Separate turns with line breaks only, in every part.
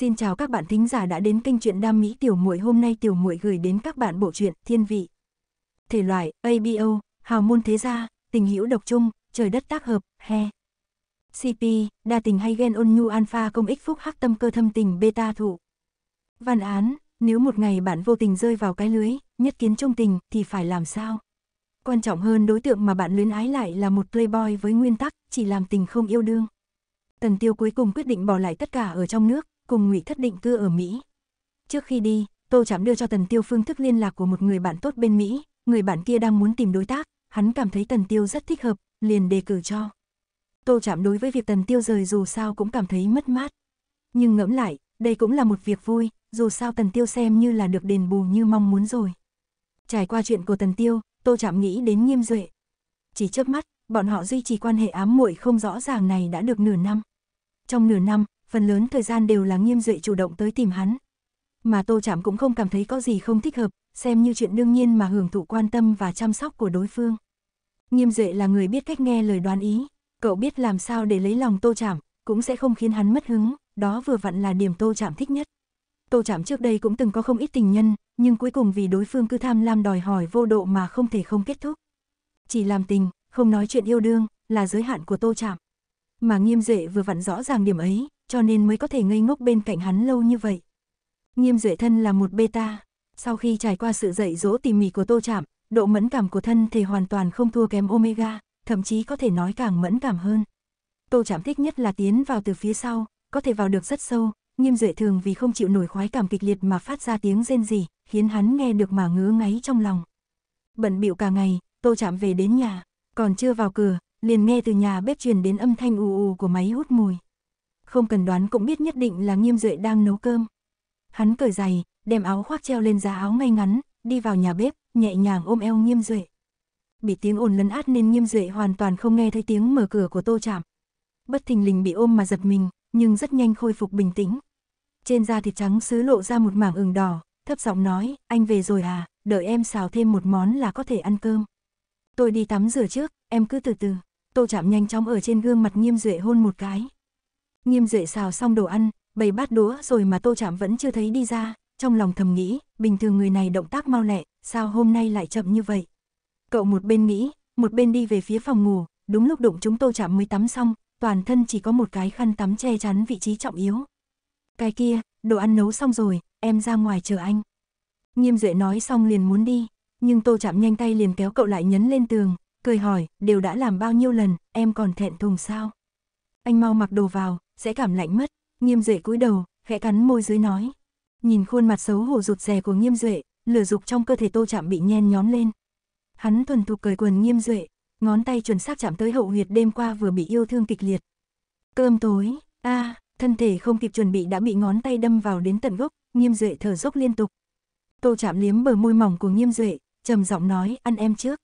Xin chào các bạn thính giả đã đến kênh truyện đam mỹ tiểu muội hôm nay tiểu muội gửi đến các bạn bộ truyện Thiên vị. Thể loại ABO, hào môn thế gia, tình hữu độc chung, trời đất tác hợp, he. CP, đa tình hay ghen ôn nhu alpha công ích phúc hắc tâm cơ thâm tình beta thụ Văn án, nếu một ngày bạn vô tình rơi vào cái lưới, nhất kiến trung tình thì phải làm sao? Quan trọng hơn đối tượng mà bạn luyến ái lại là một playboy với nguyên tắc chỉ làm tình không yêu đương. Tần Tiêu cuối cùng quyết định bỏ lại tất cả ở trong nước, cùng Ngụy Thất định cư ở Mỹ. Trước khi đi, Tô Trảm đưa cho Tần Tiêu phương thức liên lạc của một người bạn tốt bên Mỹ, người bạn kia đang muốn tìm đối tác, hắn cảm thấy Tần Tiêu rất thích hợp, liền đề cử cho. Tô Trảm đối với việc Tần Tiêu rời dù sao cũng cảm thấy mất mát. Nhưng ngẫm lại, đây cũng là một việc vui, dù sao Tần Tiêu xem như là được đền bù như mong muốn rồi. Trải qua chuyện của Tần Tiêu, Tô Trạm nghĩ đến Nghiêm Duệ. Chỉ chớp mắt, bọn họ duy trì quan hệ ám muội không rõ ràng này đã được nửa năm. Trong nửa năm, phần lớn thời gian đều là nghiêm duệ chủ động tới tìm hắn. Mà Tô Chạm cũng không cảm thấy có gì không thích hợp, xem như chuyện đương nhiên mà hưởng thụ quan tâm và chăm sóc của đối phương. Nghiêm duệ là người biết cách nghe lời đoán ý, cậu biết làm sao để lấy lòng Tô Chạm, cũng sẽ không khiến hắn mất hứng, đó vừa vặn là điểm Tô Chạm thích nhất. Tô Chạm trước đây cũng từng có không ít tình nhân, nhưng cuối cùng vì đối phương cứ tham lam đòi hỏi vô độ mà không thể không kết thúc. Chỉ làm tình, không nói chuyện yêu đương, là giới hạn của Tô Chạm. Mà Nghiêm Duệ vừa vặn rõ ràng điểm ấy, cho nên mới có thể ngây ngốc bên cạnh hắn lâu như vậy. Nghiêm Duệ Thân là một beta, sau khi trải qua sự dạy dỗ tỉ mỉ của Tô Trạm, độ mẫn cảm của thân thể hoàn toàn không thua kém Omega, thậm chí có thể nói càng mẫn cảm hơn. Tô Trạm thích nhất là tiến vào từ phía sau, có thể vào được rất sâu, Nghiêm Duệ thường vì không chịu nổi khoái cảm kịch liệt mà phát ra tiếng rên rỉ, khiến hắn nghe được mà ngứa ngáy trong lòng. Bận bịu cả ngày, Tô Trạm về đến nhà, còn chưa vào cửa, liền nghe từ nhà bếp truyền đến âm thanh ù ù của máy hút mùi không cần đoán cũng biết nhất định là nghiêm duệ đang nấu cơm. Hắn cởi giày, đem áo khoác treo lên giá áo ngay ngắn, đi vào nhà bếp, nhẹ nhàng ôm eo nghiêm duệ. Bị tiếng ồn lấn át nên nghiêm duệ hoàn toàn không nghe thấy tiếng mở cửa của tô chạm. Bất thình lình bị ôm mà giật mình, nhưng rất nhanh khôi phục bình tĩnh. Trên da thịt trắng xứ lộ ra một mảng ửng đỏ, thấp giọng nói, anh về rồi à, đợi em xào thêm một món là có thể ăn cơm. Tôi đi tắm rửa trước, em cứ từ từ. Tô chạm nhanh chóng ở trên gương mặt nghiêm duệ hôn một cái. Nghiêm duệ xào xong đồ ăn, bày bát đũa rồi mà tô chạm vẫn chưa thấy đi ra, trong lòng thầm nghĩ, bình thường người này động tác mau lẹ, sao hôm nay lại chậm như vậy. Cậu một bên nghĩ, một bên đi về phía phòng ngủ, đúng lúc đụng chúng tô chạm mới tắm xong, toàn thân chỉ có một cái khăn tắm che chắn vị trí trọng yếu. Cái kia, đồ ăn nấu xong rồi, em ra ngoài chờ anh. Nghiêm duệ nói xong liền muốn đi, nhưng tô chạm nhanh tay liền kéo cậu lại nhấn lên tường, cười hỏi, đều đã làm bao nhiêu lần, em còn thẹn thùng sao? Anh mau mặc đồ vào, sẽ cảm lạnh mất. Nghiêm Duệ cúi đầu, khẽ cắn môi dưới nói. Nhìn khuôn mặt xấu hổ rụt rè của Nghiêm Duệ, lửa dục trong cơ thể Tô Trạm bị nhen nhóm lên. Hắn thuần thục cởi quần Nghiêm Duệ, ngón tay chuẩn xác chạm tới hậu huyệt đêm qua vừa bị yêu thương kịch liệt. Cơm tối, a, thân thể không kịp chuẩn bị đã bị ngón tay đâm vào đến tận gốc, Nghiêm Duệ thở dốc liên tục. Tô Trạm liếm bờ môi mỏng của Nghiêm Duệ, trầm giọng nói, "Ăn em trước."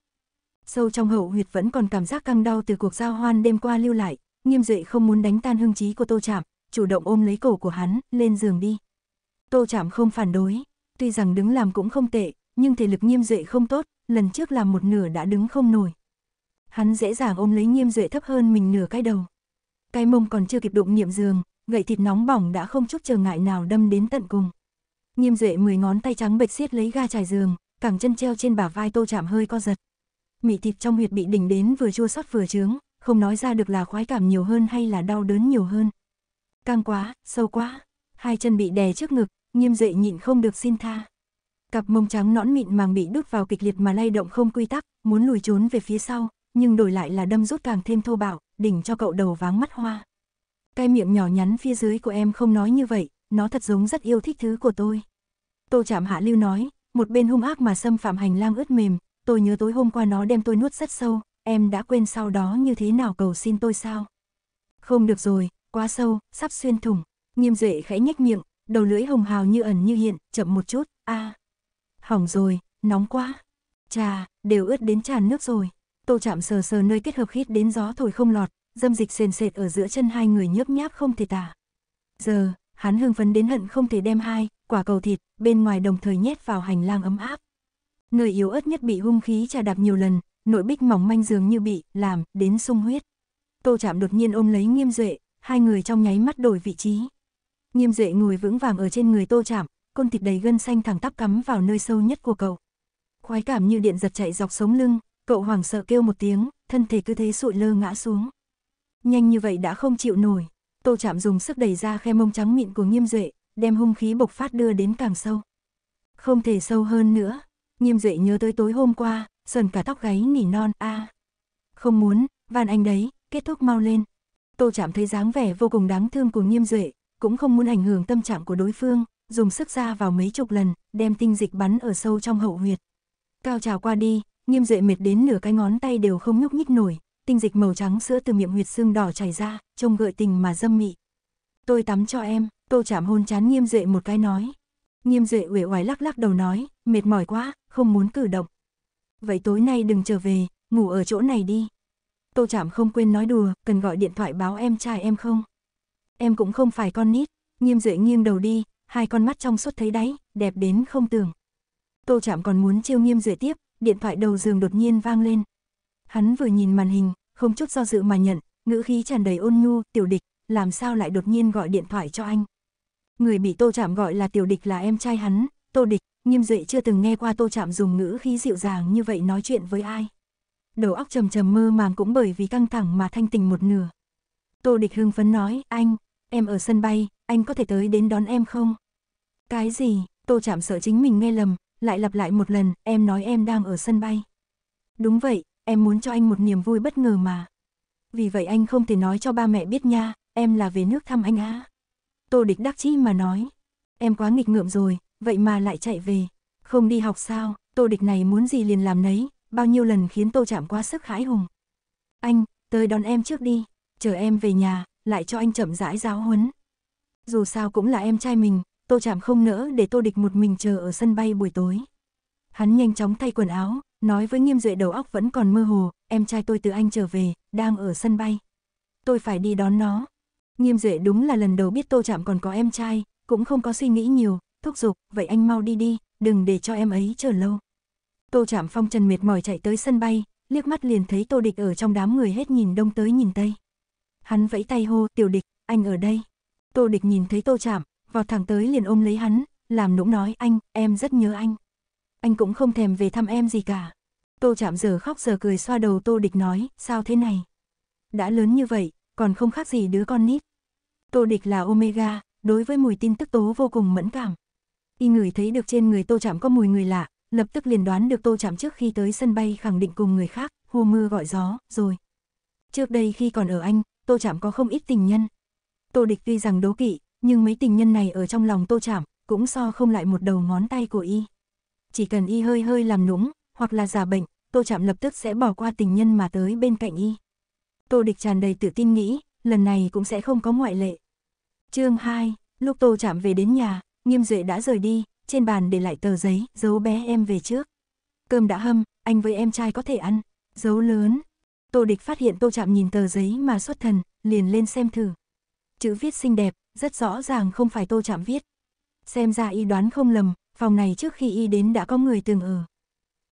Sâu trong hậu huyệt vẫn còn cảm giác căng đau từ cuộc giao hoan đêm qua lưu lại, Nghiêm Duệ không muốn đánh tan hưng trí của Tô Trạm, chủ động ôm lấy cổ của hắn, lên giường đi. Tô Trạm không phản đối, tuy rằng đứng làm cũng không tệ, nhưng thể lực Nghiêm Duệ không tốt, lần trước làm một nửa đã đứng không nổi. Hắn dễ dàng ôm lấy Nghiêm Duệ thấp hơn mình nửa cái đầu. Cái mông còn chưa kịp đụng niệm giường, gậy thịt nóng bỏng đã không chút chờ ngại nào đâm đến tận cùng. Nghiêm Duệ mười ngón tay trắng bệch siết lấy ga trải giường, cẳng chân treo trên bả vai Tô Trạm hơi co giật. Mị thịt trong huyệt bị đỉnh đến vừa chua xót vừa trướng, không nói ra được là khoái cảm nhiều hơn hay là đau đớn nhiều hơn. Căng quá, sâu quá, hai chân bị đè trước ngực, nghiêm duệ nhịn không được xin tha. Cặp mông trắng nõn mịn màng bị đút vào kịch liệt mà lay động không quy tắc, muốn lùi trốn về phía sau, nhưng đổi lại là đâm rút càng thêm thô bạo, đỉnh cho cậu đầu váng mắt hoa. Cái miệng nhỏ nhắn phía dưới của em không nói như vậy, nó thật giống rất yêu thích thứ của tôi. Tô chạm hạ lưu nói, một bên hung ác mà xâm phạm hành lang ướt mềm, tôi nhớ tối hôm qua nó đem tôi nuốt rất sâu, em đã quên sau đó như thế nào cầu xin tôi sao? Không được rồi, quá sâu, sắp xuyên thủng. Nghiêm Duệ khẽ nhếch miệng, đầu lưỡi hồng hào như ẩn như hiện, chậm một chút, a. Hỏng rồi, nóng quá. Trà, đều ướt đến tràn nước rồi. Tô chạm sờ sờ nơi kết hợp khít đến gió thổi không lọt, dâm dịch sền sệt ở giữa chân hai người nhớp nháp không thể tả. Giờ, hắn hưng phấn đến hận không thể đem hai quả cầu thịt bên ngoài đồng thời nhét vào hành lang ấm áp. Nơi yếu ớt nhất bị hung khí trà đạp nhiều lần, nội bích mỏng manh dường như bị, làm, đến sung huyết. Tô chạm đột nhiên ôm lấy nghiêm duệ, hai người trong nháy mắt đổi vị trí. Nghiêm duệ ngồi vững vàng ở trên người tô chạm, côn thịt đầy gân xanh thẳng tắp cắm vào nơi sâu nhất của cậu. Khoái cảm như điện giật chạy dọc sống lưng, cậu hoảng sợ kêu một tiếng, thân thể cứ thế sụi lơ ngã xuống. Nhanh như vậy đã không chịu nổi, tô chạm dùng sức đẩy ra khe mông trắng mịn của nghiêm duệ, đem hung khí bộc phát đưa đến càng sâu. Không thể sâu hơn nữa, nghiêm duệ nhớ tới tối hôm qua, sờn cả tóc gáy nỉ non, a Không muốn, van anh đấy, kết thúc mau lên. Tô chạm thấy dáng vẻ vô cùng đáng thương của nghiêm duệ, cũng không muốn ảnh hưởng tâm trạng của đối phương, dùng sức ra vào mấy chục lần, đem tinh dịch bắn ở sâu trong hậu huyệt. Cao trào qua đi, nghiêm duệ mệt đến nửa cái ngón tay đều không nhúc nhích nổi, tinh dịch màu trắng sữa từ miệng huyệt xương đỏ chảy ra, trông gợi tình mà dâm mị. Tôi tắm cho em, tô chạm hôn chán nghiêm duệ một cái nói. Nghiêm duệ uể oải lắc lắc đầu nói, mệt mỏi quá, không muốn cử động vậy tối nay đừng trở về, ngủ ở chỗ này đi. Tô Chảm không quên nói đùa, cần gọi điện thoại báo em trai em không? Em cũng không phải con nít, nghiêm rưỡi nghiêng đầu đi, hai con mắt trong suốt thấy đáy, đẹp đến không tưởng. Tô Chảm còn muốn trêu nghiêm rưỡi tiếp, điện thoại đầu giường đột nhiên vang lên. Hắn vừa nhìn màn hình, không chút do dự mà nhận, ngữ khí tràn đầy ôn nhu, tiểu địch, làm sao lại đột nhiên gọi điện thoại cho anh. Người bị Tô Chảm gọi là tiểu địch là em trai hắn, Tô Địch, Nghiêm Duệ chưa từng nghe qua Tô Trạm dùng ngữ khí dịu dàng như vậy nói chuyện với ai. Đầu óc trầm trầm mơ màng cũng bởi vì căng thẳng mà thanh tình một nửa. Tô Địch hưng phấn nói, anh, em ở sân bay, anh có thể tới đến đón em không? Cái gì, Tô Trạm sợ chính mình nghe lầm, lại lặp lại một lần, em nói em đang ở sân bay. Đúng vậy, em muốn cho anh một niềm vui bất ngờ mà. Vì vậy anh không thể nói cho ba mẹ biết nha, em là về nước thăm anh á. Tô Địch đắc chí mà nói, em quá nghịch ngợm rồi, vậy mà lại chạy về. Không đi học sao, tô địch này muốn gì liền làm nấy, bao nhiêu lần khiến tô chạm quá sức hãi hùng. Anh, tới đón em trước đi, chờ em về nhà, lại cho anh chậm rãi giáo huấn. Dù sao cũng là em trai mình, tô chạm không nỡ để tô địch một mình chờ ở sân bay buổi tối. Hắn nhanh chóng thay quần áo, nói với nghiêm duệ đầu óc vẫn còn mơ hồ, em trai tôi từ anh trở về, đang ở sân bay. Tôi phải đi đón nó. Nghiêm duệ đúng là lần đầu biết tô chạm còn có em trai, cũng không có suy nghĩ nhiều, thúc giục, vậy anh mau đi đi, đừng để cho em ấy chờ lâu. Tô Trạm Phong Trần mệt mỏi chạy tới sân bay, liếc mắt liền thấy Tô Địch ở trong đám người hết nhìn đông tới nhìn tây. Hắn vẫy tay hô, "Tiểu Địch, anh ở đây." Tô Địch nhìn thấy Tô Trạm, vào thẳng tới liền ôm lấy hắn, làm nũng nói, "Anh, em rất nhớ anh. Anh cũng không thèm về thăm em gì cả." Tô Trạm giờ khóc giờ cười xoa đầu Tô Địch nói, "Sao thế này? Đã lớn như vậy, còn không khác gì đứa con nít." Tô Địch là Omega, đối với mùi tin tức tố vô cùng mẫn cảm y ngửi thấy được trên người tô chạm có mùi người lạ, lập tức liền đoán được tô chạm trước khi tới sân bay khẳng định cùng người khác, hùa mưa gọi gió, rồi. Trước đây khi còn ở Anh, tô chạm có không ít tình nhân. Tô địch tuy rằng đố kỵ, nhưng mấy tình nhân này ở trong lòng tô chạm, cũng so không lại một đầu ngón tay của y. Chỉ cần y hơi hơi làm nũng, hoặc là giả bệnh, tô chạm lập tức sẽ bỏ qua tình nhân mà tới bên cạnh y. Tô địch tràn đầy tự tin nghĩ, lần này cũng sẽ không có ngoại lệ. chương 2, lúc tô chạm về đến nhà, Nghiêm Duệ đã rời đi, trên bàn để lại tờ giấy, giấu bé em về trước. Cơm đã hâm, anh với em trai có thể ăn, giấu lớn. Tô Địch phát hiện Tô Trạm nhìn tờ giấy mà xuất thần, liền lên xem thử. Chữ viết xinh đẹp, rất rõ ràng không phải Tô Trạm viết. Xem ra y đoán không lầm, phòng này trước khi y đến đã có người từng ở.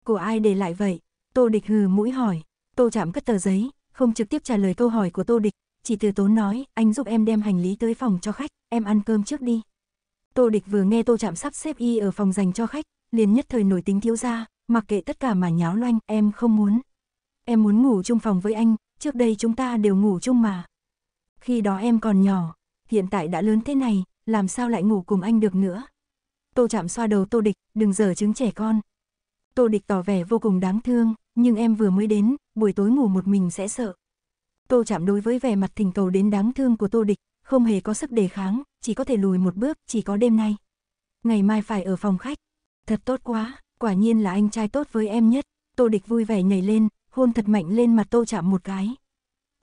Của ai để lại vậy? Tô Địch hừ mũi hỏi. Tô Trạm cất tờ giấy, không trực tiếp trả lời câu hỏi của Tô Địch, chỉ từ tốn nói, anh giúp em đem hành lý tới phòng cho khách, em ăn cơm trước đi. Tô Địch vừa nghe Tô Trạm sắp xếp y ở phòng dành cho khách, liền nhất thời nổi tính thiếu gia, mặc kệ tất cả mà nháo loanh, em không muốn. Em muốn ngủ chung phòng với anh, trước đây chúng ta đều ngủ chung mà. Khi đó em còn nhỏ, hiện tại đã lớn thế này, làm sao lại ngủ cùng anh được nữa. Tô Trạm xoa đầu Tô Địch, đừng dở chứng trẻ con. Tô Địch tỏ vẻ vô cùng đáng thương, nhưng em vừa mới đến, buổi tối ngủ một mình sẽ sợ. Tô Trạm đối với vẻ mặt thỉnh cầu đến đáng thương của Tô Địch, không hề có sức đề kháng, chỉ có thể lùi một bước, chỉ có đêm nay. Ngày mai phải ở phòng khách. Thật tốt quá, quả nhiên là anh trai tốt với em nhất. Tô địch vui vẻ nhảy lên, hôn thật mạnh lên mặt tô chạm một cái.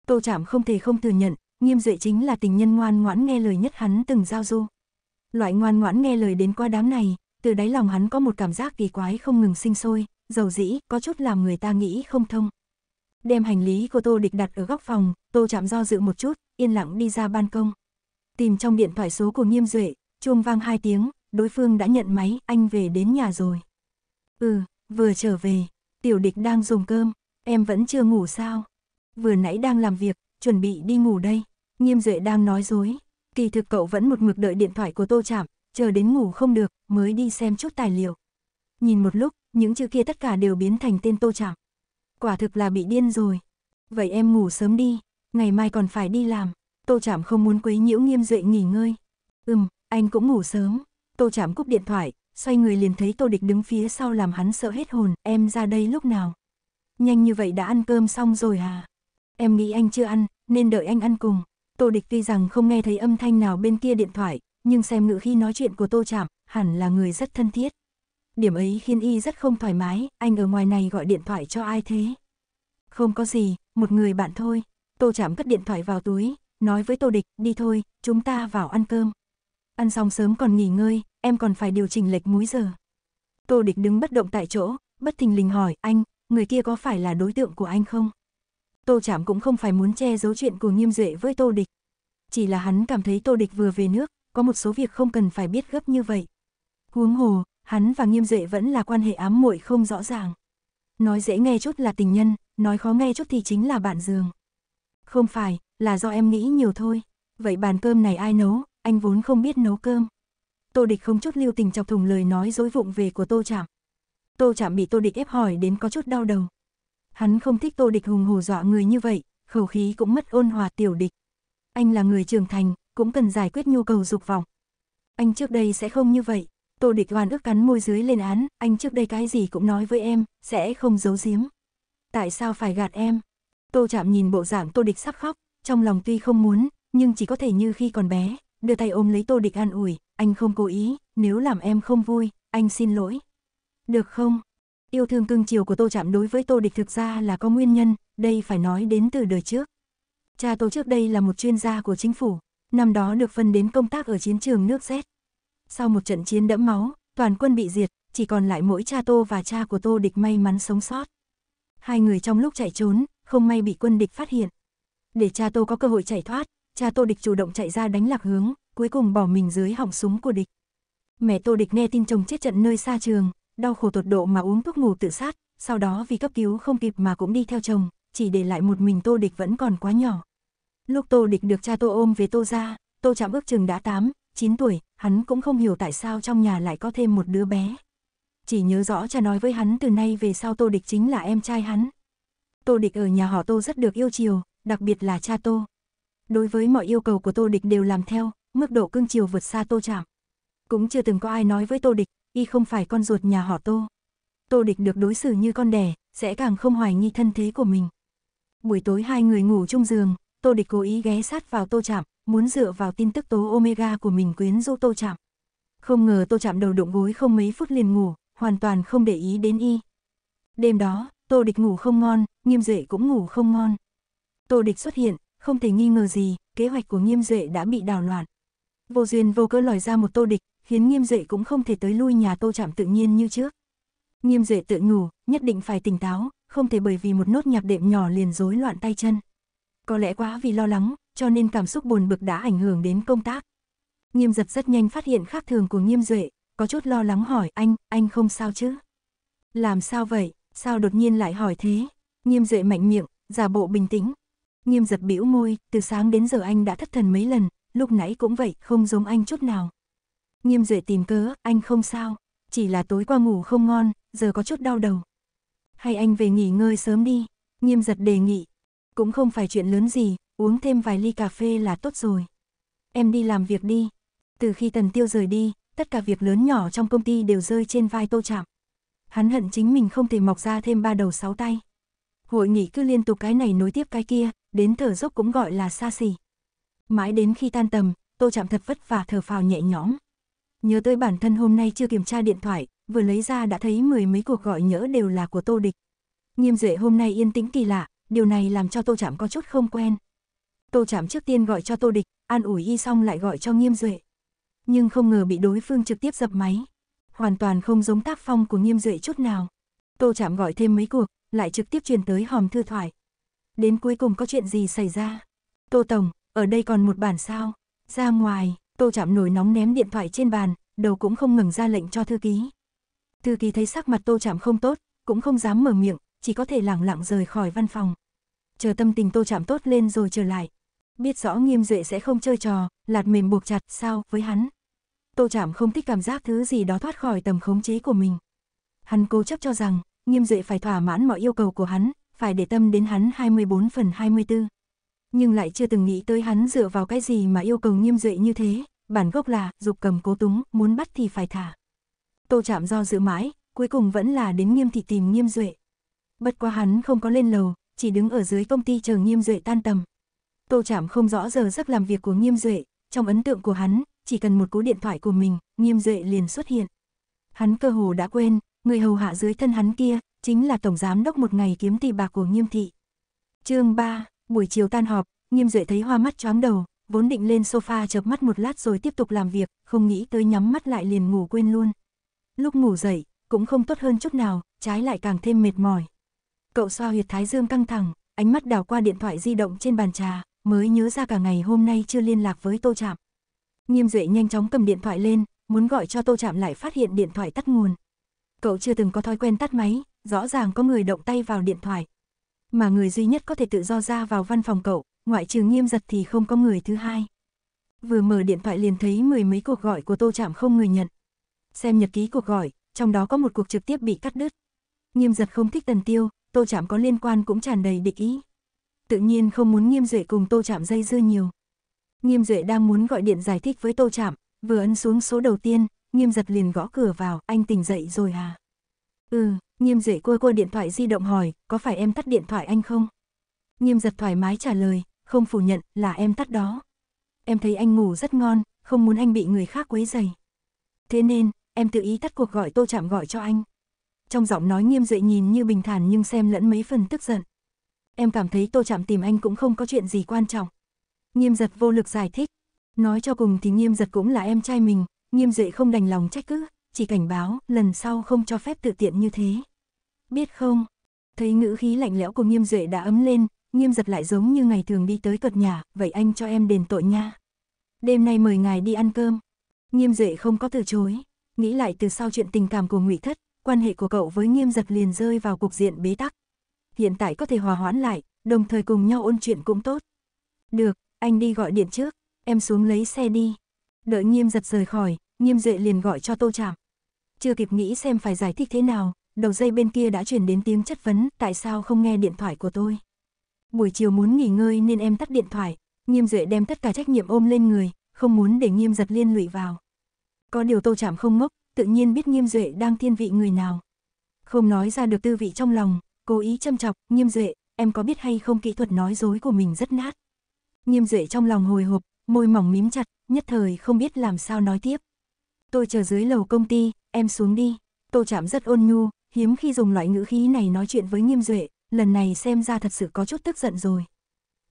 Tô chạm không thể không thừa nhận, nghiêm duệ chính là tình nhân ngoan ngoãn nghe lời nhất hắn từng giao du. Loại ngoan ngoãn nghe lời đến qua đám này, từ đáy lòng hắn có một cảm giác kỳ quái không ngừng sinh sôi, dầu dĩ, có chút làm người ta nghĩ không thông. Đem hành lý của Tô Địch đặt ở góc phòng, Tô Chạm do dự một chút, yên lặng đi ra ban công. Tìm trong điện thoại số của Nghiêm Duệ, chuông vang hai tiếng, đối phương đã nhận máy, anh về đến nhà rồi. Ừ, vừa trở về, Tiểu Địch đang dùng cơm, em vẫn chưa ngủ sao? Vừa nãy đang làm việc, chuẩn bị đi ngủ đây. Nghiêm Duệ đang nói dối, kỳ thực cậu vẫn một mực đợi điện thoại của Tô Chạm, chờ đến ngủ không được, mới đi xem chút tài liệu. Nhìn một lúc, những chữ kia tất cả đều biến thành tên Tô Chạm quả thực là bị điên rồi. Vậy em ngủ sớm đi, ngày mai còn phải đi làm. Tô Chạm không muốn quấy nhiễu Nghiêm Duệ nghỉ ngơi. Ừm, anh cũng ngủ sớm. Tô Chạm cúp điện thoại, xoay người liền thấy Tô Địch đứng phía sau làm hắn sợ hết hồn, em ra đây lúc nào? Nhanh như vậy đã ăn cơm xong rồi à? Em nghĩ anh chưa ăn, nên đợi anh ăn cùng. Tô Địch tuy rằng không nghe thấy âm thanh nào bên kia điện thoại, nhưng xem ngữ khi nói chuyện của Tô Chạm, hẳn là người rất thân thiết điểm ấy khiến y rất không thoải mái, anh ở ngoài này gọi điện thoại cho ai thế? Không có gì, một người bạn thôi. Tô chạm cất điện thoại vào túi, nói với Tô Địch, đi thôi, chúng ta vào ăn cơm. Ăn xong sớm còn nghỉ ngơi, em còn phải điều chỉnh lệch múi giờ. Tô Địch đứng bất động tại chỗ, bất thình lình hỏi, anh, người kia có phải là đối tượng của anh không? Tô Trảm cũng không phải muốn che giấu chuyện của Nghiêm Duệ với Tô Địch. Chỉ là hắn cảm thấy Tô Địch vừa về nước, có một số việc không cần phải biết gấp như vậy. Huống hồ, hắn và Nghiêm Duệ vẫn là quan hệ ám muội không rõ ràng. Nói dễ nghe chút là tình nhân, nói khó nghe chút thì chính là bạn giường. Không phải, là do em nghĩ nhiều thôi. Vậy bàn cơm này ai nấu, anh vốn không biết nấu cơm. Tô Địch không chút lưu tình chọc thùng lời nói dối vụng về của Tô chạm Tô chạm bị Tô Địch ép hỏi đến có chút đau đầu. Hắn không thích Tô Địch hùng hù dọa người như vậy, khẩu khí cũng mất ôn hòa tiểu địch. Anh là người trưởng thành, cũng cần giải quyết nhu cầu dục vọng. Anh trước đây sẽ không như vậy, Tô Địch hoàn ước cắn môi dưới lên án, anh trước đây cái gì cũng nói với em, sẽ không giấu giếm. Tại sao phải gạt em? Tô Chạm nhìn bộ dạng Tô Địch sắp khóc, trong lòng tuy không muốn, nhưng chỉ có thể như khi còn bé, đưa tay ôm lấy Tô Địch an ủi, anh không cố ý, nếu làm em không vui, anh xin lỗi. Được không? Yêu thương cưng chiều của Tô Chạm đối với Tô Địch thực ra là có nguyên nhân, đây phải nói đến từ đời trước. Cha Tô trước đây là một chuyên gia của chính phủ, năm đó được phân đến công tác ở chiến trường nước Z, sau một trận chiến đẫm máu, toàn quân bị diệt, chỉ còn lại mỗi cha Tô và cha của Tô địch may mắn sống sót. Hai người trong lúc chạy trốn, không may bị quân địch phát hiện. Để cha Tô có cơ hội chạy thoát, cha Tô địch chủ động chạy ra đánh lạc hướng, cuối cùng bỏ mình dưới họng súng của địch. Mẹ Tô địch nghe tin chồng chết trận nơi xa trường, đau khổ tột độ mà uống thuốc ngủ tự sát, sau đó vì cấp cứu không kịp mà cũng đi theo chồng, chỉ để lại một mình Tô địch vẫn còn quá nhỏ. Lúc Tô địch được cha Tô ôm về Tô ra, Tô chạm ước chừng đã 8, 9 tuổi, hắn cũng không hiểu tại sao trong nhà lại có thêm một đứa bé. Chỉ nhớ rõ cha nói với hắn từ nay về sau Tô Địch chính là em trai hắn. Tô Địch ở nhà họ Tô rất được yêu chiều, đặc biệt là cha Tô. Đối với mọi yêu cầu của Tô Địch đều làm theo, mức độ cưng chiều vượt xa Tô Trạm. Cũng chưa từng có ai nói với Tô Địch, y không phải con ruột nhà họ Tô. Tô Địch được đối xử như con đẻ, sẽ càng không hoài nghi thân thế của mình. Buổi tối hai người ngủ chung giường, Tô Địch cố ý ghé sát vào Tô Trạm, muốn dựa vào tin tức tố Omega của mình quyến rũ Tô Chạm. Không ngờ Tô Chạm đầu đụng gối không mấy phút liền ngủ, hoàn toàn không để ý đến y. Đêm đó, Tô Địch ngủ không ngon, Nghiêm Duệ cũng ngủ không ngon. Tô Địch xuất hiện, không thể nghi ngờ gì, kế hoạch của Nghiêm Duệ đã bị đảo loạn. Vô duyên vô cớ lòi ra một Tô Địch, khiến Nghiêm Duệ cũng không thể tới lui nhà Tô Chạm tự nhiên như trước. Nghiêm Duệ tự ngủ, nhất định phải tỉnh táo, không thể bởi vì một nốt nhạc đệm nhỏ liền rối loạn tay chân có lẽ quá vì lo lắng, cho nên cảm xúc buồn bực đã ảnh hưởng đến công tác. Nghiêm giật rất nhanh phát hiện khác thường của Nghiêm Duệ, có chút lo lắng hỏi anh, anh không sao chứ? Làm sao vậy, sao đột nhiên lại hỏi thế? Nghiêm Duệ mạnh miệng, giả bộ bình tĩnh. Nghiêm giật bĩu môi, từ sáng đến giờ anh đã thất thần mấy lần, lúc nãy cũng vậy, không giống anh chút nào. Nghiêm Duệ tìm cớ, anh không sao, chỉ là tối qua ngủ không ngon, giờ có chút đau đầu. Hay anh về nghỉ ngơi sớm đi, Nghiêm giật đề nghị, cũng không phải chuyện lớn gì, uống thêm vài ly cà phê là tốt rồi. Em đi làm việc đi. Từ khi Tần Tiêu rời đi, tất cả việc lớn nhỏ trong công ty đều rơi trên vai Tô Trạm. Hắn hận chính mình không thể mọc ra thêm ba đầu sáu tay. Hội nghị cứ liên tục cái này nối tiếp cái kia, đến thở dốc cũng gọi là xa xỉ. Mãi đến khi tan tầm, Tô Trạm thật vất vả thở phào nhẹ nhõm. Nhớ tới bản thân hôm nay chưa kiểm tra điện thoại, vừa lấy ra đã thấy mười mấy cuộc gọi nhỡ đều là của Tô Địch. Nghiêm Duệ hôm nay yên tĩnh kỳ lạ, điều này làm cho Tô chạm có chút không quen. Tô chạm trước tiên gọi cho Tô Địch, an ủi y xong lại gọi cho Nghiêm Duệ. Nhưng không ngờ bị đối phương trực tiếp dập máy, hoàn toàn không giống tác phong của Nghiêm Duệ chút nào. Tô chạm gọi thêm mấy cuộc, lại trực tiếp truyền tới hòm thư thoại. Đến cuối cùng có chuyện gì xảy ra? Tô Tổng, ở đây còn một bản sao? Ra ngoài, Tô chạm nổi nóng ném điện thoại trên bàn, đầu cũng không ngừng ra lệnh cho thư ký. Thư ký thấy sắc mặt Tô chạm không tốt, cũng không dám mở miệng, chỉ có thể lẳng lặng rời khỏi văn phòng. Chờ tâm tình tô chạm tốt lên rồi trở lại. Biết rõ nghiêm duệ sẽ không chơi trò, lạt mềm buộc chặt sao với hắn. Tô chạm không thích cảm giác thứ gì đó thoát khỏi tầm khống chế của mình. Hắn cố chấp cho rằng, nghiêm duệ phải thỏa mãn mọi yêu cầu của hắn, phải để tâm đến hắn 24 phần 24. Nhưng lại chưa từng nghĩ tới hắn dựa vào cái gì mà yêu cầu nghiêm duệ như thế, bản gốc là, dục cầm cố túng, muốn bắt thì phải thả. Tô chạm do dự mãi, cuối cùng vẫn là đến nghiêm thị tìm nghiêm duệ. Bất quá hắn không có lên lầu, chỉ đứng ở dưới công ty chờ Nghiêm Duệ tan tầm. Tô Trảm không rõ giờ giấc làm việc của Nghiêm Duệ, trong ấn tượng của hắn, chỉ cần một cú điện thoại của mình, Nghiêm Duệ liền xuất hiện. Hắn cơ hồ đã quên, người hầu hạ dưới thân hắn kia, chính là tổng giám đốc một ngày kiếm tỷ bạc của Nghiêm thị. Chương 3, buổi chiều tan họp, Nghiêm Duệ thấy hoa mắt chóng đầu, vốn định lên sofa chợp mắt một lát rồi tiếp tục làm việc, không nghĩ tới nhắm mắt lại liền ngủ quên luôn. Lúc ngủ dậy, cũng không tốt hơn chút nào, trái lại càng thêm mệt mỏi. Cậu xoa huyệt thái dương căng thẳng, ánh mắt đảo qua điện thoại di động trên bàn trà, mới nhớ ra cả ngày hôm nay chưa liên lạc với Tô Trạm. Nghiêm Duệ nhanh chóng cầm điện thoại lên, muốn gọi cho Tô Trạm lại phát hiện điện thoại tắt nguồn. Cậu chưa từng có thói quen tắt máy, rõ ràng có người động tay vào điện thoại. Mà người duy nhất có thể tự do ra vào văn phòng cậu, ngoại trừ Nghiêm Giật thì không có người thứ hai. Vừa mở điện thoại liền thấy mười mấy cuộc gọi của Tô Trạm không người nhận. Xem nhật ký cuộc gọi, trong đó có một cuộc trực tiếp bị cắt đứt. Nghiêm Giật không thích Tần Tiêu, tô Trạm có liên quan cũng tràn đầy địch ý. Tự nhiên không muốn nghiêm duệ cùng tô Trạm dây dưa nhiều. Nghiêm duệ đang muốn gọi điện giải thích với tô Trạm, vừa ấn xuống số đầu tiên, nghiêm giật liền gõ cửa vào, anh tỉnh dậy rồi à? Ừ, nghiêm duệ cua cua điện thoại di động hỏi, có phải em tắt điện thoại anh không? Nghiêm giật thoải mái trả lời, không phủ nhận là em tắt đó. Em thấy anh ngủ rất ngon, không muốn anh bị người khác quấy dày. Thế nên, em tự ý tắt cuộc gọi tô Trạm gọi cho anh trong giọng nói nghiêm duệ nhìn như bình thản nhưng xem lẫn mấy phần tức giận. Em cảm thấy tô chạm tìm anh cũng không có chuyện gì quan trọng. Nghiêm giật vô lực giải thích. Nói cho cùng thì nghiêm giật cũng là em trai mình, nghiêm duệ không đành lòng trách cứ, chỉ cảnh báo lần sau không cho phép tự tiện như thế. Biết không? Thấy ngữ khí lạnh lẽo của nghiêm duệ đã ấm lên, nghiêm giật lại giống như ngày thường đi tới cật nhà, vậy anh cho em đền tội nha. Đêm nay mời ngài đi ăn cơm. Nghiêm duệ không có từ chối, nghĩ lại từ sau chuyện tình cảm của ngụy thất, quan hệ của cậu với nghiêm giật liền rơi vào cục diện bế tắc. Hiện tại có thể hòa hoãn lại, đồng thời cùng nhau ôn chuyện cũng tốt. Được, anh đi gọi điện trước, em xuống lấy xe đi. Đợi nghiêm giật rời khỏi, nghiêm duệ liền gọi cho tô chạm. Chưa kịp nghĩ xem phải giải thích thế nào, đầu dây bên kia đã chuyển đến tiếng chất vấn tại sao không nghe điện thoại của tôi. Buổi chiều muốn nghỉ ngơi nên em tắt điện thoại, nghiêm duệ đem tất cả trách nhiệm ôm lên người, không muốn để nghiêm giật liên lụy vào. Có điều tô chạm không ngốc, tự nhiên biết Nghiêm Duệ đang thiên vị người nào. Không nói ra được tư vị trong lòng, cố ý châm chọc, Nghiêm Duệ, em có biết hay không kỹ thuật nói dối của mình rất nát. Nghiêm Duệ trong lòng hồi hộp, môi mỏng mím chặt, nhất thời không biết làm sao nói tiếp. Tôi chờ dưới lầu công ty, em xuống đi. Tô Chạm rất ôn nhu, hiếm khi dùng loại ngữ khí này nói chuyện với Nghiêm Duệ, lần này xem ra thật sự có chút tức giận rồi.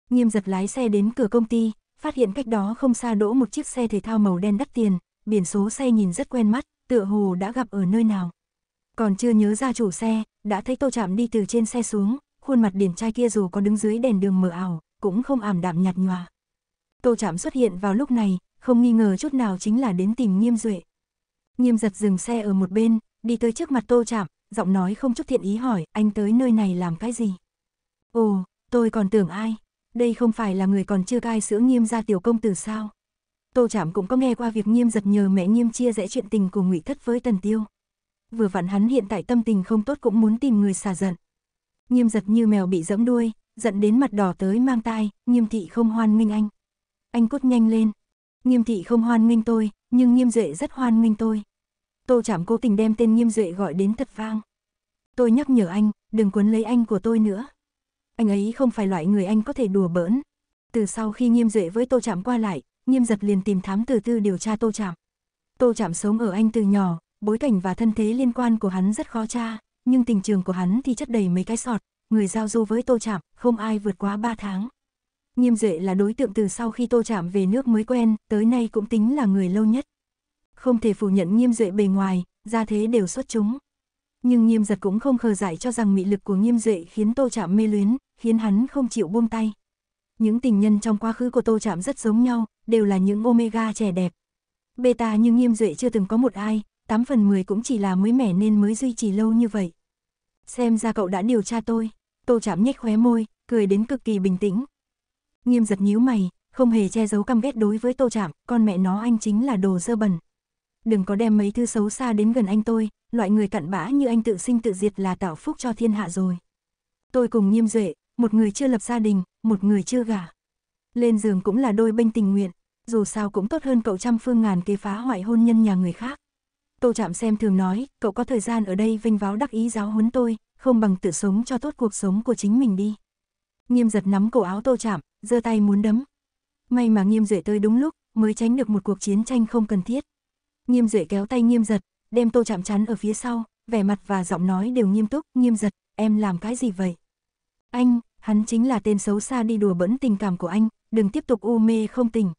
Nghiêm giật lái xe đến cửa công ty, phát hiện cách đó không xa đỗ một chiếc xe thể thao màu đen đắt tiền, biển số xe nhìn rất quen mắt, tựa hồ đã gặp ở nơi nào. Còn chưa nhớ ra chủ xe, đã thấy Tô chạm đi từ trên xe xuống, khuôn mặt điển trai kia dù có đứng dưới đèn đường mờ ảo, cũng không ảm đạm nhạt nhòa. Tô chạm xuất hiện vào lúc này, không nghi ngờ chút nào chính là đến tìm Nghiêm Duệ. Nghiêm giật dừng xe ở một bên, đi tới trước mặt Tô chạm giọng nói không chút thiện ý hỏi, anh tới nơi này làm cái gì? Ồ, tôi còn tưởng ai? Đây không phải là người còn chưa cai sữa Nghiêm ra tiểu công tử sao? Tô Trạm cũng có nghe qua việc Nghiêm giật nhờ mẹ Nghiêm chia rẽ chuyện tình của Ngụy Thất với Tần Tiêu. Vừa vặn hắn hiện tại tâm tình không tốt cũng muốn tìm người xả giận. Nghiêm giật như mèo bị giẫm đuôi, giận đến mặt đỏ tới mang tai, Nghiêm thị không hoan nghênh anh. Anh cút nhanh lên. Nghiêm thị không hoan nghênh tôi, nhưng Nghiêm Duệ rất hoan nghênh tôi. Tô Trạm cố tình đem tên Nghiêm Duệ gọi đến thật vang. Tôi nhắc nhở anh, đừng cuốn lấy anh của tôi nữa. Anh ấy không phải loại người anh có thể đùa bỡn. Từ sau khi Nghiêm Duệ với Tô Trạm qua lại, nghiêm giật liền tìm thám tử tư điều tra tô chạm. Tô chạm sống ở Anh từ nhỏ, bối cảnh và thân thế liên quan của hắn rất khó tra, nhưng tình trường của hắn thì chất đầy mấy cái sọt, người giao du với tô chạm, không ai vượt quá 3 tháng. Nghiêm Duệ là đối tượng từ sau khi Tô Trạm về nước mới quen, tới nay cũng tính là người lâu nhất. Không thể phủ nhận Nghiêm Duệ bề ngoài, ra thế đều xuất chúng. Nhưng Nghiêm Giật cũng không khờ dại cho rằng mị lực của Nghiêm Duệ khiến Tô Trạm mê luyến, khiến hắn không chịu buông tay những tình nhân trong quá khứ của Tô Chạm rất giống nhau, đều là những omega trẻ đẹp. Beta nhưng nghiêm duệ chưa từng có một ai, 8 phần 10 cũng chỉ là mới mẻ nên mới duy trì lâu như vậy. Xem ra cậu đã điều tra tôi, Tô Chạm nhếch khóe môi, cười đến cực kỳ bình tĩnh. Nghiêm giật nhíu mày, không hề che giấu căm ghét đối với Tô Chạm, con mẹ nó anh chính là đồ dơ bẩn. Đừng có đem mấy thứ xấu xa đến gần anh tôi, loại người cặn bã như anh tự sinh tự diệt là tạo phúc cho thiên hạ rồi. Tôi cùng Nghiêm Duệ, một người chưa lập gia đình, một người chưa gả. Lên giường cũng là đôi bên tình nguyện, dù sao cũng tốt hơn cậu trăm phương ngàn kế phá hoại hôn nhân nhà người khác. Tô Trạm xem thường nói, cậu có thời gian ở đây vinh váo đắc ý giáo huấn tôi, không bằng tự sống cho tốt cuộc sống của chính mình đi. Nghiêm giật nắm cổ áo Tô Trạm, giơ tay muốn đấm. May mà Nghiêm Duệ tới đúng lúc, mới tránh được một cuộc chiến tranh không cần thiết. Nghiêm Duệ kéo tay Nghiêm giật, đem Tô Trạm chắn ở phía sau, vẻ mặt và giọng nói đều nghiêm túc, Nghiêm giật, em làm cái gì vậy? Anh, Hắn chính là tên xấu xa đi đùa bỡn tình cảm của anh, đừng tiếp tục u mê không tình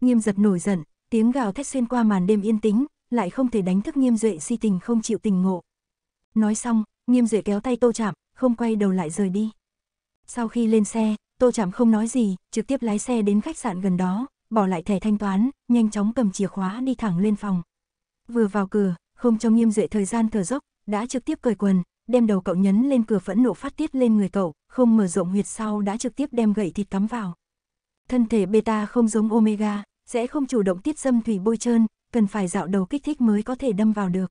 Nghiêm giật nổi giận, tiếng gào thét xuyên qua màn đêm yên tĩnh, lại không thể đánh thức nghiêm duệ si tình không chịu tình ngộ. Nói xong, nghiêm duệ kéo tay tô chạm, không quay đầu lại rời đi. Sau khi lên xe, tô chạm không nói gì, trực tiếp lái xe đến khách sạn gần đó, bỏ lại thẻ thanh toán, nhanh chóng cầm chìa khóa đi thẳng lên phòng. Vừa vào cửa, không cho nghiêm duệ thời gian thở dốc, đã trực tiếp cởi quần, đem đầu cậu nhấn lên cửa phẫn nộ phát tiết lên người cậu, không mở rộng huyệt sau đã trực tiếp đem gậy thịt cắm vào. Thân thể beta không giống omega, sẽ không chủ động tiết dâm thủy bôi trơn, cần phải dạo đầu kích thích mới có thể đâm vào được.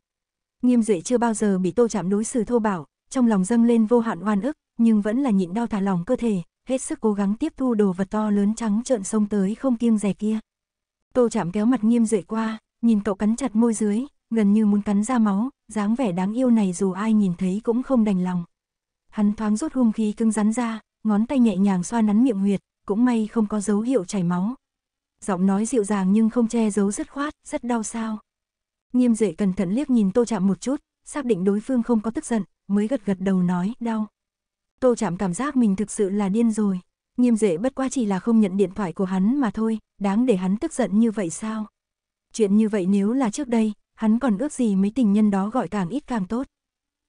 Nghiêm Duệ chưa bao giờ bị Tô Chạm đối xử thô bạo trong lòng dâng lên vô hạn oan ức, nhưng vẫn là nhịn đau thả lỏng cơ thể, hết sức cố gắng tiếp thu đồ vật to lớn trắng trợn sông tới không kiêng dè kia. Tô Chạm kéo mặt Nghiêm Duệ qua, nhìn cậu cắn chặt môi dưới, gần như muốn cắn ra máu, dáng vẻ đáng yêu này dù ai nhìn thấy cũng không đành lòng hắn thoáng rút hung khí cứng rắn ra, ngón tay nhẹ nhàng xoa nắn miệng huyệt, cũng may không có dấu hiệu chảy máu. Giọng nói dịu dàng nhưng không che giấu rất khoát, rất đau sao. Nghiêm Duệ cẩn thận liếc nhìn Tô chạm một chút, xác định đối phương không có tức giận, mới gật gật đầu nói, đau. Tô chạm cảm giác mình thực sự là điên rồi, Nghiêm Duệ bất quá chỉ là không nhận điện thoại của hắn mà thôi, đáng để hắn tức giận như vậy sao? Chuyện như vậy nếu là trước đây, hắn còn ước gì mấy tình nhân đó gọi càng ít càng tốt.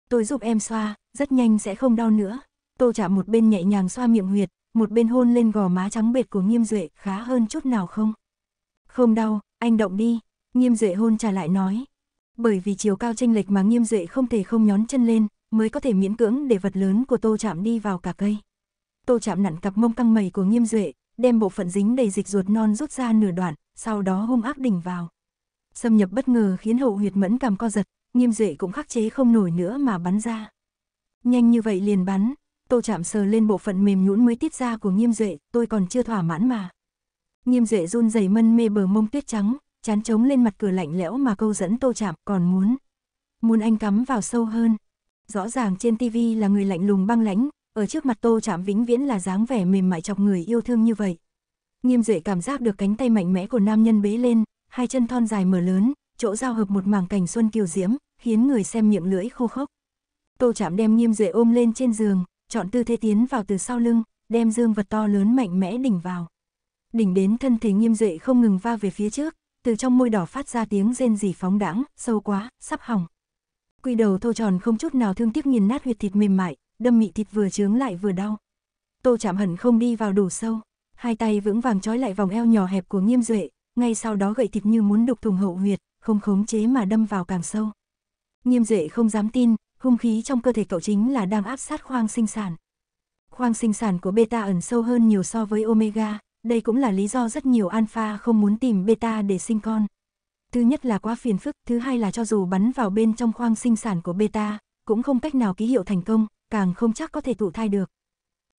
Tôi giúp em xoa, rất nhanh sẽ không đau nữa. Tô chả một bên nhẹ nhàng xoa miệng huyệt, một bên hôn lên gò má trắng bệt của Nghiêm Duệ, khá hơn chút nào không? Không đau, anh động đi, Nghiêm Duệ hôn trả lại nói. Bởi vì chiều cao chênh lệch mà Nghiêm Duệ không thể không nhón chân lên, mới có thể miễn cưỡng để vật lớn của Tô chạm đi vào cả cây. Tô chạm nặn cặp mông căng mẩy của Nghiêm Duệ, đem bộ phận dính đầy dịch ruột non rút ra nửa đoạn, sau đó hung ác đỉnh vào. Xâm nhập bất ngờ khiến hậu huyệt mẫn cảm co giật, Nghiêm Duệ cũng khắc chế không nổi nữa mà bắn ra. Nhanh như vậy liền bắn, tô chạm sờ lên bộ phận mềm nhũn mới tiết ra của nghiêm duệ, tôi còn chưa thỏa mãn mà. Nghiêm duệ run rẩy mân mê bờ mông tuyết trắng, chán trống lên mặt cửa lạnh lẽo mà câu dẫn tô chạm còn muốn. Muốn anh cắm vào sâu hơn. Rõ ràng trên tivi là người lạnh lùng băng lãnh, ở trước mặt tô chạm vĩnh viễn là dáng vẻ mềm mại chọc người yêu thương như vậy. Nghiêm duệ cảm giác được cánh tay mạnh mẽ của nam nhân bế lên, hai chân thon dài mở lớn, chỗ giao hợp một mảng cảnh xuân kiều diễm, khiến người xem miệng lưỡi khô khốc. Tô Chạm đem Nghiêm Duệ ôm lên trên giường, chọn tư thế tiến vào từ sau lưng, đem dương vật to lớn mạnh mẽ đỉnh vào. Đỉnh đến thân thể Nghiêm Duệ không ngừng va về phía trước, từ trong môi đỏ phát ra tiếng rên rỉ phóng đãng, sâu quá, sắp hỏng. Quy đầu thô tròn không chút nào thương tiếc nghiền nát huyệt thịt mềm mại, đâm mị thịt vừa chướng lại vừa đau. Tô Chạm hẳn không đi vào đủ sâu, hai tay vững vàng trói lại vòng eo nhỏ hẹp của Nghiêm Duệ, ngay sau đó gậy thịt như muốn đục thùng hậu huyệt, không khống chế mà đâm vào càng sâu. Nghiêm Duệ không dám tin, hung khí trong cơ thể cậu chính là đang áp sát khoang sinh sản. Khoang sinh sản của beta ẩn sâu hơn nhiều so với omega, đây cũng là lý do rất nhiều alpha không muốn tìm beta để sinh con. Thứ nhất là quá phiền phức, thứ hai là cho dù bắn vào bên trong khoang sinh sản của beta, cũng không cách nào ký hiệu thành công, càng không chắc có thể thụ thai được.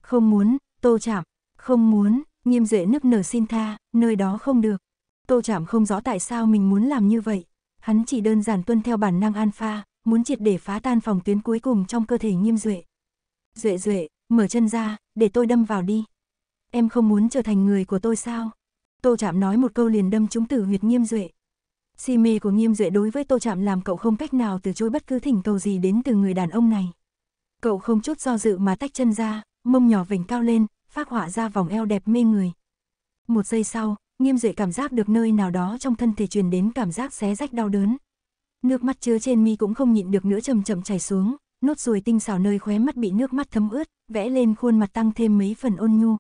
Không muốn, tô chạm, không muốn, nghiêm duệ nức nở xin tha, nơi đó không được. Tô chạm không rõ tại sao mình muốn làm như vậy, hắn chỉ đơn giản tuân theo bản năng alpha, muốn triệt để phá tan phòng tuyến cuối cùng trong cơ thể nghiêm duệ. Duệ duệ, mở chân ra, để tôi đâm vào đi. Em không muốn trở thành người của tôi sao? Tô chạm nói một câu liền đâm trúng tử huyệt nghiêm duệ. Si mê của nghiêm duệ đối với Tô chạm làm cậu không cách nào từ chối bất cứ thỉnh cầu gì đến từ người đàn ông này. Cậu không chút do dự mà tách chân ra, mông nhỏ vểnh cao lên, phát họa ra vòng eo đẹp mê người. Một giây sau, nghiêm duệ cảm giác được nơi nào đó trong thân thể truyền đến cảm giác xé rách đau đớn, Nước mắt chứa trên mi cũng không nhịn được nữa chầm chậm chảy xuống, nốt ruồi tinh xảo nơi khóe mắt bị nước mắt thấm ướt, vẽ lên khuôn mặt tăng thêm mấy phần ôn nhu.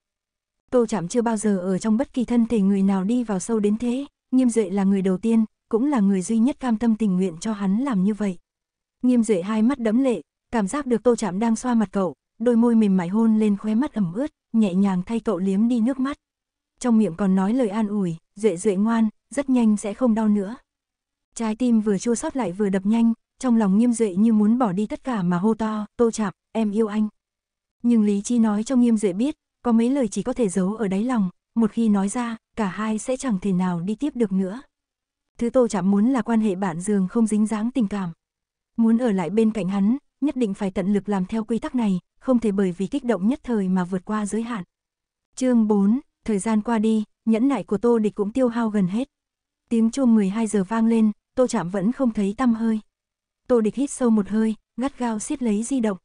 Tô Trạm chưa bao giờ ở trong bất kỳ thân thể người nào đi vào sâu đến thế, Nghiêm Duệ là người đầu tiên, cũng là người duy nhất cam tâm tình nguyện cho hắn làm như vậy. Nghiêm Duệ hai mắt đẫm lệ, cảm giác được Tô Trạm đang xoa mặt cậu, đôi môi mềm mại hôn lên khóe mắt ẩm ướt, nhẹ nhàng thay cậu liếm đi nước mắt. Trong miệng còn nói lời an ủi, Duệ Duệ ngoan, rất nhanh sẽ không đau nữa. Trái tim vừa chua xót lại vừa đập nhanh, trong lòng nghiêm duệ như muốn bỏ đi tất cả mà hô to, tô chạp, em yêu anh. Nhưng lý trí nói cho nghiêm duệ biết, có mấy lời chỉ có thể giấu ở đáy lòng, một khi nói ra, cả hai sẽ chẳng thể nào đi tiếp được nữa. Thứ tô chạm muốn là quan hệ bạn giường không dính dáng tình cảm. Muốn ở lại bên cạnh hắn, nhất định phải tận lực làm theo quy tắc này, không thể bởi vì kích động nhất thời mà vượt qua giới hạn. Chương 4, thời gian qua đi, nhẫn nại của Tô Địch cũng tiêu hao gần hết. Tiếng chuông 12 giờ vang lên, tô chạm vẫn không thấy tăm hơi. Tô địch hít sâu một hơi, gắt gao siết lấy di động.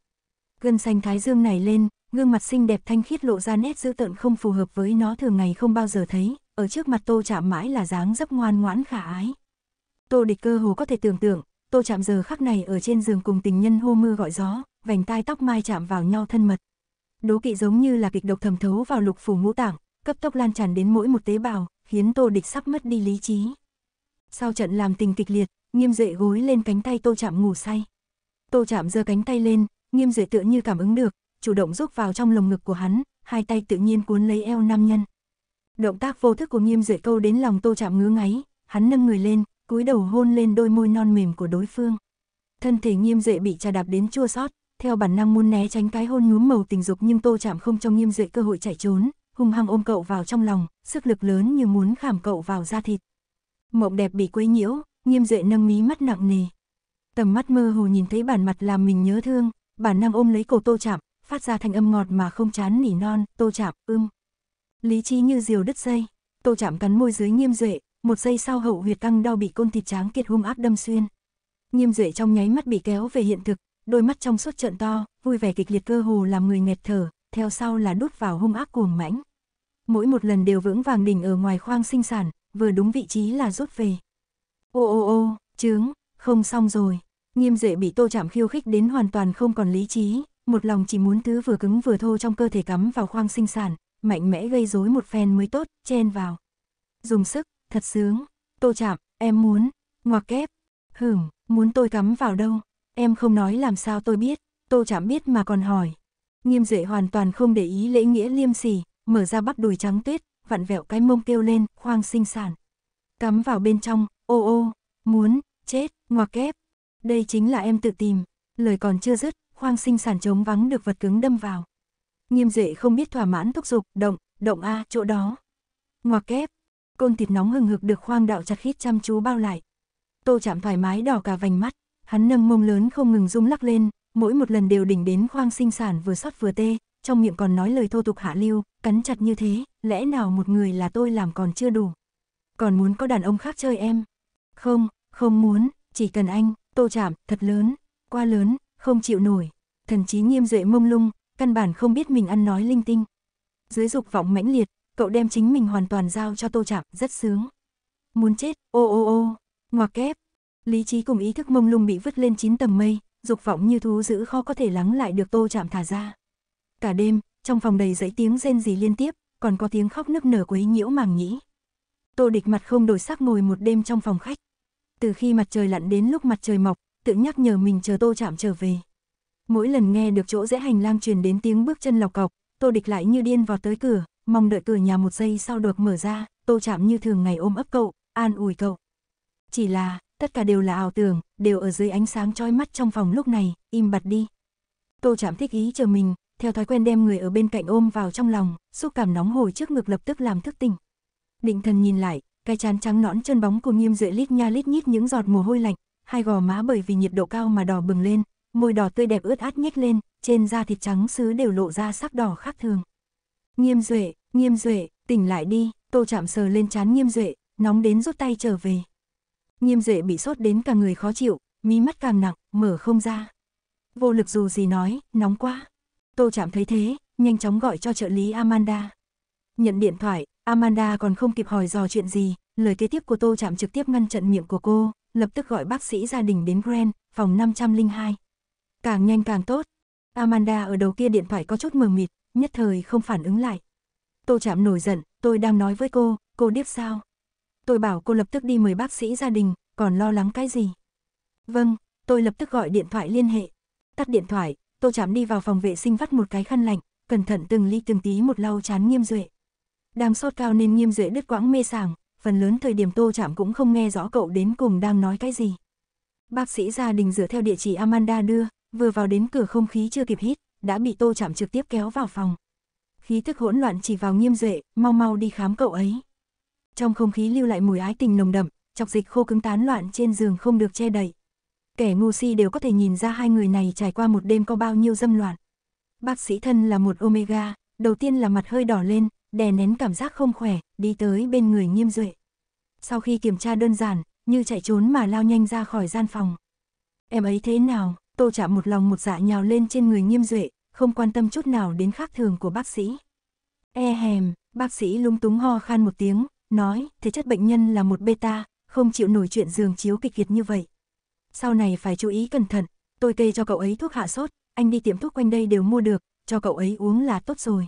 Gân xanh thái dương này lên, gương mặt xinh đẹp thanh khiết lộ ra nét dữ tợn không phù hợp với nó thường ngày không bao giờ thấy, ở trước mặt tô chạm mãi là dáng dấp ngoan ngoãn khả ái. Tô địch cơ hồ có thể tưởng tượng, tô chạm giờ khắc này ở trên giường cùng tình nhân hô mưa gọi gió, vành tai tóc mai chạm vào nhau thân mật. Đố kỵ giống như là kịch độc thẩm thấu vào lục phủ ngũ tạng, cấp tốc lan tràn đến mỗi một tế bào, khiến tô địch sắp mất đi lý trí. Sau trận làm tình kịch liệt, nghiêm duệ gối lên cánh tay tô chạm ngủ say. Tô chạm giơ cánh tay lên, nghiêm duệ tựa như cảm ứng được, chủ động rúc vào trong lồng ngực của hắn, hai tay tự nhiên cuốn lấy eo nam nhân. Động tác vô thức của nghiêm duệ câu đến lòng tô chạm ngứa ngáy, hắn nâng người lên, cúi đầu hôn lên đôi môi non mềm của đối phương. Thân thể nghiêm duệ bị trà đạp đến chua xót, theo bản năng muốn né tránh cái hôn nhuốm màu tình dục nhưng tô chạm không cho nghiêm duệ cơ hội chạy trốn, hung hăng ôm cậu vào trong lòng, sức lực lớn như muốn khảm cậu vào da thịt. Mộng đẹp bị quấy nhiễu, nghiêm duệ nâng mí mắt nặng nề. Tầm mắt mơ hồ nhìn thấy bản mặt làm mình nhớ thương, bản năng ôm lấy cổ tô chạm, phát ra thanh âm ngọt mà không chán nỉ non, tô chạm, ưm. Lý trí như diều đứt dây, tô chạm cắn môi dưới nghiêm duệ, một giây sau hậu huyệt căng đau bị côn thịt tráng kiệt hung ác đâm xuyên. Nghiêm duệ trong nháy mắt bị kéo về hiện thực, đôi mắt trong suốt trợn to, vui vẻ kịch liệt cơ hồ làm người nghẹt thở, theo sau là đút vào hung ác cuồng mãnh. Mỗi một lần đều vững vàng đỉnh ở ngoài khoang sinh sản, vừa đúng vị trí là rút về. Ô ô ô, chướng, không xong rồi. Nghiêm Duệ bị Tô Trạm khiêu khích đến hoàn toàn không còn lý trí, một lòng chỉ muốn thứ vừa cứng vừa thô trong cơ thể cắm vào khoang sinh sản, mạnh mẽ gây rối một phen mới tốt, chen vào. Dùng sức, thật sướng. Tô Trạm, em muốn, ngoặc kép. Hửm, muốn tôi cắm vào đâu? Em không nói làm sao tôi biết, Tô Trạm biết mà còn hỏi. Nghiêm Duệ hoàn toàn không để ý lễ nghĩa liêm sỉ, mở ra bắp đùi trắng tuyết, vặn vẹo cái mông kêu lên, khoang sinh sản. Cắm vào bên trong, ô ô, muốn, chết, ngoặc kép. Đây chính là em tự tìm. Lời còn chưa dứt, khoang sinh sản trống vắng được vật cứng đâm vào. Nghiêm duệ không biết thỏa mãn thúc giục, động, động a, chỗ đó. Ngoặc kép. Côn thịt nóng hừng hực được khoang đạo chặt khít chăm chú bao lại. Tô chạm thoải mái đỏ cả vành mắt, hắn nâng mông lớn không ngừng rung lắc lên, mỗi một lần đều đỉnh đến khoang sinh sản vừa sót vừa tê, trong miệng còn nói lời thô tục hạ lưu, cắn chặt như thế, lẽ nào một người là tôi làm còn chưa đủ. Còn muốn có đàn ông khác chơi em? Không, không muốn, chỉ cần anh, tô chạm, thật lớn, quá lớn, không chịu nổi. Thần trí nghiêm duệ mông lung, căn bản không biết mình ăn nói linh tinh. Dưới dục vọng mãnh liệt, cậu đem chính mình hoàn toàn giao cho tô chạm, rất sướng. Muốn chết, ô ô ô, ngoặc kép. Lý trí cùng ý thức mông lung bị vứt lên chín tầng mây, dục vọng như thú giữ khó có thể lắng lại được tô chạm thả ra cả đêm, trong phòng đầy dãy tiếng rên rỉ liên tiếp, còn có tiếng khóc nức nở quấy nhiễu màng nhĩ. Tô địch mặt không đổi sắc ngồi một đêm trong phòng khách. Từ khi mặt trời lặn đến lúc mặt trời mọc, tự nhắc nhở mình chờ tô chạm trở về. Mỗi lần nghe được chỗ dễ hành lang truyền đến tiếng bước chân lọc cọc, tô địch lại như điên vào tới cửa, mong đợi cửa nhà một giây sau được mở ra, tô chạm như thường ngày ôm ấp cậu, an ủi cậu. Chỉ là, tất cả đều là ảo tưởng, đều ở dưới ánh sáng chói mắt trong phòng lúc này, im bặt đi. Tô chạm thích ý chờ mình, theo thói quen đem người ở bên cạnh ôm vào trong lòng, xúc cảm nóng hổi trước ngực lập tức làm thức tỉnh. Định thần nhìn lại, cái chán trắng nõn chân bóng của Nghiêm Duệ lít nha lít nhít những giọt mồ hôi lạnh, hai gò má bởi vì nhiệt độ cao mà đỏ bừng lên, môi đỏ tươi đẹp ướt át nhếch lên, trên da thịt trắng xứ đều lộ ra sắc đỏ khác thường. Nghiêm Duệ, Nghiêm Duệ, tỉnh lại đi, Tô chạm sờ lên chán Nghiêm Duệ, nóng đến rút tay trở về. Nghiêm Duệ bị sốt đến cả người khó chịu, mí mắt càng nặng, mở không ra. Vô lực dù gì nói, nóng quá. Tô Chạm thấy thế, nhanh chóng gọi cho trợ lý Amanda. Nhận điện thoại, Amanda còn không kịp hỏi dò chuyện gì, lời kế tiếp của Tô Chạm trực tiếp ngăn chặn miệng của cô, lập tức gọi bác sĩ gia đình đến Grand, phòng 502. Càng nhanh càng tốt. Amanda ở đầu kia điện thoại có chút mờ mịt, nhất thời không phản ứng lại. Tô Chạm nổi giận, tôi đang nói với cô, cô điếc sao? Tôi bảo cô lập tức đi mời bác sĩ gia đình, còn lo lắng cái gì? Vâng, tôi lập tức gọi điện thoại liên hệ. Tắt điện thoại, Tô Trạm đi vào phòng vệ sinh vắt một cái khăn lạnh, cẩn thận từng ly từng tí một lau chán Nghiêm Duệ. Đang sốt cao nên Nghiêm Duệ đứt quãng mê sảng, phần lớn thời điểm Tô Trạm cũng không nghe rõ cậu đến cùng đang nói cái gì. Bác sĩ gia đình dựa theo địa chỉ Amanda đưa, vừa vào đến cửa không khí chưa kịp hít, đã bị Tô Trạm trực tiếp kéo vào phòng. Khí tức hỗn loạn chỉ vào Nghiêm Duệ, mau mau đi khám cậu ấy. Trong không khí lưu lại mùi ái tình nồng đậm, chọc dịch khô cứng tán loạn trên giường không được che đậy kẻ ngu si đều có thể nhìn ra hai người này trải qua một đêm có bao nhiêu dâm loạn. Bác sĩ thân là một omega, đầu tiên là mặt hơi đỏ lên, đè nén cảm giác không khỏe, đi tới bên người nghiêm duệ. Sau khi kiểm tra đơn giản, như chạy trốn mà lao nhanh ra khỏi gian phòng. Em ấy thế nào, tô chạm một lòng một dạ nhào lên trên người nghiêm duệ, không quan tâm chút nào đến khác thường của bác sĩ. E hèm, bác sĩ lung túng ho khan một tiếng, nói, thể chất bệnh nhân là một beta, không chịu nổi chuyện giường chiếu kịch liệt như vậy, sau này phải chú ý cẩn thận, tôi kê cho cậu ấy thuốc hạ sốt, anh đi tiệm thuốc quanh đây đều mua được, cho cậu ấy uống là tốt rồi.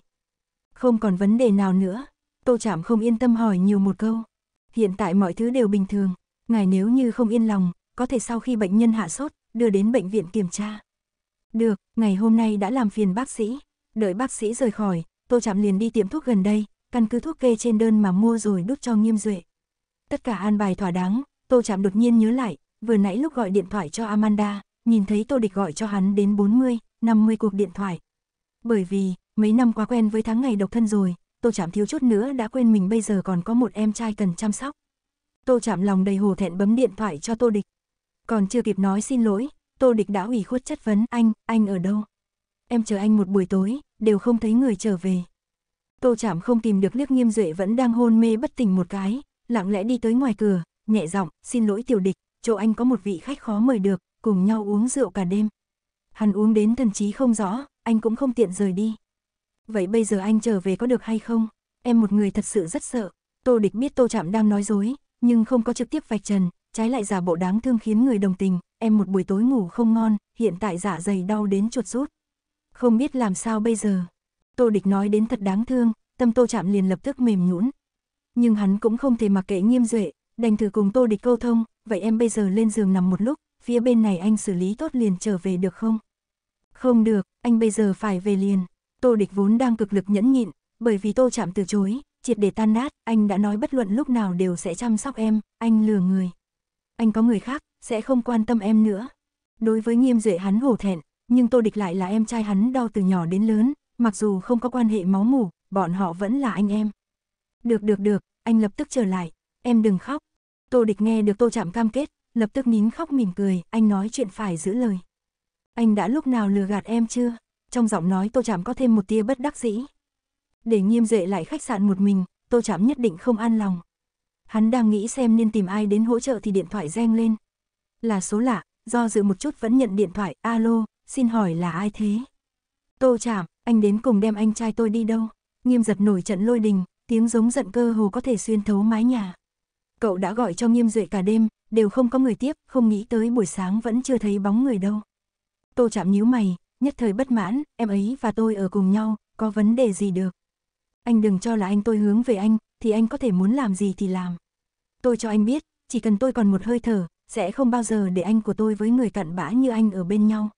Không còn vấn đề nào nữa, Tô Chạm không yên tâm hỏi nhiều một câu. Hiện tại mọi thứ đều bình thường, ngài nếu như không yên lòng, có thể sau khi bệnh nhân hạ sốt, đưa đến bệnh viện kiểm tra. Được, ngày hôm nay đã làm phiền bác sĩ, đợi bác sĩ rời khỏi, Tô Chạm liền đi tiệm thuốc gần đây, căn cứ thuốc kê trên đơn mà mua rồi đút cho Nghiêm Duệ. Tất cả an bài thỏa đáng, Tô Chạm đột nhiên nhớ lại, vừa nãy lúc gọi điện thoại cho Amanda, nhìn thấy Tô Địch gọi cho hắn đến 40, 50 cuộc điện thoại. Bởi vì, mấy năm quá quen với tháng ngày độc thân rồi, Tô Chạm thiếu chút nữa đã quên mình bây giờ còn có một em trai cần chăm sóc. Tô Chạm lòng đầy hồ thẹn bấm điện thoại cho Tô Địch. Còn chưa kịp nói xin lỗi, Tô Địch đã ủy khuất chất vấn anh, anh ở đâu? Em chờ anh một buổi tối, đều không thấy người trở về. Tô Chạm không tìm được liếc nghiêm duệ vẫn đang hôn mê bất tỉnh một cái, lặng lẽ đi tới ngoài cửa, nhẹ giọng, xin lỗi tiểu địch, chỗ anh có một vị khách khó mời được, cùng nhau uống rượu cả đêm. Hắn uống đến thần trí không rõ, anh cũng không tiện rời đi. Vậy bây giờ anh trở về có được hay không? Em một người thật sự rất sợ. Tô địch biết Tô chạm đang nói dối, nhưng không có trực tiếp vạch trần, trái lại giả bộ đáng thương khiến người đồng tình. Em một buổi tối ngủ không ngon, hiện tại dạ dày đau đến chuột rút. Không biết làm sao bây giờ. Tô địch nói đến thật đáng thương, tâm Tô chạm liền lập tức mềm nhũn. Nhưng hắn cũng không thể mặc kệ nghiêm duệ, đành thử cùng tô địch câu thông, vậy em bây giờ lên giường nằm một lúc, phía bên này anh xử lý tốt liền trở về được không? Không được, anh bây giờ phải về liền. Tô địch vốn đang cực lực nhẫn nhịn, bởi vì tô chạm từ chối, triệt để tan nát, anh đã nói bất luận lúc nào đều sẽ chăm sóc em, anh lừa người. Anh có người khác, sẽ không quan tâm em nữa. Đối với nghiêm duệ hắn hổ thẹn, nhưng tô địch lại là em trai hắn đau từ nhỏ đến lớn, mặc dù không có quan hệ máu mủ, bọn họ vẫn là anh em. Được được được, anh lập tức trở lại, em đừng khóc, Tô Địch nghe được Tô Chạm cam kết, lập tức nín khóc mỉm cười, anh nói chuyện phải giữ lời. Anh đã lúc nào lừa gạt em chưa? Trong giọng nói Tô Chạm có thêm một tia bất đắc dĩ. Để nghiêm duệ lại khách sạn một mình, Tô Chạm nhất định không an lòng. Hắn đang nghĩ xem nên tìm ai đến hỗ trợ thì điện thoại reng lên. Là số lạ, do dự một chút vẫn nhận điện thoại, alo, xin hỏi là ai thế? Tô Chạm, anh đến cùng đem anh trai tôi đi đâu? Nghiêm giật nổi trận lôi đình, tiếng giống giận cơ hồ có thể xuyên thấu mái nhà. Cậu đã gọi cho nghiêm duệ cả đêm, đều không có người tiếp, không nghĩ tới buổi sáng vẫn chưa thấy bóng người đâu. Tô chạm nhíu mày, nhất thời bất mãn, em ấy và tôi ở cùng nhau, có vấn đề gì được. Anh đừng cho là anh tôi hướng về anh, thì anh có thể muốn làm gì thì làm. Tôi cho anh biết, chỉ cần tôi còn một hơi thở, sẽ không bao giờ để anh của tôi với người cận bã như anh ở bên nhau.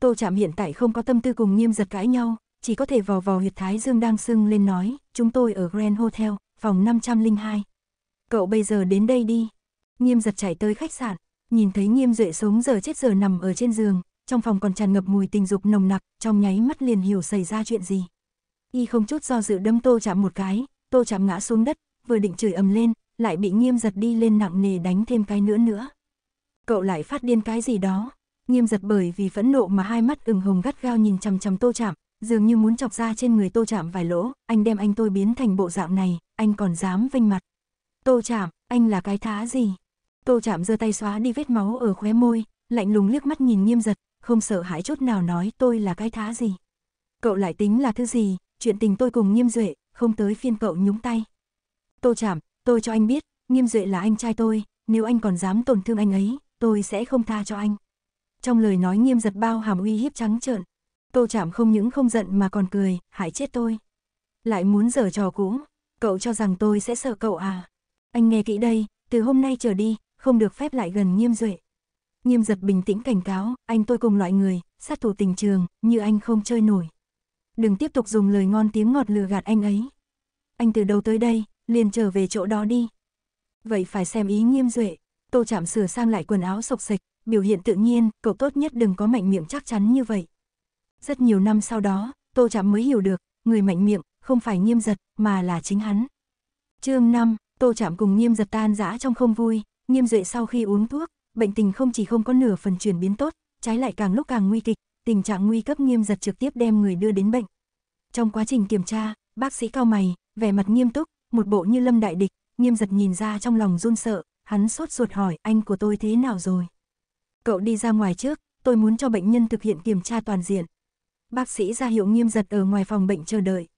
Tô chạm hiện tại không có tâm tư cùng nghiêm giật cãi nhau, chỉ có thể vò vò huyệt thái dương đang sưng lên nói, chúng tôi ở Grand Hotel, phòng 502 cậu bây giờ đến đây đi. Nghiêm giật chạy tới khách sạn, nhìn thấy nghiêm duệ sống giờ chết giờ nằm ở trên giường, trong phòng còn tràn ngập mùi tình dục nồng nặc, trong nháy mắt liền hiểu xảy ra chuyện gì. Y không chút do dự đâm tô chạm một cái, tô chạm ngã xuống đất, vừa định chửi ầm lên, lại bị nghiêm giật đi lên nặng nề đánh thêm cái nữa nữa. Cậu lại phát điên cái gì đó, nghiêm giật bởi vì phẫn nộ mà hai mắt ửng hồng gắt gao nhìn chằm chằm tô chạm, dường như muốn chọc ra trên người tô chạm vài lỗ, anh đem anh tôi biến thành bộ dạng này, anh còn dám vênh mặt. Tô chạm, anh là cái thá gì? Tô chạm giơ tay xóa đi vết máu ở khóe môi, lạnh lùng liếc mắt nhìn nghiêm giật, không sợ hãi chút nào nói tôi là cái thá gì. Cậu lại tính là thứ gì, chuyện tình tôi cùng nghiêm duệ, không tới phiên cậu nhúng tay. Tô chạm, tôi cho anh biết, nghiêm duệ là anh trai tôi, nếu anh còn dám tổn thương anh ấy, tôi sẽ không tha cho anh. Trong lời nói nghiêm giật bao hàm uy hiếp trắng trợn, tô chạm không những không giận mà còn cười, hại chết tôi. Lại muốn giở trò cũ, cậu cho rằng tôi sẽ sợ cậu à? Anh nghe kỹ đây, từ hôm nay trở đi, không được phép lại gần nghiêm duệ. Nghiêm giật bình tĩnh cảnh cáo, anh tôi cùng loại người, sát thủ tình trường, như anh không chơi nổi. Đừng tiếp tục dùng lời ngon tiếng ngọt lừa gạt anh ấy. Anh từ đầu tới đây, liền trở về chỗ đó đi. Vậy phải xem ý nghiêm duệ, tô chạm sửa sang lại quần áo sộc sịch biểu hiện tự nhiên, cậu tốt nhất đừng có mạnh miệng chắc chắn như vậy. Rất nhiều năm sau đó, tô chạm mới hiểu được, người mạnh miệng, không phải nghiêm giật, mà là chính hắn. chương 5, Tô chạm cùng nghiêm giật tan giã trong không vui, nghiêm duệ sau khi uống thuốc, bệnh tình không chỉ không có nửa phần chuyển biến tốt, trái lại càng lúc càng nguy kịch, tình trạng nguy cấp nghiêm giật trực tiếp đem người đưa đến bệnh. Trong quá trình kiểm tra, bác sĩ cao mày, vẻ mặt nghiêm túc, một bộ như lâm đại địch, nghiêm giật nhìn ra trong lòng run sợ, hắn sốt ruột hỏi anh của tôi thế nào rồi. Cậu đi ra ngoài trước, tôi muốn cho bệnh nhân thực hiện kiểm tra toàn diện. Bác sĩ ra hiệu nghiêm giật ở ngoài phòng bệnh chờ đợi.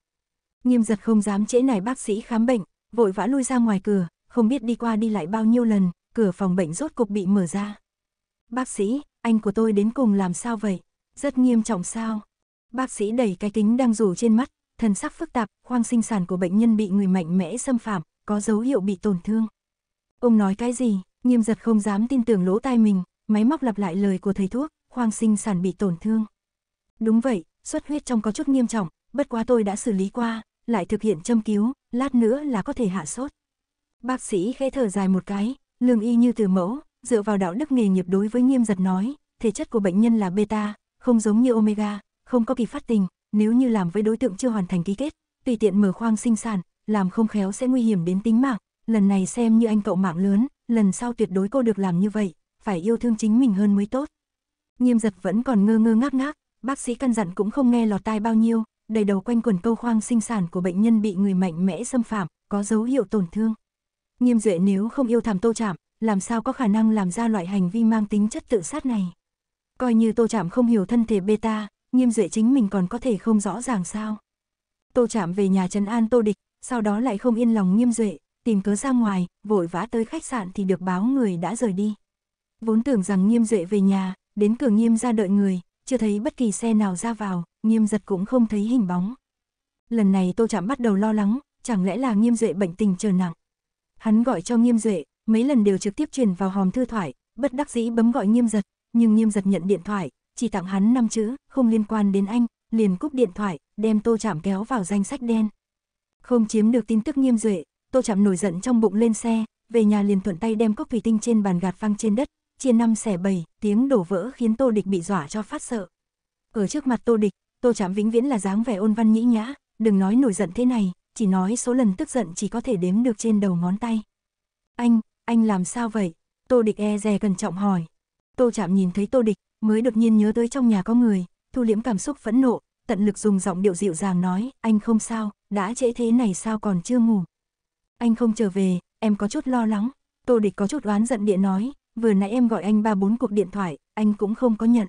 Nghiêm giật không dám trễ nải bác sĩ khám bệnh, vội vã lui ra ngoài cửa, không biết đi qua đi lại bao nhiêu lần, cửa phòng bệnh rốt cục bị mở ra. Bác sĩ, anh của tôi đến cùng làm sao vậy? Rất nghiêm trọng sao? Bác sĩ đẩy cái kính đang rủ trên mắt, thần sắc phức tạp, khoang sinh sản của bệnh nhân bị người mạnh mẽ xâm phạm, có dấu hiệu bị tổn thương. Ông nói cái gì, nghiêm giật không dám tin tưởng lỗ tai mình, máy móc lặp lại lời của thầy thuốc, khoang sinh sản bị tổn thương. Đúng vậy, xuất huyết trong có chút nghiêm trọng, bất quá tôi đã xử lý qua, lại thực hiện châm cứu, lát nữa là có thể hạ sốt. Bác sĩ khẽ thở dài một cái, lương y như từ mẫu, dựa vào đạo đức nghề nghiệp đối với nghiêm giật nói, thể chất của bệnh nhân là beta, không giống như omega, không có kỳ phát tình, nếu như làm với đối tượng chưa hoàn thành ký kết, tùy tiện mở khoang sinh sản, làm không khéo sẽ nguy hiểm đến tính mạng, lần này xem như anh cậu mạng lớn, lần sau tuyệt đối cô được làm như vậy, phải yêu thương chính mình hơn mới tốt. Nghiêm giật vẫn còn ngơ ngơ ngác ngác, bác sĩ căn dặn cũng không nghe lọt tai bao nhiêu, đầy đầu quanh quần câu khoang sinh sản của bệnh nhân bị người mạnh mẽ xâm phạm, có dấu hiệu tổn thương. Nghiêm Duệ nếu không yêu thầm Tô Trạm, làm sao có khả năng làm ra loại hành vi mang tính chất tự sát này? Coi như Tô Trạm không hiểu thân thể beta, Nghiêm Duệ chính mình còn có thể không rõ ràng sao? Tô Trạm về nhà trấn an Tô Địch, sau đó lại không yên lòng Nghiêm Duệ, tìm cớ ra ngoài, vội vã tới khách sạn thì được báo người đã rời đi. Vốn tưởng rằng Nghiêm Duệ về nhà, đến cửa Nghiêm ra đợi người, chưa thấy bất kỳ xe nào ra vào, nghiêm giật cũng không thấy hình bóng. Lần này tô chạm bắt đầu lo lắng, chẳng lẽ là nghiêm duệ bệnh tình trở nặng. Hắn gọi cho nghiêm duệ, mấy lần đều trực tiếp truyền vào hòm thư thoại, bất đắc dĩ bấm gọi nghiêm giật, nhưng nghiêm giật nhận điện thoại, chỉ tặng hắn năm chữ, không liên quan đến anh, liền cúp điện thoại, đem tô chạm kéo vào danh sách đen. Không chiếm được tin tức nghiêm duệ, tô chạm nổi giận trong bụng lên xe, về nhà liền thuận tay đem cốc thủy tinh trên bàn gạt văng trên đất, chia năm xẻ bảy, tiếng đổ vỡ khiến Tô Địch bị dọa cho phát sợ. Ở trước mặt Tô Địch, Tô Trạm vĩnh viễn là dáng vẻ ôn văn nhĩ nhã, đừng nói nổi giận thế này, chỉ nói số lần tức giận chỉ có thể đếm được trên đầu ngón tay. Anh, anh làm sao vậy? Tô Địch e dè cẩn trọng hỏi. Tô Trạm nhìn thấy Tô Địch, mới đột nhiên nhớ tới trong nhà có người, thu liễm cảm xúc phẫn nộ, tận lực dùng giọng điệu dịu dàng nói, anh không sao, đã trễ thế này sao còn chưa ngủ. Anh không trở về, em có chút lo lắng. Tô Địch có chút oán giận địa nói, vừa nãy em gọi anh ba bốn cuộc điện thoại, anh cũng không có nhận.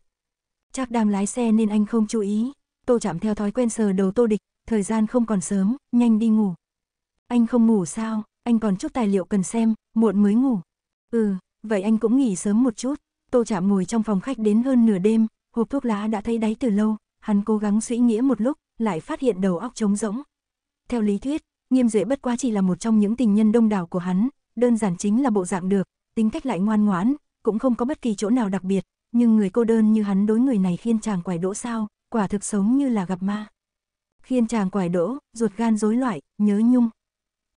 Chắc đang lái xe nên anh không chú ý, Tô chạm theo thói quen sờ đầu Tô Địch, thời gian không còn sớm, nhanh đi ngủ. Anh không ngủ sao, anh còn chút tài liệu cần xem, muộn mới ngủ. Ừ, vậy anh cũng nghỉ sớm một chút. Tô chạm ngồi trong phòng khách đến hơn nửa đêm, hộp thuốc lá đã thấy đáy từ lâu, hắn cố gắng suy nghĩ một lúc, lại phát hiện đầu óc trống rỗng. Theo lý thuyết, Nghiêm Duệ bất quá chỉ là một trong những tình nhân đông đảo của hắn, đơn giản chính là bộ dạng được, tính cách lại ngoan ngoãn, cũng không có bất kỳ chỗ nào đặc biệt, nhưng người cô đơn như hắn đối người này khiên chàng quải đỗ sao, quả thực sống như là gặp ma. Khiên chàng quải đỗ, ruột gan rối loạn, nhớ nhung.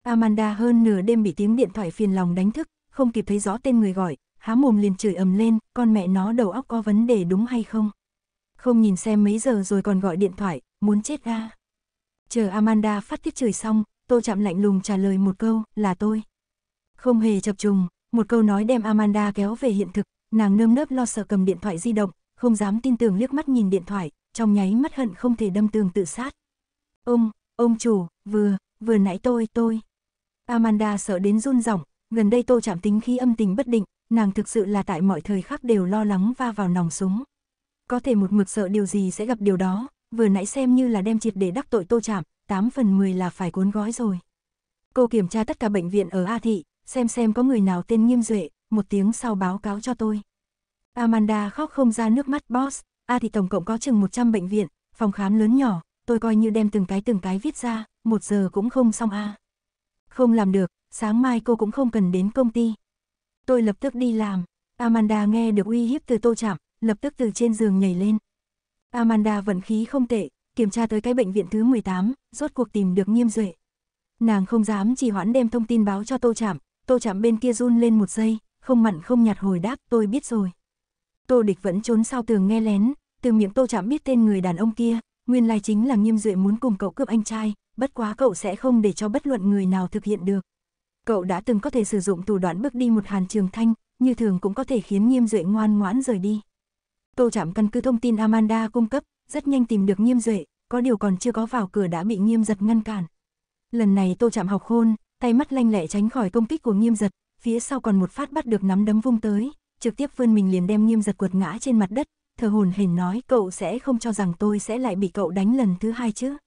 Amanda hơn nửa đêm bị tiếng điện thoại phiền lòng đánh thức, không kịp thấy rõ tên người gọi, há mồm liền chửi ầm lên, con mẹ nó đầu óc có vấn đề đúng hay không. Không nhìn xem mấy giờ rồi còn gọi điện thoại, muốn chết ra. Chờ Amanda phát tiết chửi xong, tô chạm lạnh lùng trả lời một câu, là tôi. Không hề chập trùng, một câu nói đem Amanda kéo về hiện thực, nàng nơm nớp lo sợ cầm điện thoại di động, không dám tin tưởng liếc mắt nhìn điện thoại, trong nháy mắt hận không thể đâm tường tự sát. Ông, ông chủ, vừa, vừa nãy tôi, tôi. Amanda sợ đến run rẩng, gần đây tô chạm tính khi âm tình bất định, nàng thực sự là tại mọi thời khắc đều lo lắng va vào nòng súng. Có thể một mực sợ điều gì sẽ gặp điều đó, vừa nãy xem như là đem triệt để đắc tội tô chạm, 8 phần 10 là phải cuốn gói rồi. Cô kiểm tra tất cả bệnh viện ở A Thị, xem xem có người nào tên nghiêm duệ, một tiếng sau báo cáo cho tôi. Amanda khóc không ra nước mắt boss, A thì tổng cộng có chừng 100 bệnh viện, phòng khám lớn nhỏ, tôi coi như đem từng cái từng cái viết ra, một giờ cũng không xong A. Không làm được, sáng mai cô cũng không cần đến công ty. Tôi lập tức đi làm, Amanda nghe được uy hiếp từ tô chạm, lập tức từ trên giường nhảy lên. Amanda vận khí không tệ, kiểm tra tới cái bệnh viện thứ 18, rốt cuộc tìm được nghiêm duệ. Nàng không dám chỉ hoãn đem thông tin báo cho tô chạm, tô chạm bên kia run lên một giây, không mặn không nhạt hồi đáp tôi biết rồi. Tô Địch vẫn trốn sau tường nghe lén, từ miệng Tô Trạm biết tên người đàn ông kia, nguyên lai chính là Nghiêm Duệ muốn cùng cậu cướp anh trai, bất quá cậu sẽ không để cho bất luận người nào thực hiện được. Cậu đã từng có thể sử dụng thủ đoạn bước đi một Hàn Trường Thanh, như thường cũng có thể khiến Nghiêm Duệ ngoan ngoãn rời đi. Tô Trạm căn cứ thông tin Amanda cung cấp, rất nhanh tìm được Nghiêm Duệ, có điều còn chưa có vào cửa đã bị Nghiêm Giật ngăn cản. Lần này Tô Trạm học khôn, tay mắt lanh lẹ tránh khỏi công kích của Nghiêm Giật, phía sau còn một phát bắt được nắm đấm vung tới, trực tiếp vươn mình liền đem nghiêm giật quật ngã trên mặt đất, thờ hồn hển nói cậu sẽ không cho rằng tôi sẽ lại bị cậu đánh lần thứ hai chứ.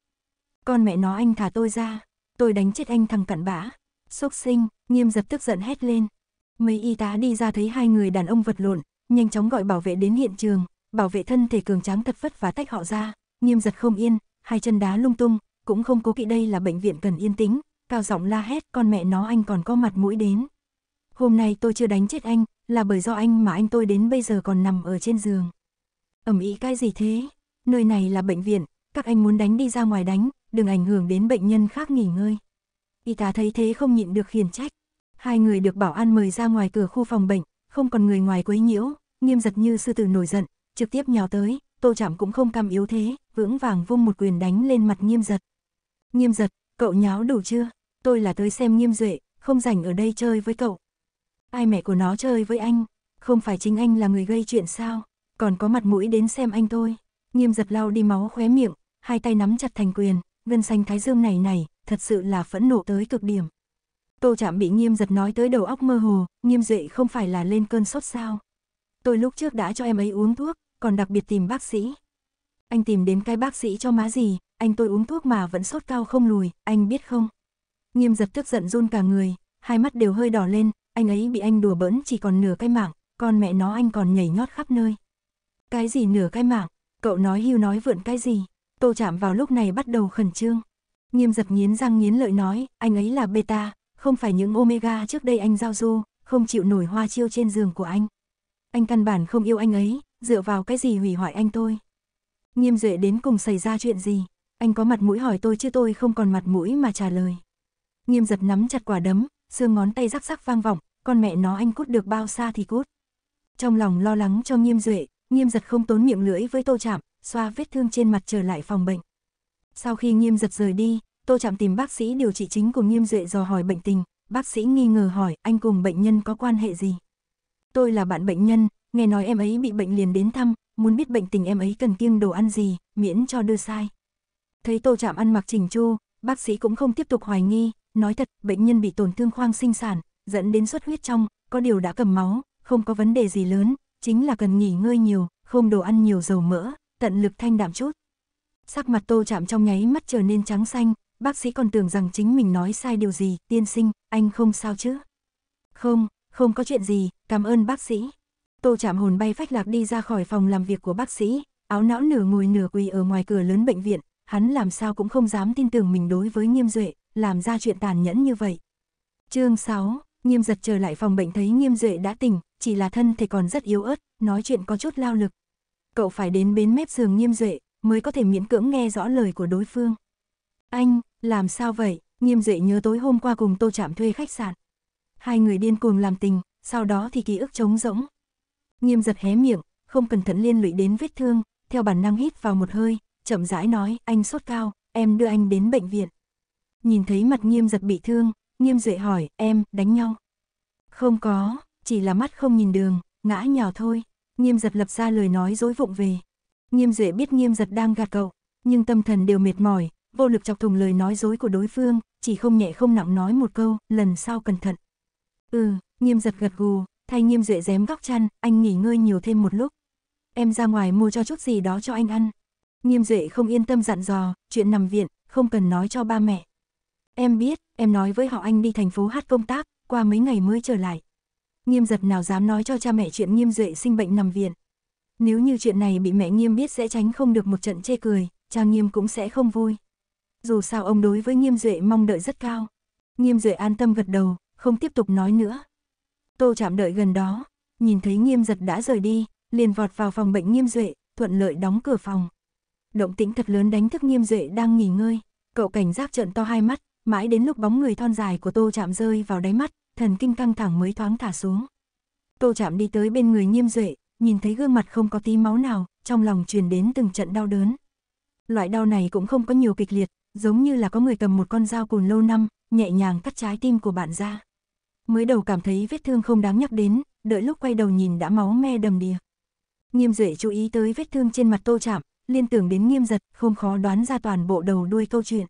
Con mẹ nó anh thả tôi ra, tôi đánh chết anh thằng cặn bã. Sốc sinh, nghiêm giật tức giận hét lên. Mấy y tá đi ra thấy hai người đàn ông vật lộn, nhanh chóng gọi bảo vệ đến hiện trường, bảo vệ thân thể cường tráng thật vất và tách họ ra, nghiêm giật không yên, hai chân đá lung tung, cũng không cố kỵ đây là bệnh viện cần yên tĩnh, cao giọng la hét con mẹ nó anh còn có mặt mũi đến hôm nay tôi chưa đánh chết anh, là bởi do anh mà anh tôi đến bây giờ còn nằm ở trên giường. Ẩm ý cái gì thế? Nơi này là bệnh viện, các anh muốn đánh đi ra ngoài đánh, đừng ảnh hưởng đến bệnh nhân khác nghỉ ngơi. Y tá thấy thế không nhịn được khiển trách. Hai người được bảo an mời ra ngoài cửa khu phòng bệnh, không còn người ngoài quấy nhiễu, nghiêm giật như sư tử nổi giận, trực tiếp nhào tới, tô chạm cũng không cam yếu thế, vững vàng vung một quyền đánh lên mặt nghiêm giật. Nghiêm giật, cậu nháo đủ chưa? Tôi là tới xem nghiêm duệ, không rảnh ở đây chơi với cậu ai mẹ của nó chơi với anh, không phải chính anh là người gây chuyện sao, còn có mặt mũi đến xem anh thôi. Nghiêm giật lau đi máu khóe miệng, hai tay nắm chặt thành quyền, gân xanh thái dương này này, thật sự là phẫn nộ tới cực điểm. Tô chạm bị nghiêm giật nói tới đầu óc mơ hồ, nghiêm duệ không phải là lên cơn sốt sao. Tôi lúc trước đã cho em ấy uống thuốc, còn đặc biệt tìm bác sĩ. Anh tìm đến cái bác sĩ cho má gì, anh tôi uống thuốc mà vẫn sốt cao không lùi, anh biết không? Nghiêm giật tức giận run cả người, hai mắt đều hơi đỏ lên, anh ấy bị anh đùa bỡn chỉ còn nửa cái mạng, con mẹ nó anh còn nhảy nhót khắp nơi. Cái gì nửa cái mạng, cậu nói hưu nói vượn cái gì, tô chạm vào lúc này bắt đầu khẩn trương. Nghiêm giật nghiến răng nghiến lợi nói, anh ấy là beta, không phải những omega trước đây anh giao du, không chịu nổi hoa chiêu trên giường của anh. Anh căn bản không yêu anh ấy, dựa vào cái gì hủy hoại anh tôi. Nghiêm duệ đến cùng xảy ra chuyện gì, anh có mặt mũi hỏi tôi chứ tôi không còn mặt mũi mà trả lời. Nghiêm giật nắm chặt quả đấm, xương ngón tay rắc rắc vang vọng, con mẹ nó anh cút được bao xa thì cút. Trong lòng lo lắng cho nghiêm duệ, nghiêm giật không tốn miệng lưỡi với tô chạm, xoa vết thương trên mặt trở lại phòng bệnh. Sau khi nghiêm giật rời đi, tô chạm tìm bác sĩ điều trị chính của nghiêm duệ dò hỏi bệnh tình, bác sĩ nghi ngờ hỏi anh cùng bệnh nhân có quan hệ gì. Tôi là bạn bệnh nhân, nghe nói em ấy bị bệnh liền đến thăm, muốn biết bệnh tình em ấy cần kiêng đồ ăn gì, miễn cho đưa sai. Thấy tô chạm ăn mặc chỉnh chu, bác sĩ cũng không tiếp tục hoài nghi, Nói thật, bệnh nhân bị tổn thương khoang sinh sản, dẫn đến xuất huyết trong, có điều đã cầm máu, không có vấn đề gì lớn, chính là cần nghỉ ngơi nhiều, không đồ ăn nhiều dầu mỡ, tận lực thanh đạm chút. Sắc mặt tô chạm trong nháy mắt trở nên trắng xanh, bác sĩ còn tưởng rằng chính mình nói sai điều gì, tiên sinh, anh không sao chứ? Không, không có chuyện gì, cảm ơn bác sĩ. Tô chạm hồn bay phách lạc đi ra khỏi phòng làm việc của bác sĩ, áo não nửa ngồi nửa quỳ ở ngoài cửa lớn bệnh viện, hắn làm sao cũng không dám tin tưởng mình đối với nghiêm duệ, làm ra chuyện tàn nhẫn như vậy. chương 6, nghiêm giật trở lại phòng bệnh thấy nghiêm duệ đã tỉnh, chỉ là thân thể còn rất yếu ớt, nói chuyện có chút lao lực. Cậu phải đến bến mép giường nghiêm duệ, mới có thể miễn cưỡng nghe rõ lời của đối phương. Anh, làm sao vậy? Nghiêm duệ nhớ tối hôm qua cùng tô chạm thuê khách sạn. Hai người điên cuồng làm tình, sau đó thì ký ức trống rỗng. Nghiêm giật hé miệng, không cẩn thận liên lụy đến vết thương, theo bản năng hít vào một hơi, chậm rãi nói, anh sốt cao, em đưa anh đến bệnh viện nhìn thấy mặt nghiêm giật bị thương, nghiêm duệ hỏi, em, đánh nhau. Không có, chỉ là mắt không nhìn đường, ngã nhào thôi. Nghiêm giật lập ra lời nói dối vụng về. Nghiêm duệ biết nghiêm giật đang gạt cậu, nhưng tâm thần đều mệt mỏi, vô lực chọc thùng lời nói dối của đối phương, chỉ không nhẹ không nặng nói một câu, lần sau cẩn thận. Ừ, nghiêm giật gật gù, thay nghiêm duệ dém góc chăn, anh nghỉ ngơi nhiều thêm một lúc. Em ra ngoài mua cho chút gì đó cho anh ăn. Nghiêm duệ không yên tâm dặn dò, chuyện nằm viện, không cần nói cho ba mẹ. Em biết, em nói với họ anh đi thành phố hát công tác, qua mấy ngày mới trở lại. Nghiêm giật nào dám nói cho cha mẹ chuyện nghiêm duệ sinh bệnh nằm viện. Nếu như chuyện này bị mẹ nghiêm biết sẽ tránh không được một trận chê cười, cha nghiêm cũng sẽ không vui. Dù sao ông đối với nghiêm duệ mong đợi rất cao. Nghiêm duệ an tâm gật đầu, không tiếp tục nói nữa. Tô chạm đợi gần đó, nhìn thấy nghiêm giật đã rời đi, liền vọt vào phòng bệnh nghiêm duệ, thuận lợi đóng cửa phòng. Động tĩnh thật lớn đánh thức nghiêm duệ đang nghỉ ngơi, cậu cảnh giác trợn to hai mắt, mãi đến lúc bóng người thon dài của Tô Chạm rơi vào đáy mắt, thần kinh căng thẳng mới thoáng thả xuống. Tô Chạm đi tới bên người Nghiêm Duệ, nhìn thấy gương mặt không có tí máu nào, trong lòng truyền đến từng trận đau đớn. Loại đau này cũng không có nhiều kịch liệt, giống như là có người cầm một con dao cùn lâu năm, nhẹ nhàng cắt trái tim của bạn ra. Mới đầu cảm thấy vết thương không đáng nhắc đến, đợi lúc quay đầu nhìn đã máu me đầm đìa. Nghiêm Duệ chú ý tới vết thương trên mặt Tô Chạm, liên tưởng đến Nghiêm Giật, không khó đoán ra toàn bộ đầu đuôi câu chuyện.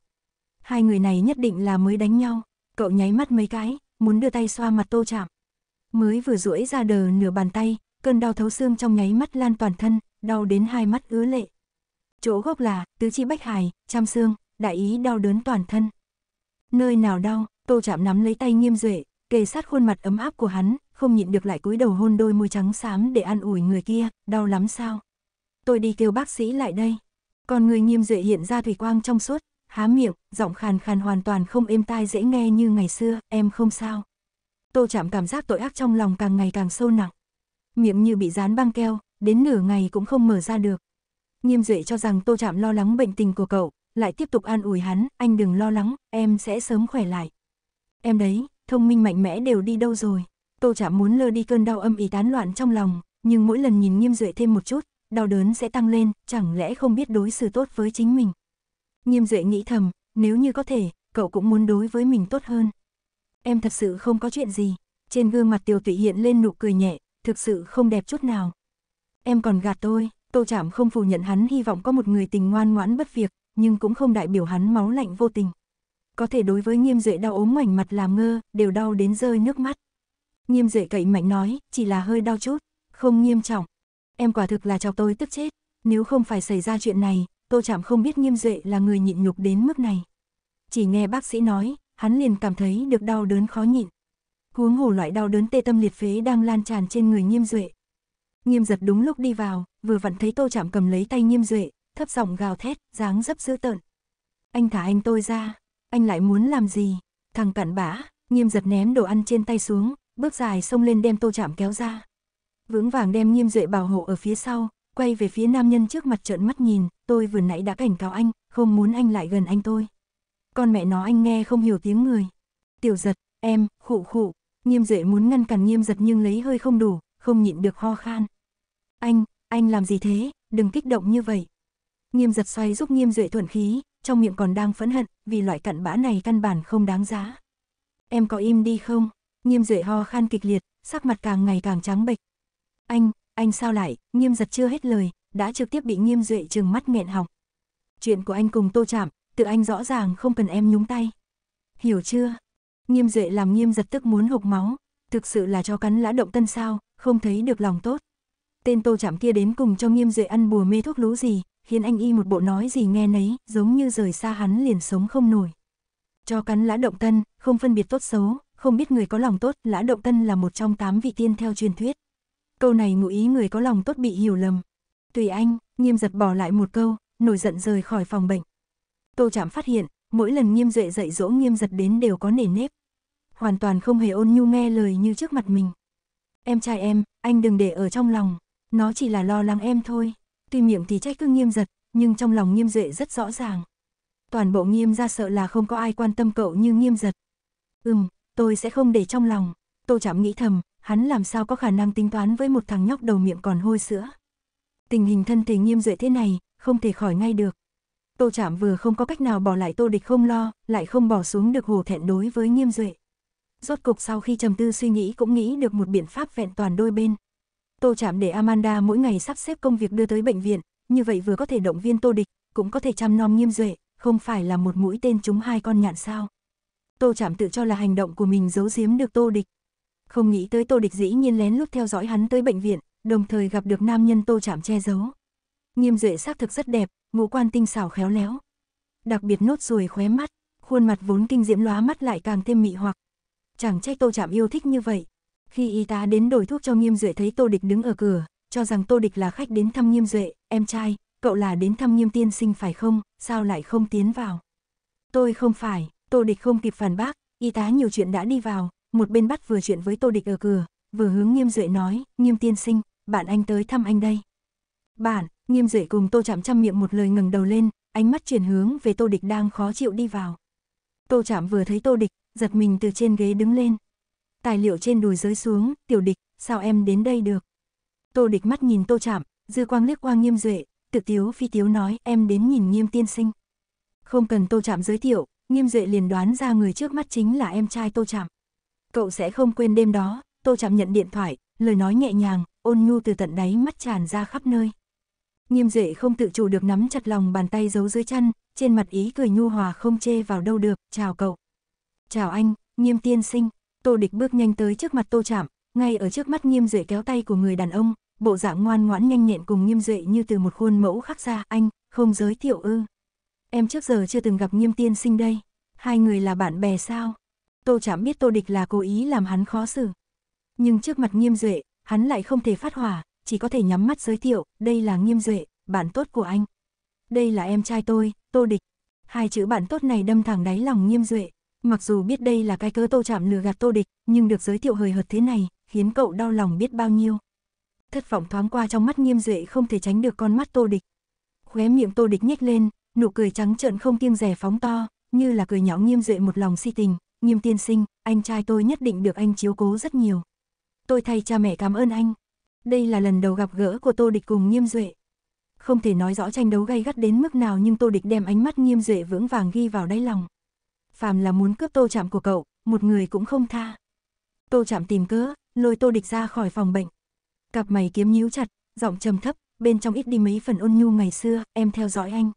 Hai người này nhất định là mới đánh nhau, cậu nháy mắt mấy cái, muốn đưa tay xoa mặt tô chạm. Mới vừa duỗi ra đờ nửa bàn tay, cơn đau thấu xương trong nháy mắt lan toàn thân, đau đến hai mắt ứa lệ. Chỗ gốc là, tứ chi bách hài, trăm xương, đại ý đau đớn toàn thân. Nơi nào đau, tô chạm nắm lấy tay nghiêm duệ, kề sát khuôn mặt ấm áp của hắn, không nhịn được lại cúi đầu hôn đôi môi trắng xám để an ủi người kia, đau lắm sao. Tôi đi kêu bác sĩ lại đây. Còn người nghiêm duệ hiện ra thủy quang trong suốt, há miệng, giọng khàn khàn hoàn toàn không êm tai dễ nghe như ngày xưa, em không sao. Tô chạm cảm giác tội ác trong lòng càng ngày càng sâu nặng. Miệng như bị dán băng keo, đến nửa ngày cũng không mở ra được. Nghiêm Duệ cho rằng Tô chạm lo lắng bệnh tình của cậu, lại tiếp tục an ủi hắn, anh đừng lo lắng, em sẽ sớm khỏe lại. Em đấy, thông minh mạnh mẽ đều đi đâu rồi. Tô chạm muốn lơ đi cơn đau âm ỉ tán loạn trong lòng, nhưng mỗi lần nhìn Nghiêm Duệ thêm một chút, đau đớn sẽ tăng lên, chẳng lẽ không biết đối xử tốt với chính mình. Nghiêm Duệ nghĩ thầm, nếu như có thể, cậu cũng muốn đối với mình tốt hơn. Em thật sự không có chuyện gì. Trên gương mặt Tiêu Tụy hiện lên nụ cười nhẹ, thực sự không đẹp chút nào. Em còn gạt tôi, Tô Trảm không phủ nhận hắn hy vọng có một người tình ngoan ngoãn bất việc, nhưng cũng không đại biểu hắn máu lạnh vô tình. Có thể đối với Nghiêm Duệ đau ốm ngoảnh mặt làm ngơ, đều đau đến rơi nước mắt. Nghiêm Duệ cậy mạnh nói, chỉ là hơi đau chút, không nghiêm trọng. Em quả thực là chọc tôi tức chết, nếu không phải xảy ra chuyện này, Tô Trạm không biết Nghiêm Duệ là người nhịn nhục đến mức này. Chỉ nghe bác sĩ nói, hắn liền cảm thấy được đau đớn khó nhịn. Huống hồ loại đau đớn tê tâm liệt phế đang lan tràn trên người Nghiêm Duệ. Nghiêm giật đúng lúc đi vào, vừa vặn thấy Tô Trạm cầm lấy tay Nghiêm Duệ, thấp giọng gào thét, dáng dấp dữ tợn. Anh thả anh tôi ra, anh lại muốn làm gì? Thằng cặn bã, Nghiêm giật ném đồ ăn trên tay xuống, bước dài xông lên đem Tô Trạm kéo ra. Vững vàng đem Nghiêm Duệ bảo hộ ở phía sau, quay về phía nam nhân trước mặt trợn mắt nhìn, tôi vừa nãy đã cảnh cáo anh, không muốn anh lại gần anh tôi. Con mẹ nó anh nghe không hiểu tiếng người. Tiểu giật, em, khụ khụ, nghiêm duệ muốn ngăn cản nghiêm giật nhưng lấy hơi không đủ, không nhịn được ho khan. Anh, anh làm gì thế, đừng kích động như vậy. Nghiêm giật xoay giúp nghiêm duệ thuận khí, trong miệng còn đang phẫn hận, vì loại cặn bã này căn bản không đáng giá. Em có im đi không? Nghiêm duệ ho khan kịch liệt, sắc mặt càng ngày càng trắng bệch. Anh, anh sao lại, nghiêm giật chưa hết lời, đã trực tiếp bị nghiêm duệ trừng mắt nghẹn họng. Chuyện của anh cùng tô chạm, tự anh rõ ràng không cần em nhúng tay. Hiểu chưa? Nghiêm duệ làm nghiêm giật tức muốn hộc máu, thực sự là cho cắn lã động tân sao, không thấy được lòng tốt. Tên tô chạm kia đến cùng cho nghiêm duệ ăn bùa mê thuốc lú gì, khiến anh y một bộ nói gì nghe nấy, giống như rời xa hắn liền sống không nổi. Cho cắn lã động tân, không phân biệt tốt xấu, không biết người có lòng tốt, lã động tân là một trong tám vị tiên theo truyền thuyết câu này ngụ ý người có lòng tốt bị hiểu lầm. Tùy anh, nghiêm giật bỏ lại một câu, nổi giận rời khỏi phòng bệnh. Tô chạm phát hiện, mỗi lần nghiêm duệ dạy dỗ nghiêm giật đến đều có nề nếp. Hoàn toàn không hề ôn nhu nghe lời như trước mặt mình. Em trai em, anh đừng để ở trong lòng, nó chỉ là lo lắng em thôi. Tuy miệng thì trách cứ nghiêm giật, nhưng trong lòng nghiêm duệ rất rõ ràng. Toàn bộ nghiêm ra sợ là không có ai quan tâm cậu như nghiêm giật. Ừm, tôi sẽ không để trong lòng. Tô chạm nghĩ thầm, hắn làm sao có khả năng tính toán với một thằng nhóc đầu miệng còn hôi sữa. Tình hình thân thể nghiêm duệ thế này, không thể khỏi ngay được. Tô Trạm vừa không có cách nào bỏ lại Tô Địch không lo, lại không bỏ xuống được hồ thẹn đối với Nghiêm Duệ. Rốt cục sau khi trầm tư suy nghĩ cũng nghĩ được một biện pháp vẹn toàn đôi bên. Tô Trạm để Amanda mỗi ngày sắp xếp công việc đưa tới bệnh viện, như vậy vừa có thể động viên Tô Địch, cũng có thể chăm nom Nghiêm Duệ, không phải là một mũi tên trúng hai con nhạn sao. Tô Trạm tự cho là hành động của mình giấu giếm được Tô Địch, không nghĩ tới Tô Địch dĩ nhiên lén lút theo dõi hắn tới bệnh viện, đồng thời gặp được nam nhân Tô Trảm che giấu. Nghiêm Duệ sắc thực rất đẹp, ngũ quan tinh xảo khéo léo. Đặc biệt nốt ruồi khóe mắt, khuôn mặt vốn kinh diễm lóa mắt lại càng thêm mị hoặc. Chẳng trách Tô Trảm yêu thích như vậy. Khi y tá đến đổi thuốc cho Nghiêm Duệ thấy Tô Địch đứng ở cửa, cho rằng Tô Địch là khách đến thăm Nghiêm Duệ, em trai, cậu là đến thăm Nghiêm tiên sinh phải không, sao lại không tiến vào? Tôi không phải, Tô Địch không kịp phản bác, y tá nhiều chuyện đã đi vào, một bên bắt vừa chuyện với Tô Địch ở cửa, vừa hướng Nghiêm Duệ nói, Nghiêm tiên sinh, bạn anh tới thăm anh đây. Bạn, Nghiêm Duệ cùng Tô Chạm chăm miệng một lời ngẩng đầu lên, ánh mắt chuyển hướng về Tô Địch đang khó chịu đi vào. Tô Chạm vừa thấy Tô Địch, giật mình từ trên ghế đứng lên. Tài liệu trên đùi rơi xuống, tiểu địch, sao em đến đây được? Tô địch mắt nhìn tô chạm, dư quang liếc quang nghiêm duệ, tự tiếu phi tiếu nói em đến nhìn nghiêm tiên sinh. Không cần tô chạm giới thiệu, nghiêm duệ liền đoán ra người trước mắt chính là em trai tô chạm. Cậu sẽ không quên đêm đó, Tô Chạm nhận điện thoại, lời nói nhẹ nhàng, ôn nhu từ tận đáy mắt tràn ra khắp nơi. Nghiêm Duệ không tự chủ được nắm chặt lòng bàn tay giấu dưới chân trên mặt ý cười nhu hòa không chê vào đâu được, chào cậu. Chào anh, Nghiêm tiên sinh, Tô Địch bước nhanh tới trước mặt Tô Chạm, ngay ở trước mắt Nghiêm Duệ kéo tay của người đàn ông, bộ dạng ngoan ngoãn nhanh nhẹn cùng Nghiêm Duệ như từ một khuôn mẫu khắc ra, anh, không giới thiệu ư. Em trước giờ chưa từng gặp Nghiêm tiên sinh đây, hai người là bạn bè sao? Tô Trảm biết Tô Địch là cố ý làm hắn khó xử. Nhưng trước mặt Nghiêm Duệ, hắn lại không thể phát hỏa, chỉ có thể nhắm mắt giới thiệu, đây là Nghiêm Duệ, bạn tốt của anh. Đây là em trai tôi, Tô Địch. Hai chữ bạn tốt này đâm thẳng đáy lòng Nghiêm Duệ. Mặc dù biết đây là cái cớ Tô Trạm lừa gạt Tô Địch, nhưng được giới thiệu hời hợt thế này, khiến cậu đau lòng biết bao nhiêu. Thất vọng thoáng qua trong mắt Nghiêm Duệ không thể tránh được con mắt Tô Địch. Khóe miệng Tô Địch nhếch lên, nụ cười trắng trợn không kiêng rẻ phóng to, như là cười nhạo Nghiêm Duệ một lòng si tình, nghiêm tiên sinh, anh trai tôi nhất định được anh chiếu cố rất nhiều. Tôi thay cha mẹ cảm ơn anh. Đây là lần đầu gặp gỡ của Tô Địch cùng Nghiêm Duệ. Không thể nói rõ tranh đấu gay gắt đến mức nào nhưng Tô Địch đem ánh mắt Nghiêm Duệ vững vàng ghi vào đáy lòng. Phàm là muốn cướp Tô Chạm của cậu, một người cũng không tha. Tô Chạm tìm cớ, lôi Tô Địch ra khỏi phòng bệnh. Cặp mày kiếm nhíu chặt, giọng trầm thấp, bên trong ít đi mấy phần ôn nhu ngày xưa, em theo dõi anh.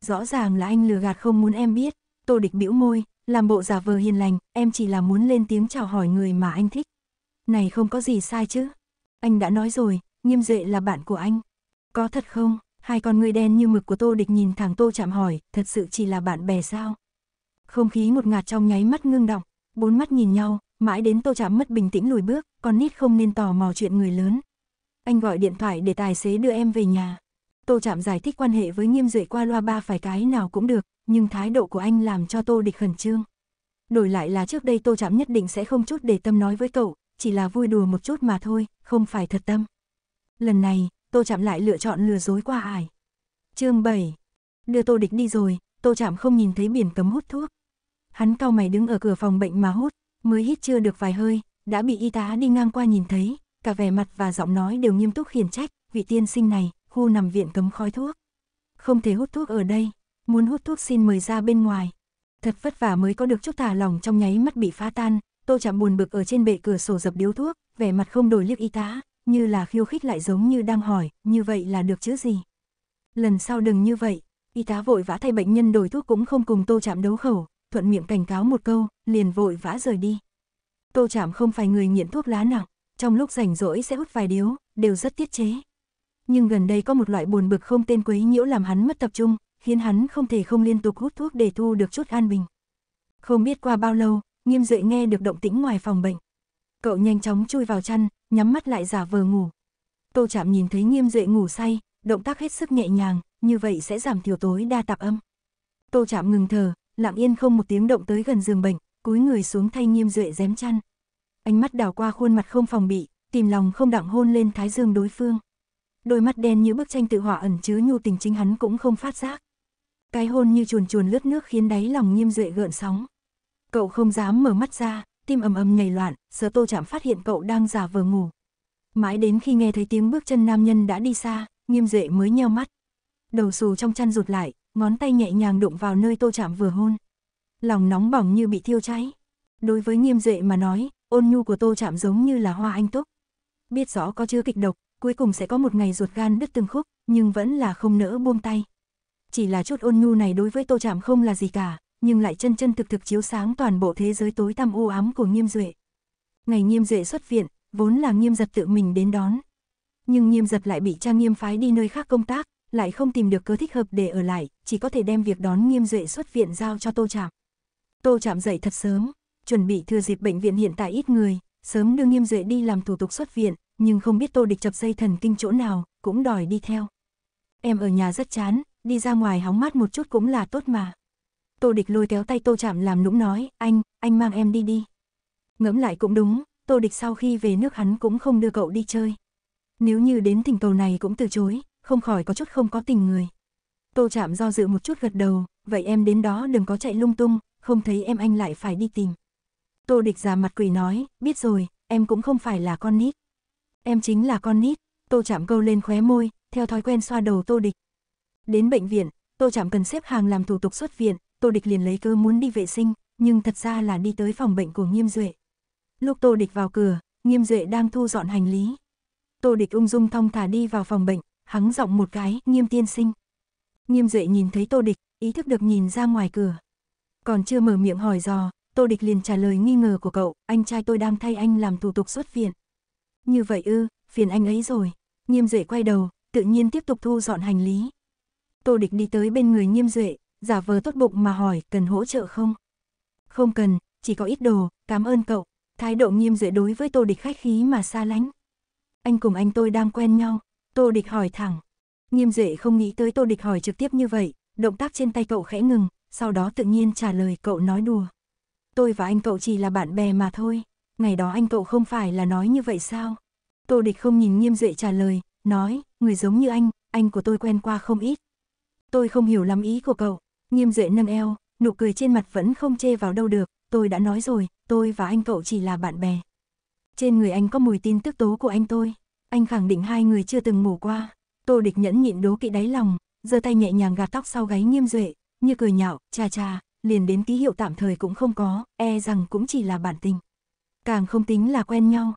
Rõ ràng là anh lừa gạt không muốn em biết, Tô Địch bĩu môi, làm bộ giả vờ hiền lành, em chỉ là muốn lên tiếng chào hỏi người mà anh thích. Này không có gì sai chứ. Anh đã nói rồi, nghiêm duệ là bạn của anh. Có thật không? Hai con người đen như mực của Tô Địch nhìn thẳng Tô chạm hỏi, thật sự chỉ là bạn bè sao? Không khí một ngạt trong nháy mắt ngưng động, bốn mắt nhìn nhau, mãi đến Tô chạm mất bình tĩnh lùi bước, con nít không nên tò mò chuyện người lớn. Anh gọi điện thoại để tài xế đưa em về nhà. Tô Trạm giải thích quan hệ với Nghiêm Duệ qua loa ba phải cái nào cũng được, nhưng thái độ của anh làm cho Tô Địch khẩn trương. Đổi lại là trước đây Tô Trạm nhất định sẽ không chút để tâm nói với cậu, chỉ là vui đùa một chút mà thôi, không phải thật tâm. Lần này, Tô Trạm lại lựa chọn lừa dối qua ải. Chương 7. Đưa Tô Địch đi rồi, Tô Trạm không nhìn thấy biển cấm hút thuốc. Hắn cau mày đứng ở cửa phòng bệnh mà hút, mới hít chưa được vài hơi, đã bị y tá đi ngang qua nhìn thấy, cả vẻ mặt và giọng nói đều nghiêm túc khiển trách, vị tiên sinh này, khu nằm viện cấm khói thuốc. Không thể hút thuốc ở đây, muốn hút thuốc xin mời ra bên ngoài. Thật vất vả mới có được chút thả lỏng trong nháy mắt bị phá tan, tô chạm buồn bực ở trên bệ cửa sổ dập điếu thuốc, vẻ mặt không đổi liếc y tá, như là khiêu khích lại giống như đang hỏi, như vậy là được chứ gì. Lần sau đừng như vậy, y tá vội vã thay bệnh nhân đổi thuốc cũng không cùng tô chạm đấu khẩu, thuận miệng cảnh cáo một câu, liền vội vã rời đi. Tô chạm không phải người nghiện thuốc lá nặng, trong lúc rảnh rỗi sẽ hút vài điếu, đều rất tiết chế nhưng gần đây có một loại buồn bực không tên quấy nhiễu làm hắn mất tập trung, khiến hắn không thể không liên tục hút thuốc để thu được chút an bình. Không biết qua bao lâu, nghiêm duệ nghe được động tĩnh ngoài phòng bệnh. Cậu nhanh chóng chui vào chăn, nhắm mắt lại giả vờ ngủ. Tô chạm nhìn thấy nghiêm duệ ngủ say, động tác hết sức nhẹ nhàng, như vậy sẽ giảm thiểu tối đa tạp âm. Tô chạm ngừng thở, lặng yên không một tiếng động tới gần giường bệnh, cúi người xuống thay nghiêm duệ dém chăn. Ánh mắt đảo qua khuôn mặt không phòng bị, tìm lòng không đặng hôn lên thái dương đối phương đôi mắt đen như bức tranh tự họa ẩn chứa nhu tình chính hắn cũng không phát giác. Cái hôn như chuồn chuồn lướt nước khiến đáy lòng nghiêm duệ gợn sóng. Cậu không dám mở mắt ra, tim ầm ầm nhảy loạn, sớ tô chạm phát hiện cậu đang giả vờ ngủ. Mãi đến khi nghe thấy tiếng bước chân nam nhân đã đi xa, nghiêm duệ mới nheo mắt. Đầu xù trong chăn rụt lại, ngón tay nhẹ nhàng đụng vào nơi tô chạm vừa hôn. Lòng nóng bỏng như bị thiêu cháy. Đối với nghiêm duệ mà nói, ôn nhu của tô chạm giống như là hoa anh túc. Biết rõ có chứa kịch độc, cuối cùng sẽ có một ngày ruột gan đứt từng khúc, nhưng vẫn là không nỡ buông tay. Chỉ là chút ôn nhu này đối với Tô Trạm không là gì cả, nhưng lại chân chân thực thực chiếu sáng toàn bộ thế giới tối tăm u ám của Nghiêm Duệ. Ngày Nghiêm Duệ xuất viện, vốn là Nghiêm Giật tự mình đến đón. Nhưng Nghiêm Giật lại bị cha Nghiêm phái đi nơi khác công tác, lại không tìm được cơ thích hợp để ở lại, chỉ có thể đem việc đón Nghiêm Duệ xuất viện giao cho Tô Trạm. Tô Trạm dậy thật sớm, chuẩn bị thừa dịp bệnh viện hiện tại ít người, sớm đưa Nghiêm Duệ đi làm thủ tục xuất viện, nhưng không biết tô địch chập dây thần kinh chỗ nào, cũng đòi đi theo. Em ở nhà rất chán, đi ra ngoài hóng mát một chút cũng là tốt mà. Tô địch lôi kéo tay tô chạm làm nũng nói, anh, anh mang em đi đi. Ngẫm lại cũng đúng, tô địch sau khi về nước hắn cũng không đưa cậu đi chơi. Nếu như đến thỉnh cầu này cũng từ chối, không khỏi có chút không có tình người. Tô chạm do dự một chút gật đầu, vậy em đến đó đừng có chạy lung tung, không thấy em anh lại phải đi tìm. Tô địch già mặt quỷ nói, biết rồi, em cũng không phải là con nít em chính là con nít, tô chạm câu lên khóe môi, theo thói quen xoa đầu tô địch. Đến bệnh viện, tô chạm cần xếp hàng làm thủ tục xuất viện, tô địch liền lấy cơ muốn đi vệ sinh, nhưng thật ra là đi tới phòng bệnh của nghiêm duệ. Lúc tô địch vào cửa, nghiêm duệ đang thu dọn hành lý. Tô địch ung dung thong thả đi vào phòng bệnh, hắng giọng một cái, nghiêm tiên sinh. Nghiêm duệ nhìn thấy tô địch, ý thức được nhìn ra ngoài cửa. Còn chưa mở miệng hỏi dò, tô địch liền trả lời nghi ngờ của cậu, anh trai tôi đang thay anh làm thủ tục xuất viện. Như vậy ư, phiền anh ấy rồi. Nghiêm Duệ quay đầu, tự nhiên tiếp tục thu dọn hành lý. Tô Địch đi tới bên người Nghiêm Duệ, giả vờ tốt bụng mà hỏi cần hỗ trợ không? Không cần, chỉ có ít đồ, cảm ơn cậu. Thái độ Nghiêm Duệ đối với Tô Địch khách khí mà xa lánh. Anh cùng anh tôi đang quen nhau, Tô Địch hỏi thẳng. Nghiêm Duệ không nghĩ tới Tô Địch hỏi trực tiếp như vậy, động tác trên tay cậu khẽ ngừng, sau đó tự nhiên trả lời cậu nói đùa. Tôi và anh cậu chỉ là bạn bè mà thôi ngày đó anh cậu không phải là nói như vậy sao? Tô địch không nhìn nghiêm duệ trả lời, nói, người giống như anh, anh của tôi quen qua không ít. Tôi không hiểu lắm ý của cậu, nghiêm duệ nâng eo, nụ cười trên mặt vẫn không chê vào đâu được, tôi đã nói rồi, tôi và anh cậu chỉ là bạn bè. Trên người anh có mùi tin tức tố của anh tôi, anh khẳng định hai người chưa từng ngủ qua. Tô địch nhẫn nhịn đố kỵ đáy lòng, giơ tay nhẹ nhàng gạt tóc sau gáy nghiêm duệ, như cười nhạo, cha cha, liền đến ký hiệu tạm thời cũng không có, e rằng cũng chỉ là bản tình càng không tính là quen nhau.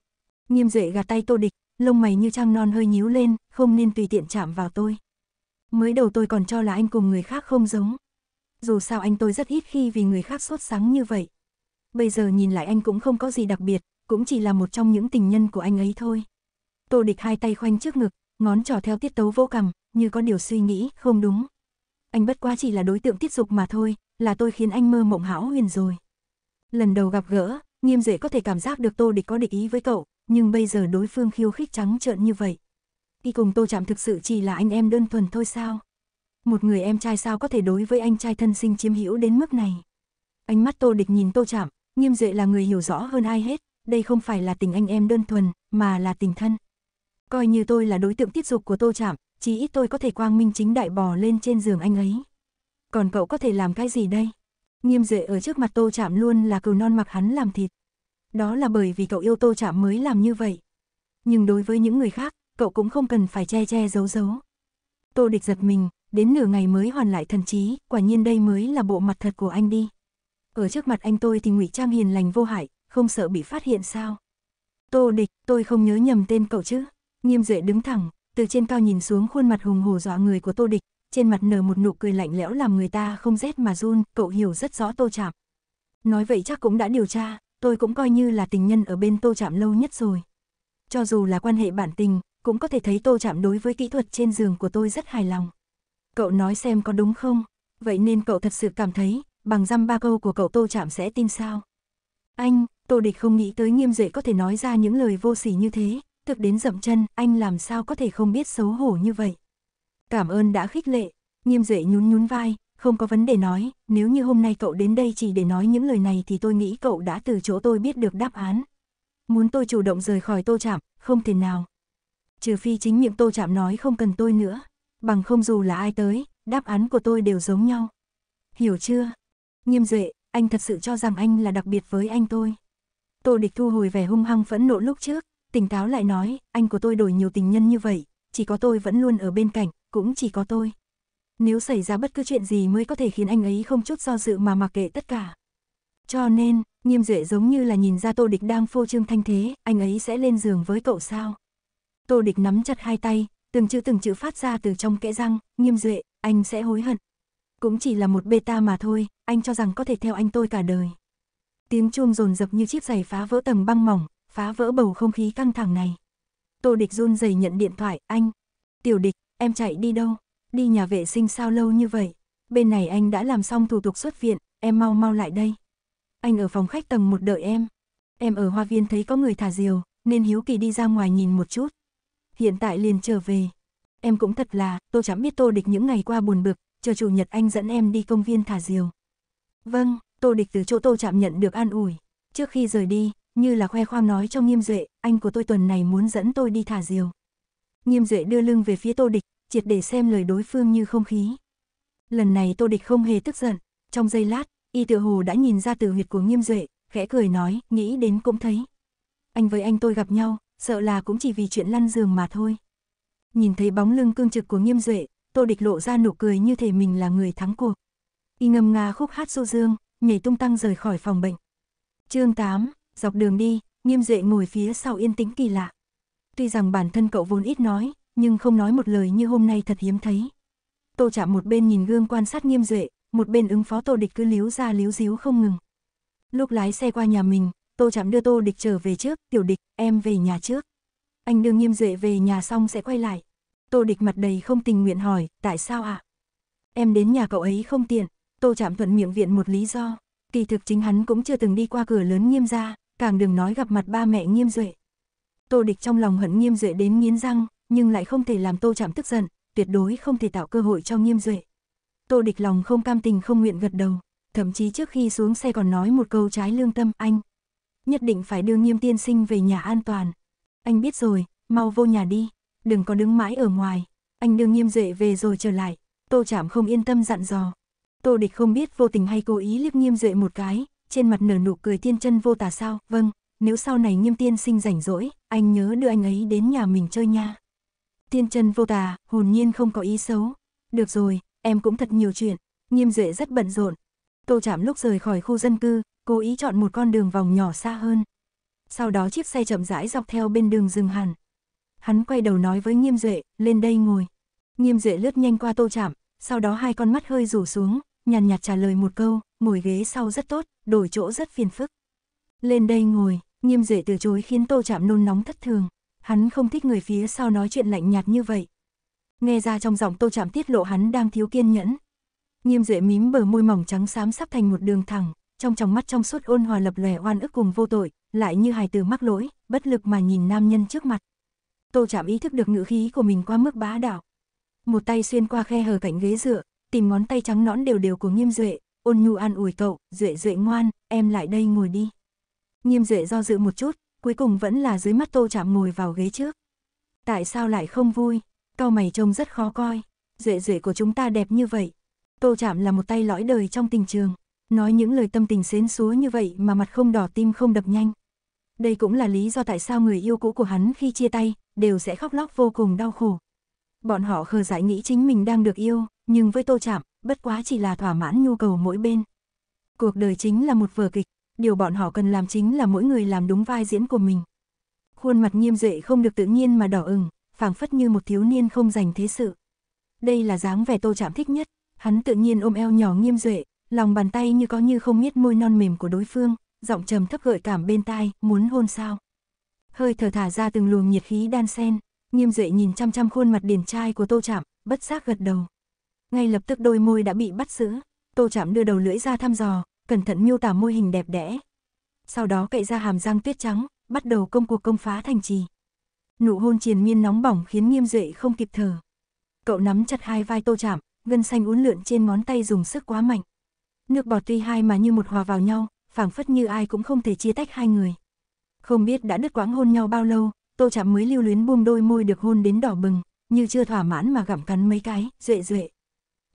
Nghiêm duệ gạt tay tô địch, lông mày như trăng non hơi nhíu lên, không nên tùy tiện chạm vào tôi. Mới đầu tôi còn cho là anh cùng người khác không giống. Dù sao anh tôi rất ít khi vì người khác sốt sáng như vậy. Bây giờ nhìn lại anh cũng không có gì đặc biệt, cũng chỉ là một trong những tình nhân của anh ấy thôi. Tô địch hai tay khoanh trước ngực, ngón trỏ theo tiết tấu vô cầm, như có điều suy nghĩ, không đúng. Anh bất quá chỉ là đối tượng tiết dục mà thôi, là tôi khiến anh mơ mộng hão huyền rồi. Lần đầu gặp gỡ, Nghiêm Duệ có thể cảm giác được Tô Địch có địch ý với cậu, nhưng bây giờ đối phương khiêu khích trắng trợn như vậy. Đi cùng Tô Trạm thực sự chỉ là anh em đơn thuần thôi sao? Một người em trai sao có thể đối với anh trai thân sinh chiếm hữu đến mức này? Ánh mắt Tô Địch nhìn Tô Trạm, Nghiêm Duệ là người hiểu rõ hơn ai hết, đây không phải là tình anh em đơn thuần, mà là tình thân. Coi như tôi là đối tượng tiếp dục của Tô Trạm, chỉ ít tôi có thể quang minh chính đại bò lên trên giường anh ấy. Còn cậu có thể làm cái gì đây? Nghiêm Duệ ở trước mặt Tô Chạm luôn là cừu non mặc hắn làm thịt. Đó là bởi vì cậu yêu Tô Chạm mới làm như vậy. Nhưng đối với những người khác, cậu cũng không cần phải che che giấu giấu. Tô Địch giật mình, đến nửa ngày mới hoàn lại thần trí, quả nhiên đây mới là bộ mặt thật của anh đi. Ở trước mặt anh tôi thì ngụy trang hiền lành vô hại, không sợ bị phát hiện sao? Tô Địch, tôi không nhớ nhầm tên cậu chứ? Nghiêm Duệ đứng thẳng, từ trên cao nhìn xuống khuôn mặt hùng hổ dọa người của Tô Địch, trên mặt nở một nụ cười lạnh lẽo làm người ta không rét mà run, cậu hiểu rất rõ Tô Chạm. Nói vậy chắc cũng đã điều tra, tôi cũng coi như là tình nhân ở bên Tô Chạm lâu nhất rồi. Cho dù là quan hệ bản tình, cũng có thể thấy Tô Chạm đối với kỹ thuật trên giường của tôi rất hài lòng. Cậu nói xem có đúng không? Vậy nên cậu thật sự cảm thấy, bằng dăm ba câu của cậu Tô Chạm sẽ tin sao? Anh, Tô Địch không nghĩ tới nghiêm duệ có thể nói ra những lời vô sỉ như thế, thực đến dậm chân, anh làm sao có thể không biết xấu hổ như vậy. Cảm ơn đã khích lệ, nghiêm duệ nhún nhún vai, không có vấn đề nói, nếu như hôm nay cậu đến đây chỉ để nói những lời này thì tôi nghĩ cậu đã từ chỗ tôi biết được đáp án. Muốn tôi chủ động rời khỏi tô chạm, không thể nào. Trừ phi chính miệng tô chạm nói không cần tôi nữa, bằng không dù là ai tới, đáp án của tôi đều giống nhau. Hiểu chưa? Nghiêm duệ, anh thật sự cho rằng anh là đặc biệt với anh tôi. Tô địch thu hồi vẻ hung hăng phẫn nộ lúc trước, tỉnh táo lại nói, anh của tôi đổi nhiều tình nhân như vậy, chỉ có tôi vẫn luôn ở bên cạnh, cũng chỉ có tôi. Nếu xảy ra bất cứ chuyện gì mới có thể khiến anh ấy không chút do dự mà mặc kệ tất cả. Cho nên, nghiêm duệ giống như là nhìn ra tô địch đang phô trương thanh thế, anh ấy sẽ lên giường với cậu sao. Tô địch nắm chặt hai tay, từng chữ từng chữ phát ra từ trong kẽ răng, nghiêm duệ, anh sẽ hối hận. Cũng chỉ là một beta mà thôi, anh cho rằng có thể theo anh tôi cả đời. Tiếng chuông rồn rập như chiếc giày phá vỡ tầng băng mỏng, phá vỡ bầu không khí căng thẳng này. Tô địch run rẩy nhận điện thoại, anh. Tiểu địch, em chạy đi đâu? Đi nhà vệ sinh sao lâu như vậy? Bên này anh đã làm xong thủ tục xuất viện, em mau mau lại đây. Anh ở phòng khách tầng một đợi em. Em ở hoa viên thấy có người thả diều, nên hiếu kỳ đi ra ngoài nhìn một chút. Hiện tại liền trở về. Em cũng thật là, tô chẳng biết tô địch những ngày qua buồn bực, chờ chủ nhật anh dẫn em đi công viên thả diều. Vâng, tô địch từ chỗ tô chạm nhận được an ủi. Trước khi rời đi, như là khoe khoang nói cho nghiêm duệ, anh của tôi tuần này muốn dẫn tôi đi thả diều. Nghiêm Duệ đưa lưng về phía Tô Địch, triệt để xem lời đối phương như không khí. Lần này Tô Địch không hề tức giận, trong giây lát, y tựa hồ đã nhìn ra từ huyệt của Nghiêm Duệ, khẽ cười nói, nghĩ đến cũng thấy. Anh với anh tôi gặp nhau, sợ là cũng chỉ vì chuyện lăn giường mà thôi. Nhìn thấy bóng lưng cương trực của Nghiêm Duệ, Tô Địch lộ ra nụ cười như thể mình là người thắng cuộc. Y ngâm nga khúc hát du dương, nhảy tung tăng rời khỏi phòng bệnh. Chương 8, dọc đường đi, Nghiêm Duệ ngồi phía sau yên tĩnh kỳ lạ. Tuy rằng bản thân cậu vốn ít nói, nhưng không nói một lời như hôm nay thật hiếm thấy. Tô chạm một bên nhìn gương quan sát nghiêm duệ, một bên ứng phó tô địch cứ líu ra líu díu không ngừng. Lúc lái xe qua nhà mình, tô chạm đưa tô địch trở về trước, tiểu địch, em về nhà trước. Anh đưa nghiêm duệ về nhà xong sẽ quay lại. Tô địch mặt đầy không tình nguyện hỏi, tại sao ạ? À? Em đến nhà cậu ấy không tiện, tô chạm thuận miệng viện một lý do. Kỳ thực chính hắn cũng chưa từng đi qua cửa lớn nghiêm ra, càng đừng nói gặp mặt ba mẹ nghiêm duệ. Tô Địch trong lòng hận Nghiêm Duệ đến nghiến răng, nhưng lại không thể làm Tô Trạm tức giận, tuyệt đối không thể tạo cơ hội cho Nghiêm Duệ. Tô Địch lòng không cam tình không nguyện gật đầu, thậm chí trước khi xuống xe còn nói một câu trái lương tâm anh. Nhất định phải đưa Nghiêm tiên sinh về nhà an toàn. Anh biết rồi, mau vô nhà đi, đừng có đứng mãi ở ngoài. Anh đưa Nghiêm Duệ về rồi trở lại, Tô Trạm không yên tâm dặn dò. Tô Địch không biết vô tình hay cố ý liếc Nghiêm Duệ một cái, trên mặt nở nụ cười thiên chân vô tả sao, vâng, nếu sau này nghiêm tiên sinh rảnh rỗi, anh nhớ đưa anh ấy đến nhà mình chơi nha. Tiên chân vô tà, hồn nhiên không có ý xấu. Được rồi, em cũng thật nhiều chuyện, nghiêm duệ rất bận rộn. Tô chạm lúc rời khỏi khu dân cư, cố ý chọn một con đường vòng nhỏ xa hơn. Sau đó chiếc xe chậm rãi dọc theo bên đường dừng hẳn. Hắn quay đầu nói với nghiêm duệ, lên đây ngồi. Nghiêm duệ lướt nhanh qua tô chạm, sau đó hai con mắt hơi rủ xuống, nhàn nhạt trả lời một câu, ngồi ghế sau rất tốt, đổi chỗ rất phiền phức. Lên đây ngồi, Nghiêm duệ từ chối khiến Tô Chạm nôn nóng thất thường, hắn không thích người phía sau nói chuyện lạnh nhạt như vậy. Nghe ra trong giọng Tô Chạm tiết lộ hắn đang thiếu kiên nhẫn. Nghiêm duệ mím bờ môi mỏng trắng xám sắp thành một đường thẳng, trong tròng mắt trong suốt ôn hòa lập lòe oan ức cùng vô tội, lại như hài từ mắc lỗi, bất lực mà nhìn nam nhân trước mặt. Tô Chạm ý thức được ngữ khí của mình qua mức bá đạo. Một tay xuyên qua khe hở cạnh ghế dựa, tìm ngón tay trắng nõn đều đều của Nghiêm Duệ, ôn nhu an ủi cậu, "Duệ Duệ ngoan, em lại đây ngồi đi." Nghiêm Duệ do dự một chút, cuối cùng vẫn là dưới mắt Tô Chạm ngồi vào ghế trước. Tại sao lại không vui? Cao mày trông rất khó coi. Duệ Duệ của chúng ta đẹp như vậy. Tô Chạm là một tay lõi đời trong tình trường. Nói những lời tâm tình xến xúa như vậy mà mặt không đỏ tim không đập nhanh. Đây cũng là lý do tại sao người yêu cũ của hắn khi chia tay, đều sẽ khóc lóc vô cùng đau khổ. Bọn họ khờ giải nghĩ chính mình đang được yêu, nhưng với Tô Chạm, bất quá chỉ là thỏa mãn nhu cầu mỗi bên. Cuộc đời chính là một vở kịch, điều bọn họ cần làm chính là mỗi người làm đúng vai diễn của mình. Khuôn mặt nghiêm duệ không được tự nhiên mà đỏ ửng, phảng phất như một thiếu niên không dành thế sự. Đây là dáng vẻ Tô chạm thích nhất, hắn tự nhiên ôm eo nhỏ nghiêm duệ, lòng bàn tay như có như không miết môi non mềm của đối phương, giọng trầm thấp gợi cảm bên tai, muốn hôn sao. Hơi thở thả ra từng luồng nhiệt khí đan sen, nghiêm duệ nhìn chăm chăm khuôn mặt điển trai của Tô chạm, bất giác gật đầu. Ngay lập tức đôi môi đã bị bắt giữ, Tô chạm đưa đầu lưỡi ra thăm dò, cẩn thận miêu tả môi hình đẹp đẽ. Sau đó cậy ra hàm răng tuyết trắng, bắt đầu công cuộc công phá thành trì. Nụ hôn triền miên nóng bỏng khiến Nghiêm Duệ không kịp thở. Cậu nắm chặt hai vai Tô chạm gân xanh uốn lượn trên ngón tay dùng sức quá mạnh. Nước bọt tuy hai mà như một hòa vào nhau, phảng phất như ai cũng không thể chia tách hai người. Không biết đã đứt quãng hôn nhau bao lâu, Tô chạm mới lưu luyến buông đôi môi được hôn đến đỏ bừng, như chưa thỏa mãn mà gặm cắn mấy cái, duệ duệ.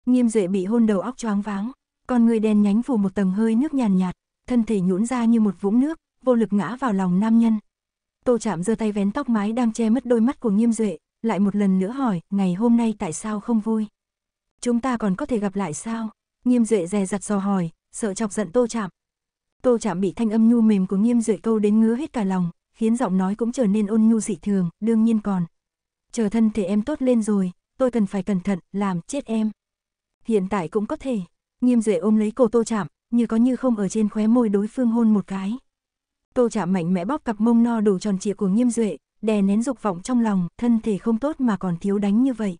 Nghiêm duệ bị hôn đầu óc choáng váng con người đen nhánh phủ một tầng hơi nước nhàn nhạt, thân thể nhũn ra như một vũng nước, vô lực ngã vào lòng nam nhân. Tô Chạm giơ tay vén tóc mái đang che mất đôi mắt của Nghiêm Duệ, lại một lần nữa hỏi, ngày hôm nay tại sao không vui? Chúng ta còn có thể gặp lại sao? Nghiêm Duệ dè dặt dò hỏi, sợ chọc giận Tô Chạm. Tô Chạm bị thanh âm nhu mềm của Nghiêm Duệ câu đến ngứa hết cả lòng, khiến giọng nói cũng trở nên ôn nhu dị thường, đương nhiên còn. Chờ thân thể em tốt lên rồi, tôi cần phải cẩn thận, làm chết em. Hiện tại cũng có thể, Nghiêm Duệ ôm lấy cổ Tô Chạm, như có như không ở trên khóe môi đối phương hôn một cái. Tô Chạm mạnh mẽ bóp cặp mông no đủ tròn trịa của Nghiêm Duệ, đè nén dục vọng trong lòng, thân thể không tốt mà còn thiếu đánh như vậy.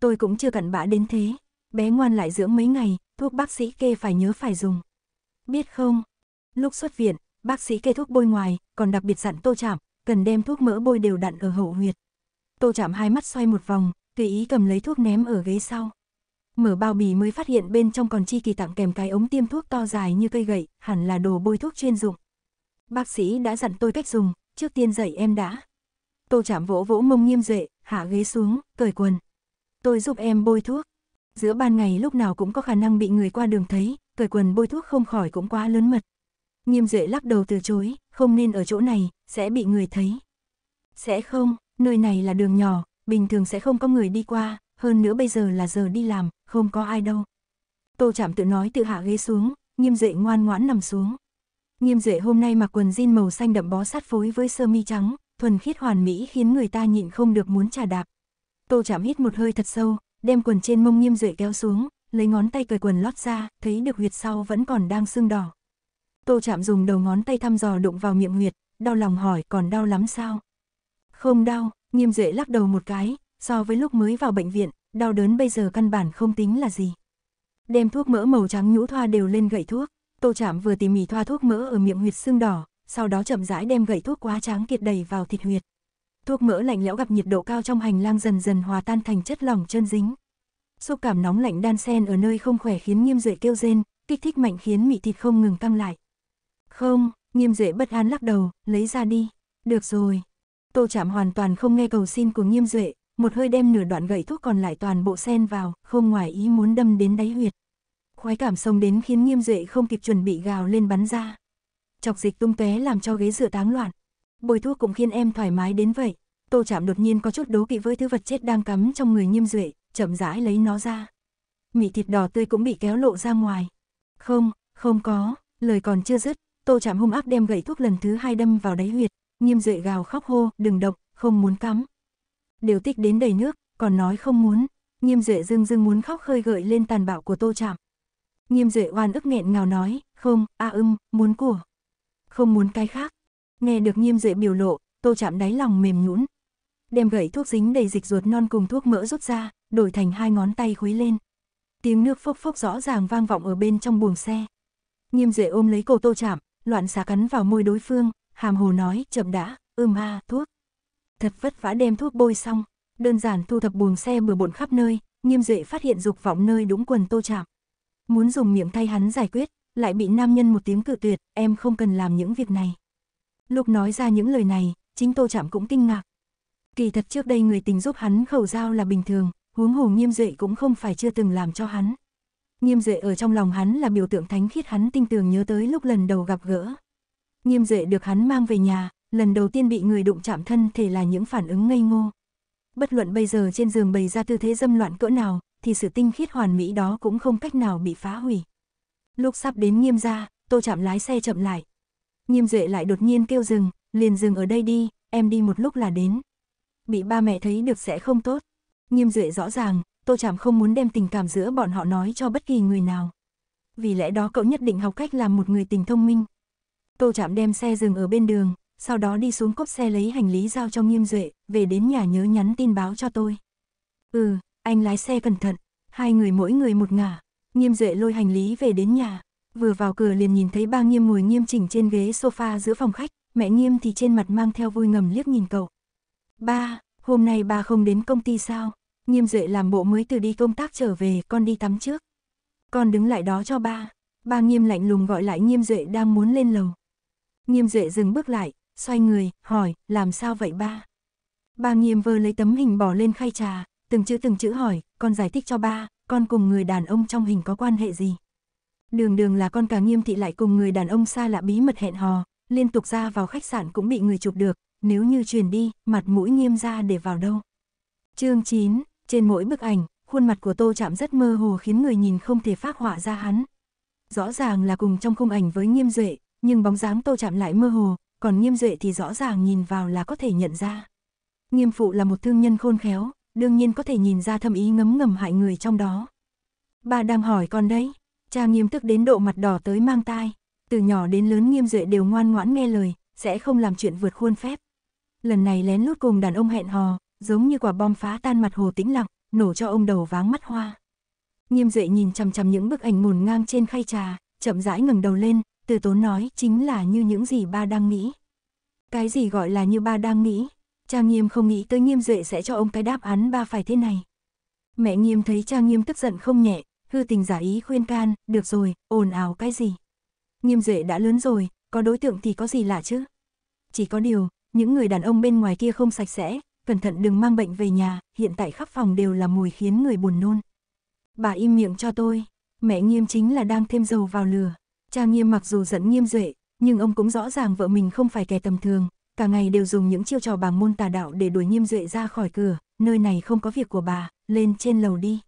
Tôi cũng chưa cặn bã đến thế, bé ngoan lại dưỡng mấy ngày, thuốc bác sĩ kê phải nhớ phải dùng. Biết không, lúc xuất viện, bác sĩ kê thuốc bôi ngoài, còn đặc biệt dặn Tô Chạm, cần đem thuốc mỡ bôi đều đặn ở hậu huyệt. Tô Chạm hai mắt xoay một vòng, tùy ý cầm lấy thuốc ném ở ghế sau mở bao bì mới phát hiện bên trong còn chi kỳ tặng kèm cái ống tiêm thuốc to dài như cây gậy, hẳn là đồ bôi thuốc chuyên dụng. Bác sĩ đã dặn tôi cách dùng, trước tiên dạy em đã. Tô chạm vỗ vỗ mông nghiêm duệ, hạ ghế xuống, cởi quần. Tôi giúp em bôi thuốc. Giữa ban ngày lúc nào cũng có khả năng bị người qua đường thấy, cởi quần bôi thuốc không khỏi cũng quá lớn mật. Nghiêm duệ lắc đầu từ chối, không nên ở chỗ này, sẽ bị người thấy. Sẽ không, nơi này là đường nhỏ, bình thường sẽ không có người đi qua, hơn nữa bây giờ là giờ đi làm, không có ai đâu. Tô Chạm tự nói tự hạ ghế xuống, Nghiêm Duệ ngoan ngoãn nằm xuống. Nghiêm Duệ hôm nay mặc quần jean màu xanh đậm bó sát phối với sơ mi trắng, thuần khiết hoàn mỹ khiến người ta nhịn không được muốn trà đạp. Tô Chạm hít một hơi thật sâu, đem quần trên mông Nghiêm Duệ kéo xuống, lấy ngón tay cởi quần lót ra, thấy được huyệt sau vẫn còn đang sưng đỏ. Tô Chạm dùng đầu ngón tay thăm dò đụng vào miệng huyệt, đau lòng hỏi còn đau lắm sao? Không đau, Nghiêm Duệ lắc đầu một cái, so với lúc mới vào bệnh viện, đau đớn bây giờ căn bản không tính là gì. Đem thuốc mỡ màu trắng nhũ thoa đều lên gậy thuốc, Tô Trạm vừa tỉ mỉ thoa thuốc mỡ ở miệng huyệt xương đỏ, sau đó chậm rãi đem gậy thuốc quá trắng kiệt đầy vào thịt huyệt. Thuốc mỡ lạnh lẽo gặp nhiệt độ cao trong hành lang dần dần hòa tan thành chất lỏng chân dính. Xúc cảm nóng lạnh đan xen ở nơi không khỏe khiến Nghiêm Duệ kêu rên, kích thích mạnh khiến mị thịt không ngừng căng lại. "Không," Nghiêm Duệ bất an lắc đầu, "lấy ra đi." "Được rồi." Tô Trạm hoàn toàn không nghe cầu xin của Nghiêm Duệ, một hơi đem nửa đoạn gậy thuốc còn lại toàn bộ sen vào, không ngoài ý muốn đâm đến đáy huyệt. Khoái cảm sông đến khiến nghiêm duệ không kịp chuẩn bị gào lên bắn ra. Chọc dịch tung tóe làm cho ghế dựa táng loạn. Bồi thuốc cũng khiến em thoải mái đến vậy. Tô chạm đột nhiên có chút đố kỵ với thứ vật chết đang cắm trong người nghiêm duệ, chậm rãi lấy nó ra. Mị thịt đỏ tươi cũng bị kéo lộ ra ngoài. Không, không có, lời còn chưa dứt, tô chạm hung ác đem gậy thuốc lần thứ hai đâm vào đáy huyệt. Nghiêm duệ gào khóc hô, đừng động, không muốn cắm đều tích đến đầy nước, còn nói không muốn, nghiêm duệ dưng dưng muốn khóc khơi gợi lên tàn bạo của tô chạm. Nghiêm duệ oan ức nghẹn ngào nói, không, a à muốn của, không muốn cái khác. Nghe được nghiêm duệ biểu lộ, tô chạm đáy lòng mềm nhũn Đem gậy thuốc dính đầy dịch ruột non cùng thuốc mỡ rút ra, đổi thành hai ngón tay khuấy lên. Tiếng nước phốc phốc rõ ràng vang vọng ở bên trong buồng xe. Nghiêm duệ ôm lấy cổ tô chạm, loạn xá cắn vào môi đối phương, hàm hồ nói, chậm đã, ưm a, thuốc. Thật vất vả đem thuốc bôi xong, đơn giản thu thập buồng xe bừa bộn khắp nơi, nghiêm duệ phát hiện dục vọng nơi đúng quần tô chạm. Muốn dùng miệng thay hắn giải quyết, lại bị nam nhân một tiếng cự tuyệt, em không cần làm những việc này. Lúc nói ra những lời này, chính tô chạm cũng kinh ngạc. Kỳ thật trước đây người tình giúp hắn khẩu giao là bình thường, huống hồ nghiêm duệ cũng không phải chưa từng làm cho hắn. Nghiêm duệ ở trong lòng hắn là biểu tượng thánh khiết hắn tinh tường nhớ tới lúc lần đầu gặp gỡ. Nghiêm duệ được hắn mang về nhà, lần đầu tiên bị người đụng chạm thân thể là những phản ứng ngây ngô. Bất luận bây giờ trên giường bày ra tư thế dâm loạn cỡ nào, thì sự tinh khiết hoàn mỹ đó cũng không cách nào bị phá hủy. Lúc sắp đến nghiêm gia, tô chạm lái xe chậm lại. Nghiêm duệ lại đột nhiên kêu dừng, liền dừng ở đây đi, em đi một lúc là đến. Bị ba mẹ thấy được sẽ không tốt. Nghiêm duệ rõ ràng, tô chạm không muốn đem tình cảm giữa bọn họ nói cho bất kỳ người nào. Vì lẽ đó cậu nhất định học cách làm một người tình thông minh. Tô chạm đem xe dừng ở bên đường, sau đó đi xuống cốp xe lấy hành lý giao cho Nghiêm Duệ, về đến nhà nhớ nhắn tin báo cho tôi. Ừ, anh lái xe cẩn thận, hai người mỗi người một ngả. Nghiêm Duệ lôi hành lý về đến nhà, vừa vào cửa liền nhìn thấy ba Nghiêm ngồi nghiêm chỉnh trên ghế sofa giữa phòng khách, mẹ Nghiêm thì trên mặt mang theo vui ngầm liếc nhìn cậu. Ba, hôm nay ba không đến công ty sao? Nghiêm Duệ làm bộ mới từ đi công tác trở về, con đi tắm trước. Con đứng lại đó cho ba. Ba Nghiêm lạnh lùng gọi lại Nghiêm Duệ đang muốn lên lầu. Nghiêm Duệ dừng bước lại, xoay người, hỏi, làm sao vậy ba? Ba nghiêm vơ lấy tấm hình bỏ lên khay trà, từng chữ từng chữ hỏi, con giải thích cho ba, con cùng người đàn ông trong hình có quan hệ gì? Đường đường là con cả nghiêm thị lại cùng người đàn ông xa lạ bí mật hẹn hò, liên tục ra vào khách sạn cũng bị người chụp được, nếu như truyền đi, mặt mũi nghiêm ra để vào đâu. Chương 9, trên mỗi bức ảnh, khuôn mặt của Tô Chạm rất mơ hồ khiến người nhìn không thể phát họa ra hắn. Rõ ràng là cùng trong khung ảnh với Nghiêm Duệ, nhưng bóng dáng Tô Chạm lại mơ hồ, còn nghiêm duệ thì rõ ràng nhìn vào là có thể nhận ra. Nghiêm phụ là một thương nhân khôn khéo, đương nhiên có thể nhìn ra thâm ý ngấm ngầm hại người trong đó. Bà đang hỏi con đấy, cha nghiêm tức đến độ mặt đỏ tới mang tai, từ nhỏ đến lớn nghiêm duệ đều ngoan ngoãn nghe lời, sẽ không làm chuyện vượt khuôn phép. Lần này lén lút cùng đàn ông hẹn hò, giống như quả bom phá tan mặt hồ tĩnh lặng, nổ cho ông đầu váng mắt hoa. Nghiêm Duệ nhìn chằm chằm những bức ảnh mùn ngang trên khay trà, chậm rãi ngẩng đầu lên, từ tốn nói chính là như những gì ba đang nghĩ. Cái gì gọi là như ba đang nghĩ? Cha Nghiêm không nghĩ tới Nghiêm Duệ sẽ cho ông cái đáp án ba phải thế này. Mẹ Nghiêm thấy cha Nghiêm tức giận không nhẹ, hư tình giả ý khuyên can, được rồi, ồn ào cái gì. Nghiêm Duệ đã lớn rồi, có đối tượng thì có gì lạ chứ. Chỉ có điều, những người đàn ông bên ngoài kia không sạch sẽ, cẩn thận đừng mang bệnh về nhà, hiện tại khắp phòng đều là mùi khiến người buồn nôn. Bà im miệng cho tôi, mẹ Nghiêm chính là đang thêm dầu vào lửa. Cha nghiêm mặc dù dẫn nghiêm duệ, nhưng ông cũng rõ ràng vợ mình không phải kẻ tầm thường, cả ngày đều dùng những chiêu trò bằng môn tà đạo để đuổi nghiêm duệ ra khỏi cửa, nơi này không có việc của bà, lên trên lầu đi.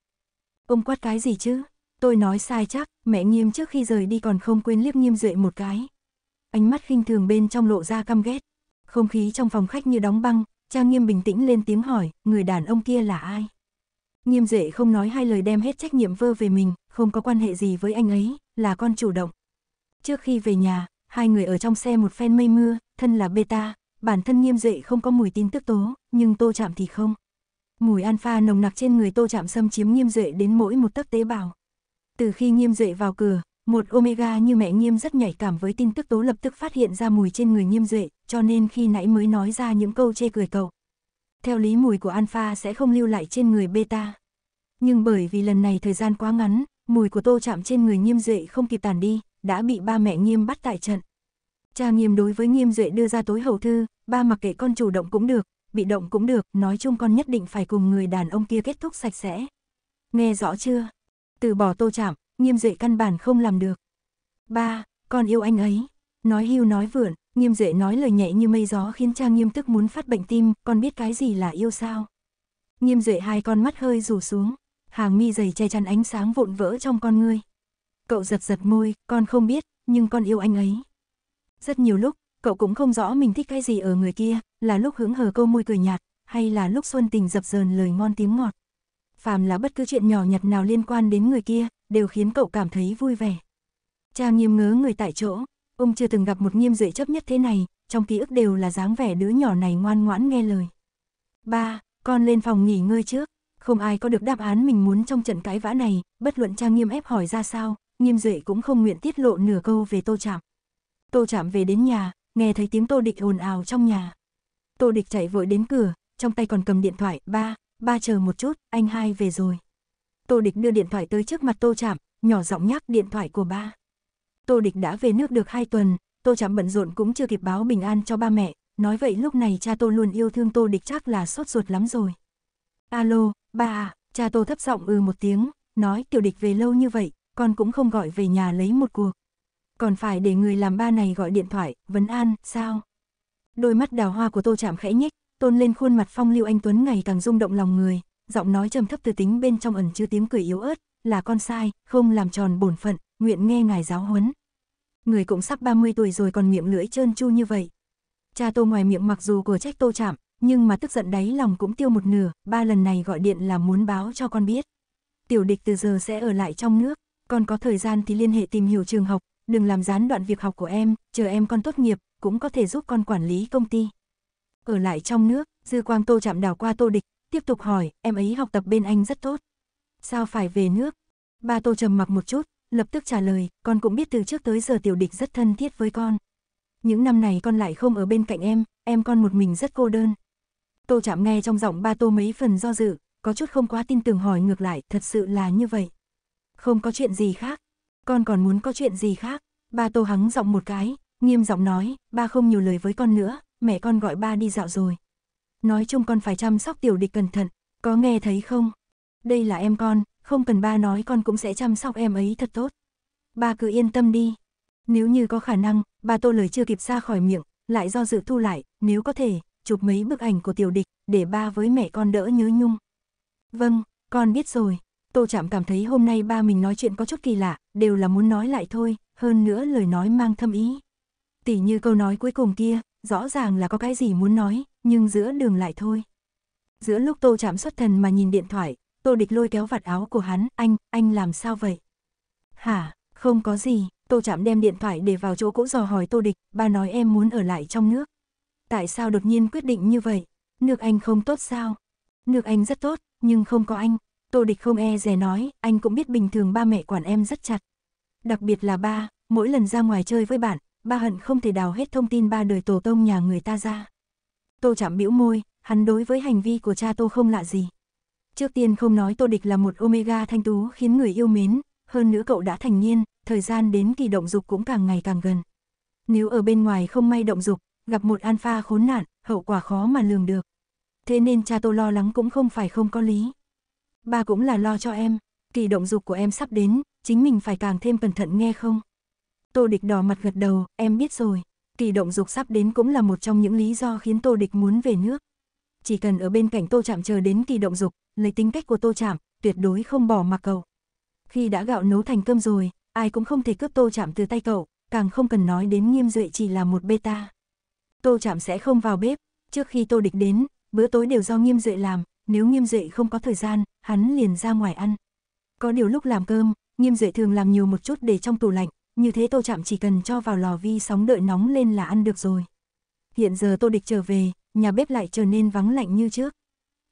Ông quát cái gì chứ? Tôi nói sai chắc, mẹ nghiêm trước khi rời đi còn không quên liếc nghiêm duệ một cái. Ánh mắt khinh thường bên trong lộ ra căm ghét. Không khí trong phòng khách như đóng băng, cha nghiêm bình tĩnh lên tiếng hỏi, người đàn ông kia là ai? Nghiêm duệ không nói hai lời đem hết trách nhiệm vơ về mình, không có quan hệ gì với anh ấy, là con chủ động, Trước khi về nhà, hai người ở trong xe một phen mây mưa, thân là beta, bản thân nghiêm duệ không có mùi tin tức tố, nhưng tô chạm thì không. Mùi alpha nồng nặc trên người tô chạm xâm chiếm nghiêm duệ đến mỗi một tấc tế bào. Từ khi nghiêm duệ vào cửa, một omega như mẹ nghiêm rất nhạy cảm với tin tức tố lập tức phát hiện ra mùi trên người nghiêm duệ, cho nên khi nãy mới nói ra những câu chê cười cậu. Theo lý mùi của alpha sẽ không lưu lại trên người beta. Nhưng bởi vì lần này thời gian quá ngắn, mùi của tô chạm trên người nghiêm duệ không kịp tàn đi, đã bị ba mẹ nghiêm bắt tại trận. Cha nghiêm đối với nghiêm duệ đưa ra tối hậu thư, ba mặc kệ con chủ động cũng được, bị động cũng được, nói chung con nhất định phải cùng người đàn ông kia kết thúc sạch sẽ. Nghe rõ chưa? Từ bỏ tô chạm, nghiêm duệ căn bản không làm được. Ba, con yêu anh ấy. Nói hưu nói vượn, nghiêm duệ nói lời nhẹ như mây gió khiến cha nghiêm tức muốn phát bệnh tim, con biết cái gì là yêu sao? Nghiêm duệ hai con mắt hơi rủ xuống, hàng mi dày che chắn ánh sáng vụn vỡ trong con ngươi. Cậu giật giật môi, con không biết, nhưng con yêu anh ấy. Rất nhiều lúc, cậu cũng không rõ mình thích cái gì ở người kia, là lúc hướng hờ câu môi cười nhạt, hay là lúc xuân tình dập dờn lời ngon tiếng ngọt. Phàm là bất cứ chuyện nhỏ nhặt nào liên quan đến người kia, đều khiến cậu cảm thấy vui vẻ. Cha nghiêm ngớ người tại chỗ, ông chưa từng gặp một nghiêm duệ chấp nhất thế này, trong ký ức đều là dáng vẻ đứa nhỏ này ngoan ngoãn nghe lời. Ba, con lên phòng nghỉ ngơi trước, không ai có được đáp án mình muốn trong trận cãi vã này, bất luận trang nghiêm ép hỏi ra sao, nghiêm duệ cũng không nguyện tiết lộ nửa câu về tô chạm. Tô chạm về đến nhà, nghe thấy tiếng tô địch ồn ào trong nhà. Tô địch chạy vội đến cửa, trong tay còn cầm điện thoại, ba, ba chờ một chút, anh hai về rồi. Tô địch đưa điện thoại tới trước mặt tô chạm, nhỏ giọng nhắc điện thoại của ba. Tô địch đã về nước được hai tuần, tô chạm bận rộn cũng chưa kịp báo bình an cho ba mẹ, nói vậy lúc này cha tô luôn yêu thương tô địch chắc là sốt ruột lắm rồi. Alo, ba à, cha tô thấp giọng ừ một tiếng, nói tiểu địch về lâu như vậy, con cũng không gọi về nhà lấy một cuộc. Còn phải để người làm ba này gọi điện thoại, vấn an, sao? Đôi mắt đào hoa của tô chạm khẽ nhích, tôn lên khuôn mặt phong lưu anh Tuấn ngày càng rung động lòng người, giọng nói trầm thấp từ tính bên trong ẩn chứa tiếng cười yếu ớt, là con sai, không làm tròn bổn phận, nguyện nghe ngài giáo huấn. Người cũng sắp 30 tuổi rồi còn miệng lưỡi trơn chu như vậy. Cha tô ngoài miệng mặc dù của trách tô chạm, nhưng mà tức giận đáy lòng cũng tiêu một nửa, ba lần này gọi điện là muốn báo cho con biết. Tiểu địch từ giờ sẽ ở lại trong nước, con có thời gian thì liên hệ tìm hiểu trường học, đừng làm gián đoạn việc học của em, chờ em con tốt nghiệp, cũng có thể giúp con quản lý công ty. Ở lại trong nước, Dư Quang Tô chạm đảo qua Tô Địch, tiếp tục hỏi, em ấy học tập bên anh rất tốt. Sao phải về nước? Ba Tô trầm mặc một chút, lập tức trả lời, con cũng biết từ trước tới giờ tiểu địch rất thân thiết với con. Những năm này con lại không ở bên cạnh em, em con một mình rất cô đơn. Tô chạm nghe trong giọng ba Tô mấy phần do dự, có chút không quá tin tưởng hỏi ngược lại, thật sự là như vậy không có chuyện gì khác. Con còn muốn có chuyện gì khác? Ba Tô hắng giọng một cái, nghiêm giọng nói, ba không nhiều lời với con nữa, mẹ con gọi ba đi dạo rồi. Nói chung con phải chăm sóc tiểu địch cẩn thận, có nghe thấy không? Đây là em con, không cần ba nói con cũng sẽ chăm sóc em ấy thật tốt. Ba cứ yên tâm đi. Nếu như có khả năng, ba tô lời chưa kịp ra khỏi miệng, lại do dự thu lại, nếu có thể, chụp mấy bức ảnh của tiểu địch, để ba với mẹ con đỡ nhớ nhung. Vâng, con biết rồi. Tô Chạm cảm thấy hôm nay ba mình nói chuyện có chút kỳ lạ, đều là muốn nói lại thôi, hơn nữa lời nói mang thâm ý. Tỉ như câu nói cuối cùng kia, rõ ràng là có cái gì muốn nói, nhưng giữa đường lại thôi. Giữa lúc Tô Chạm xuất thần mà nhìn điện thoại, Tô Địch lôi kéo vạt áo của hắn, anh, anh làm sao vậy? Hả, không có gì, Tô Chạm đem điện thoại để vào chỗ cũ dò hỏi Tô Địch, ba nói em muốn ở lại trong nước. Tại sao đột nhiên quyết định như vậy? Nước anh không tốt sao? Nước anh rất tốt, nhưng không có anh, Tô địch không e dè nói, anh cũng biết bình thường ba mẹ quản em rất chặt. Đặc biệt là ba, mỗi lần ra ngoài chơi với bạn, ba hận không thể đào hết thông tin ba đời tổ tông nhà người ta ra. Tô chạm bĩu môi, hắn đối với hành vi của cha Tô không lạ gì. Trước tiên không nói Tô Địch là một omega thanh tú khiến người yêu mến, hơn nữa cậu đã thành niên, thời gian đến kỳ động dục cũng càng ngày càng gần. Nếu ở bên ngoài không may động dục, gặp một alpha khốn nạn, hậu quả khó mà lường được. Thế nên cha Tô lo lắng cũng không phải không có lý ba cũng là lo cho em, kỳ động dục của em sắp đến, chính mình phải càng thêm cẩn thận nghe không? Tô Địch đỏ mặt gật đầu, em biết rồi. Kỳ động dục sắp đến cũng là một trong những lý do khiến Tô Địch muốn về nước. Chỉ cần ở bên cạnh Tô Chạm chờ đến kỳ động dục, lấy tính cách của Tô Chạm, tuyệt đối không bỏ mặc cậu. Khi đã gạo nấu thành cơm rồi, ai cũng không thể cướp Tô Chạm từ tay cậu, càng không cần nói đến Nghiêm Duệ chỉ là một beta. Tô Chạm sẽ không vào bếp, trước khi Tô Địch đến, bữa tối đều do Nghiêm Duệ làm, nếu Nghiêm Duệ không có thời gian, hắn liền ra ngoài ăn. Có điều lúc làm cơm, nghiêm duệ thường làm nhiều một chút để trong tủ lạnh, như thế tô chạm chỉ cần cho vào lò vi sóng đợi nóng lên là ăn được rồi. Hiện giờ tô địch trở về, nhà bếp lại trở nên vắng lạnh như trước.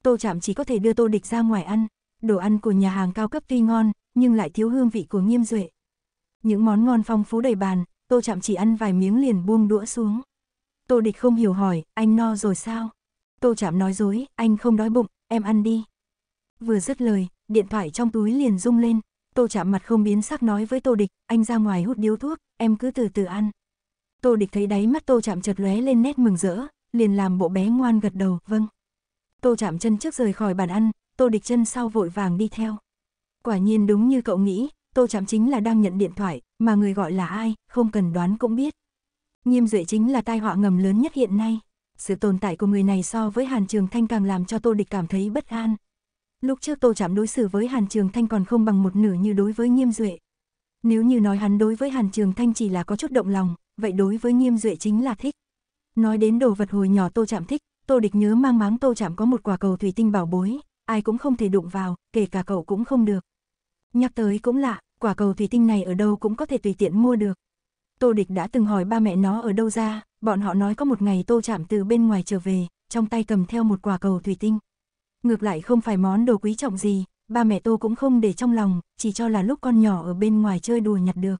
Tô chạm chỉ có thể đưa tô địch ra ngoài ăn, đồ ăn của nhà hàng cao cấp tuy ngon, nhưng lại thiếu hương vị của nghiêm duệ. Những món ngon phong phú đầy bàn, tô chạm chỉ ăn vài miếng liền buông đũa xuống. Tô địch không hiểu hỏi, anh no rồi sao? Tô chạm nói dối, anh không đói bụng, em ăn đi. Vừa dứt lời, điện thoại trong túi liền rung lên, Tô chạm mặt không biến sắc nói với Tô Địch, anh ra ngoài hút điếu thuốc, em cứ từ từ ăn. Tô Địch thấy đáy mắt Tô chạm chợt lóe lên nét mừng rỡ, liền làm bộ bé ngoan gật đầu, vâng. Tô chạm chân trước rời khỏi bàn ăn, Tô Địch chân sau vội vàng đi theo. Quả nhiên đúng như cậu nghĩ, Tô chạm chính là đang nhận điện thoại, mà người gọi là ai, không cần đoán cũng biết. Nghiêm Duệ chính là tai họa ngầm lớn nhất hiện nay. Sự tồn tại của người này so với Hàn Trường Thanh càng làm cho Tô Địch cảm thấy bất an, Lúc trước Tô Trạm đối xử với Hàn Trường Thanh còn không bằng một nửa như đối với Nghiêm Duệ. Nếu như nói hắn đối với Hàn Trường Thanh chỉ là có chút động lòng, vậy đối với Nghiêm Duệ chính là thích. Nói đến đồ vật hồi nhỏ Tô Trạm thích, Tô Địch nhớ mang máng Tô Trạm có một quả cầu thủy tinh bảo bối, ai cũng không thể đụng vào, kể cả cậu cũng không được. Nhắc tới cũng lạ, quả cầu thủy tinh này ở đâu cũng có thể tùy tiện mua được. Tô Địch đã từng hỏi ba mẹ nó ở đâu ra, bọn họ nói có một ngày Tô Trạm từ bên ngoài trở về, trong tay cầm theo một quả cầu thủy tinh ngược lại không phải món đồ quý trọng gì, ba mẹ Tô cũng không để trong lòng, chỉ cho là lúc con nhỏ ở bên ngoài chơi đùa nhặt được.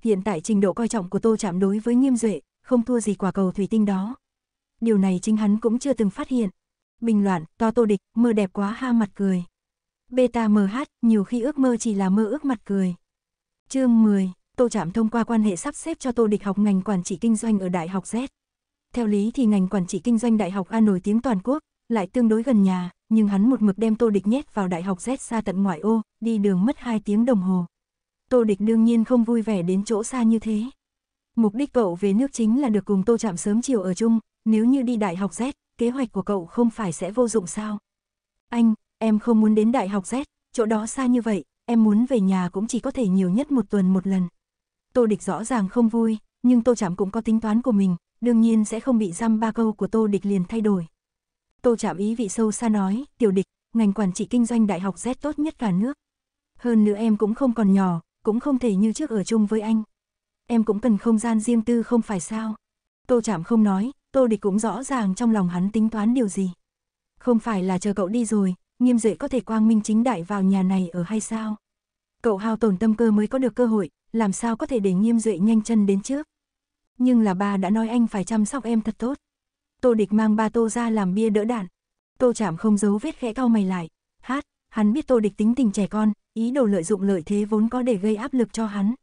Hiện tại trình độ coi trọng của Tô chạm đối với Nghiêm Duệ, không thua gì quả cầu thủy tinh đó. Điều này chính hắn cũng chưa từng phát hiện. Bình loạn, to tô địch, mơ đẹp quá ha mặt cười. Beta MH, nhiều khi ước mơ chỉ là mơ ước mặt cười. Chương 10, Tô Trạm thông qua quan hệ sắp xếp cho Tô Địch học ngành quản trị kinh doanh ở Đại học Z. Theo lý thì ngành quản trị kinh doanh Đại học A nổi tiếng toàn quốc, lại tương đối gần nhà, nhưng hắn một mực đem Tô Địch nhét vào đại học Z xa tận ngoại ô, đi đường mất 2 tiếng đồng hồ. Tô Địch đương nhiên không vui vẻ đến chỗ xa như thế. Mục đích cậu về nước chính là được cùng Tô Chạm sớm chiều ở chung, nếu như đi đại học Z, kế hoạch của cậu không phải sẽ vô dụng sao? Anh, em không muốn đến đại học Z, chỗ đó xa như vậy, em muốn về nhà cũng chỉ có thể nhiều nhất một tuần một lần. Tô Địch rõ ràng không vui, nhưng Tô Chạm cũng có tính toán của mình, đương nhiên sẽ không bị giam ba câu của Tô Địch liền thay đổi. Tô Trạm ý vị sâu xa nói, tiểu địch, ngành quản trị kinh doanh đại học Z tốt nhất cả nước. Hơn nữa em cũng không còn nhỏ, cũng không thể như trước ở chung với anh. Em cũng cần không gian riêng tư không phải sao? Tô Trạm không nói, Tô Địch cũng rõ ràng trong lòng hắn tính toán điều gì. Không phải là chờ cậu đi rồi, nghiêm duệ có thể quang minh chính đại vào nhà này ở hay sao? Cậu hao tổn tâm cơ mới có được cơ hội, làm sao có thể để nghiêm duệ nhanh chân đến trước? Nhưng là ba đã nói anh phải chăm sóc em thật tốt. Tô Địch mang ba tô ra làm bia đỡ đạn. Tô Chạm không giấu vết khẽ cau mày lại. Hát, hắn biết Tô Địch tính tình trẻ con, ý đồ lợi dụng lợi thế vốn có để gây áp lực cho hắn.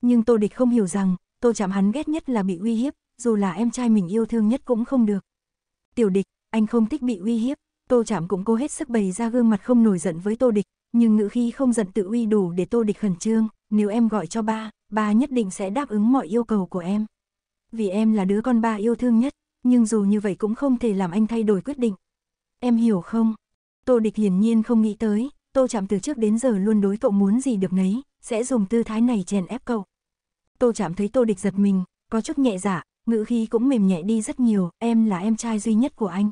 Nhưng Tô Địch không hiểu rằng, Tô Chạm hắn ghét nhất là bị uy hiếp, dù là em trai mình yêu thương nhất cũng không được. Tiểu Địch, anh không thích bị uy hiếp. Tô Chạm cũng cố hết sức bày ra gương mặt không nổi giận với Tô Địch, nhưng ngữ khi không giận tự uy đủ để Tô Địch khẩn trương, nếu em gọi cho ba, ba nhất định sẽ đáp ứng mọi yêu cầu của em. Vì em là đứa con ba yêu thương nhất nhưng dù như vậy cũng không thể làm anh thay đổi quyết định. Em hiểu không? Tô Địch hiển nhiên không nghĩ tới, Tô Chạm từ trước đến giờ luôn đối cậu muốn gì được nấy, sẽ dùng tư thái này chèn ép cậu. Tô Chạm thấy Tô Địch giật mình, có chút nhẹ dạ, ngữ khí cũng mềm nhẹ đi rất nhiều, em là em trai duy nhất của anh.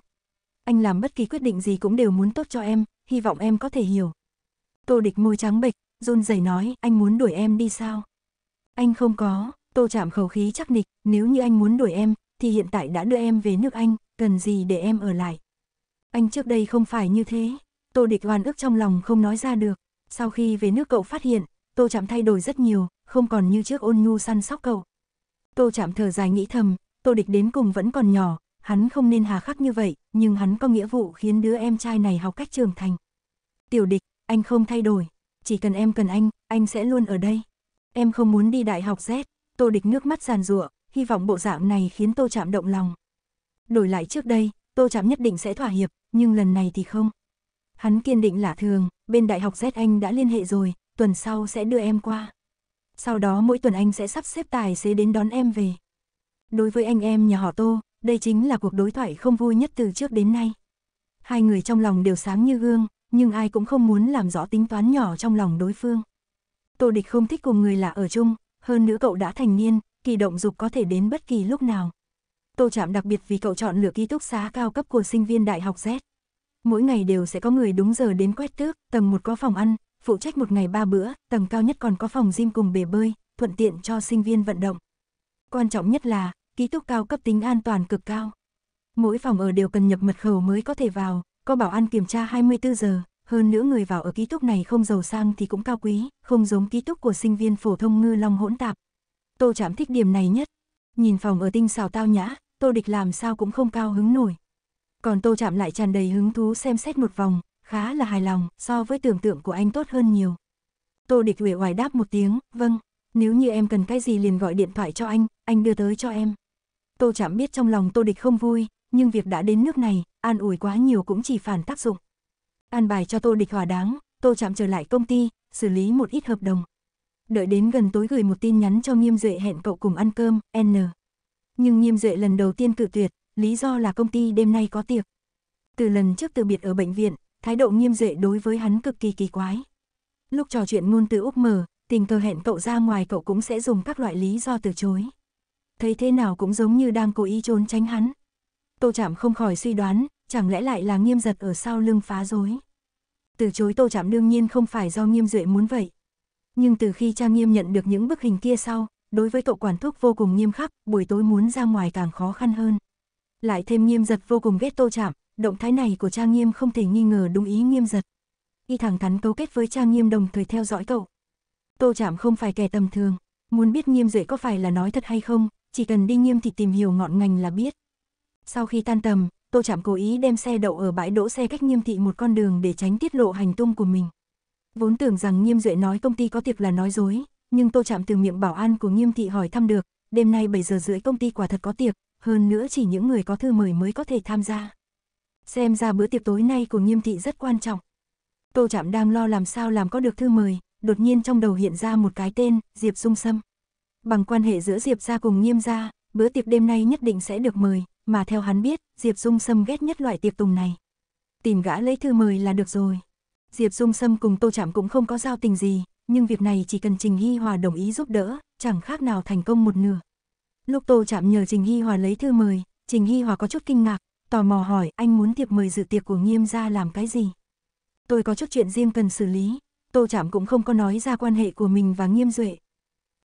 Anh làm bất kỳ quyết định gì cũng đều muốn tốt cho em, hy vọng em có thể hiểu. Tô Địch môi trắng bệch, run rẩy nói, anh muốn đuổi em đi sao? Anh không có, Tô Chạm khẩu khí chắc địch nếu như anh muốn đuổi em, thì hiện tại đã đưa em về nước Anh, cần gì để em ở lại. Anh trước đây không phải như thế, Tô Địch oan ước trong lòng không nói ra được. Sau khi về nước cậu phát hiện, Tô Trạm thay đổi rất nhiều, không còn như trước ôn nhu săn sóc cậu. Tô Trạm thở dài nghĩ thầm, Tô Địch đến cùng vẫn còn nhỏ, hắn không nên hà khắc như vậy, nhưng hắn có nghĩa vụ khiến đứa em trai này học cách trưởng thành. Tiểu Địch, anh không thay đổi, chỉ cần em cần anh, anh sẽ luôn ở đây. Em không muốn đi đại học Z, Tô Địch nước mắt giàn rụa, hy vọng bộ dạng này khiến Tô Chạm động lòng. Đổi lại trước đây, Tô Chạm nhất định sẽ thỏa hiệp, nhưng lần này thì không. Hắn kiên định lạ thường, bên Đại học Z anh đã liên hệ rồi, tuần sau sẽ đưa em qua. Sau đó mỗi tuần anh sẽ sắp xếp tài xế đến đón em về. Đối với anh em nhà họ Tô, đây chính là cuộc đối thoại không vui nhất từ trước đến nay. Hai người trong lòng đều sáng như gương, nhưng ai cũng không muốn làm rõ tính toán nhỏ trong lòng đối phương. Tô Địch không thích cùng người lạ ở chung, hơn nữa cậu đã thành niên, kỳ động dục có thể đến bất kỳ lúc nào. Tô Trạm đặc biệt vì cậu chọn lựa ký túc xá cao cấp của sinh viên đại học Z. Mỗi ngày đều sẽ có người đúng giờ đến quét tước, tầng 1 có phòng ăn, phụ trách một ngày ba bữa, tầng cao nhất còn có phòng gym cùng bể bơi, thuận tiện cho sinh viên vận động. Quan trọng nhất là, ký túc cao cấp tính an toàn cực cao. Mỗi phòng ở đều cần nhập mật khẩu mới có thể vào, có bảo an kiểm tra 24 giờ, hơn nữa người vào ở ký túc này không giàu sang thì cũng cao quý, không giống ký túc của sinh viên phổ thông ngư long hỗn tạp, Tô Trạm thích điểm này nhất. Nhìn phòng ở tinh xào tao nhã, Tô Địch làm sao cũng không cao hứng nổi. Còn Tô Trạm lại tràn đầy hứng thú xem xét một vòng, khá là hài lòng, so với tưởng tượng của anh tốt hơn nhiều. Tô Địch uể oải đáp một tiếng, vâng, nếu như em cần cái gì liền gọi điện thoại cho anh, anh đưa tới cho em. Tô Trạm biết trong lòng Tô Địch không vui, nhưng việc đã đến nước này, an ủi quá nhiều cũng chỉ phản tác dụng. An bài cho Tô Địch hòa đáng, Tô Trạm trở lại công ty, xử lý một ít hợp đồng, đợi đến gần tối gửi một tin nhắn cho Nghiêm Duệ hẹn cậu cùng ăn cơm, N. Nhưng Nghiêm Duệ lần đầu tiên cự tuyệt, lý do là công ty đêm nay có tiệc. Từ lần trước từ biệt ở bệnh viện, thái độ Nghiêm Duệ đối với hắn cực kỳ kỳ quái. Lúc trò chuyện ngôn từ Úc mờ, tình cờ hẹn cậu ra ngoài cậu cũng sẽ dùng các loại lý do từ chối. Thấy thế nào cũng giống như đang cố ý trốn tránh hắn. Tô Chạm không khỏi suy đoán, chẳng lẽ lại là Nghiêm Giật ở sau lưng phá rối. Từ chối Tô Chạm đương nhiên không phải do Nghiêm Duệ muốn vậy, nhưng từ khi cha nghiêm nhận được những bức hình kia sau, đối với cậu quản thúc vô cùng nghiêm khắc, buổi tối muốn ra ngoài càng khó khăn hơn. Lại thêm nghiêm giật vô cùng ghét tô chạm, động thái này của cha nghiêm không thể nghi ngờ đúng ý nghiêm giật. Y thẳng thắn cấu kết với cha nghiêm đồng thời theo dõi cậu. Tô chạm không phải kẻ tầm thường, muốn biết nghiêm duệ có phải là nói thật hay không, chỉ cần đi nghiêm thì tìm hiểu ngọn ngành là biết. Sau khi tan tầm, Tô Trạm cố ý đem xe đậu ở bãi đỗ xe cách nghiêm thị một con đường để tránh tiết lộ hành tung của mình. Vốn tưởng rằng Nghiêm Duệ nói công ty có tiệc là nói dối, nhưng Tô Trạm từ miệng bảo an của Nghiêm Thị hỏi thăm được, đêm nay 7 giờ rưỡi công ty quả thật có tiệc, hơn nữa chỉ những người có thư mời mới có thể tham gia. Xem ra bữa tiệc tối nay của Nghiêm Thị rất quan trọng. Tô Trạm đang lo làm sao làm có được thư mời, đột nhiên trong đầu hiện ra một cái tên, Diệp Dung Sâm. Bằng quan hệ giữa Diệp gia cùng Nghiêm gia, bữa tiệc đêm nay nhất định sẽ được mời, mà theo hắn biết, Diệp Dung Sâm ghét nhất loại tiệc tùng này. Tìm gã lấy thư mời là được rồi. Diệp Dung Sâm cùng Tô Trạm cũng không có giao tình gì, nhưng việc này chỉ cần Trình Hy Hòa đồng ý giúp đỡ, chẳng khác nào thành công một nửa. Lúc Tô Trạm nhờ Trình Hy Hòa lấy thư mời, Trình Hy Hòa có chút kinh ngạc, tò mò hỏi anh muốn tiệc mời dự tiệc của nghiêm gia làm cái gì. Tôi có chút chuyện riêng cần xử lý, Tô Trạm cũng không có nói ra quan hệ của mình và nghiêm duệ.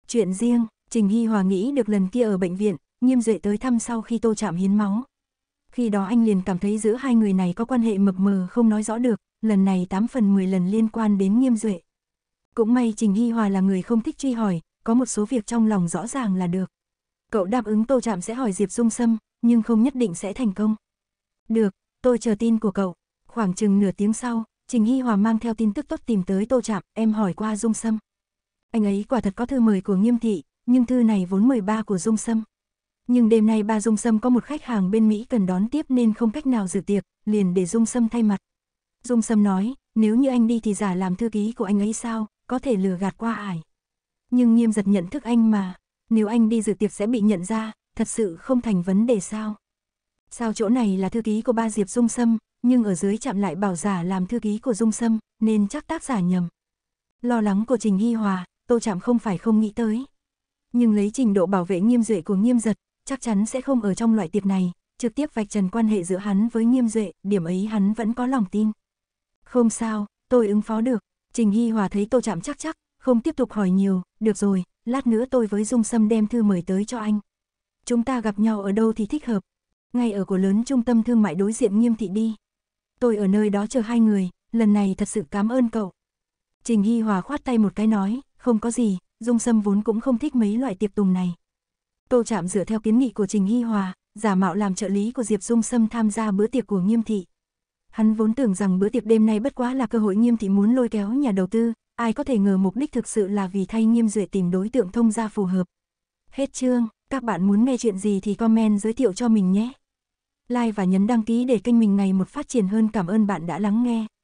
Chuyện riêng, Trình Hy Hòa nghĩ được lần kia ở bệnh viện, nghiêm duệ tới thăm sau khi Tô Trạm hiến máu. Khi đó anh liền cảm thấy giữa hai người này có quan hệ mập mờ không nói rõ được, lần này 8 phần 10 lần liên quan đến nghiêm duệ. Cũng may Trình Hy Hòa là người không thích truy hỏi, có một số việc trong lòng rõ ràng là được. Cậu đáp ứng Tô Trạm sẽ hỏi Diệp Dung Sâm, nhưng không nhất định sẽ thành công. Được, tôi chờ tin của cậu. Khoảng chừng nửa tiếng sau, Trình Hy Hòa mang theo tin tức tốt tìm tới Tô Trạm, em hỏi qua Dung Sâm. Anh ấy quả thật có thư mời của nghiêm thị, nhưng thư này vốn 13 của Dung Sâm. Nhưng đêm nay ba Dung Sâm có một khách hàng bên Mỹ cần đón tiếp nên không cách nào dự tiệc, liền để Dung Sâm thay mặt, Dung Sâm nói, nếu như anh đi thì giả làm thư ký của anh ấy sao, có thể lừa gạt qua ải. Nhưng nghiêm giật nhận thức anh mà, nếu anh đi dự tiệc sẽ bị nhận ra, thật sự không thành vấn đề sao. Sao chỗ này là thư ký của ba Diệp Dung Sâm, nhưng ở dưới chạm lại bảo giả làm thư ký của Dung Sâm, nên chắc tác giả nhầm. Lo lắng của Trình Hy Hòa, Tô Chạm không phải không nghĩ tới. Nhưng lấy trình độ bảo vệ nghiêm duệ của nghiêm giật, chắc chắn sẽ không ở trong loại tiệc này, trực tiếp vạch trần quan hệ giữa hắn với nghiêm duệ, điểm ấy hắn vẫn có lòng tin. Không sao, tôi ứng phó được. Trình Hy Hòa thấy Tô Chạm chắc chắc, không tiếp tục hỏi nhiều, được rồi, lát nữa tôi với Dung Sâm đem thư mời tới cho anh. Chúng ta gặp nhau ở đâu thì thích hợp. Ngay ở của lớn trung tâm thương mại đối diện nghiêm thị đi. Tôi ở nơi đó chờ hai người, lần này thật sự cảm ơn cậu. Trình Hy Hòa khoát tay một cái nói, không có gì, Dung Sâm vốn cũng không thích mấy loại tiệc tùng này. Tô Chạm dựa theo kiến nghị của Trình Hy Hòa, giả mạo làm trợ lý của Diệp Dung Sâm tham gia bữa tiệc của nghiêm thị. Hắn vốn tưởng rằng bữa tiệc đêm nay bất quá là cơ hội nghiêm thị muốn lôi kéo nhà đầu tư, ai có thể ngờ mục đích thực sự là vì thay nghiêm duệ tìm đối tượng thông gia phù hợp. Hết chương, các bạn muốn nghe chuyện gì thì comment giới thiệu cho mình nhé. Like và nhấn đăng ký để kênh mình ngày một phát triển hơn cảm ơn bạn đã lắng nghe.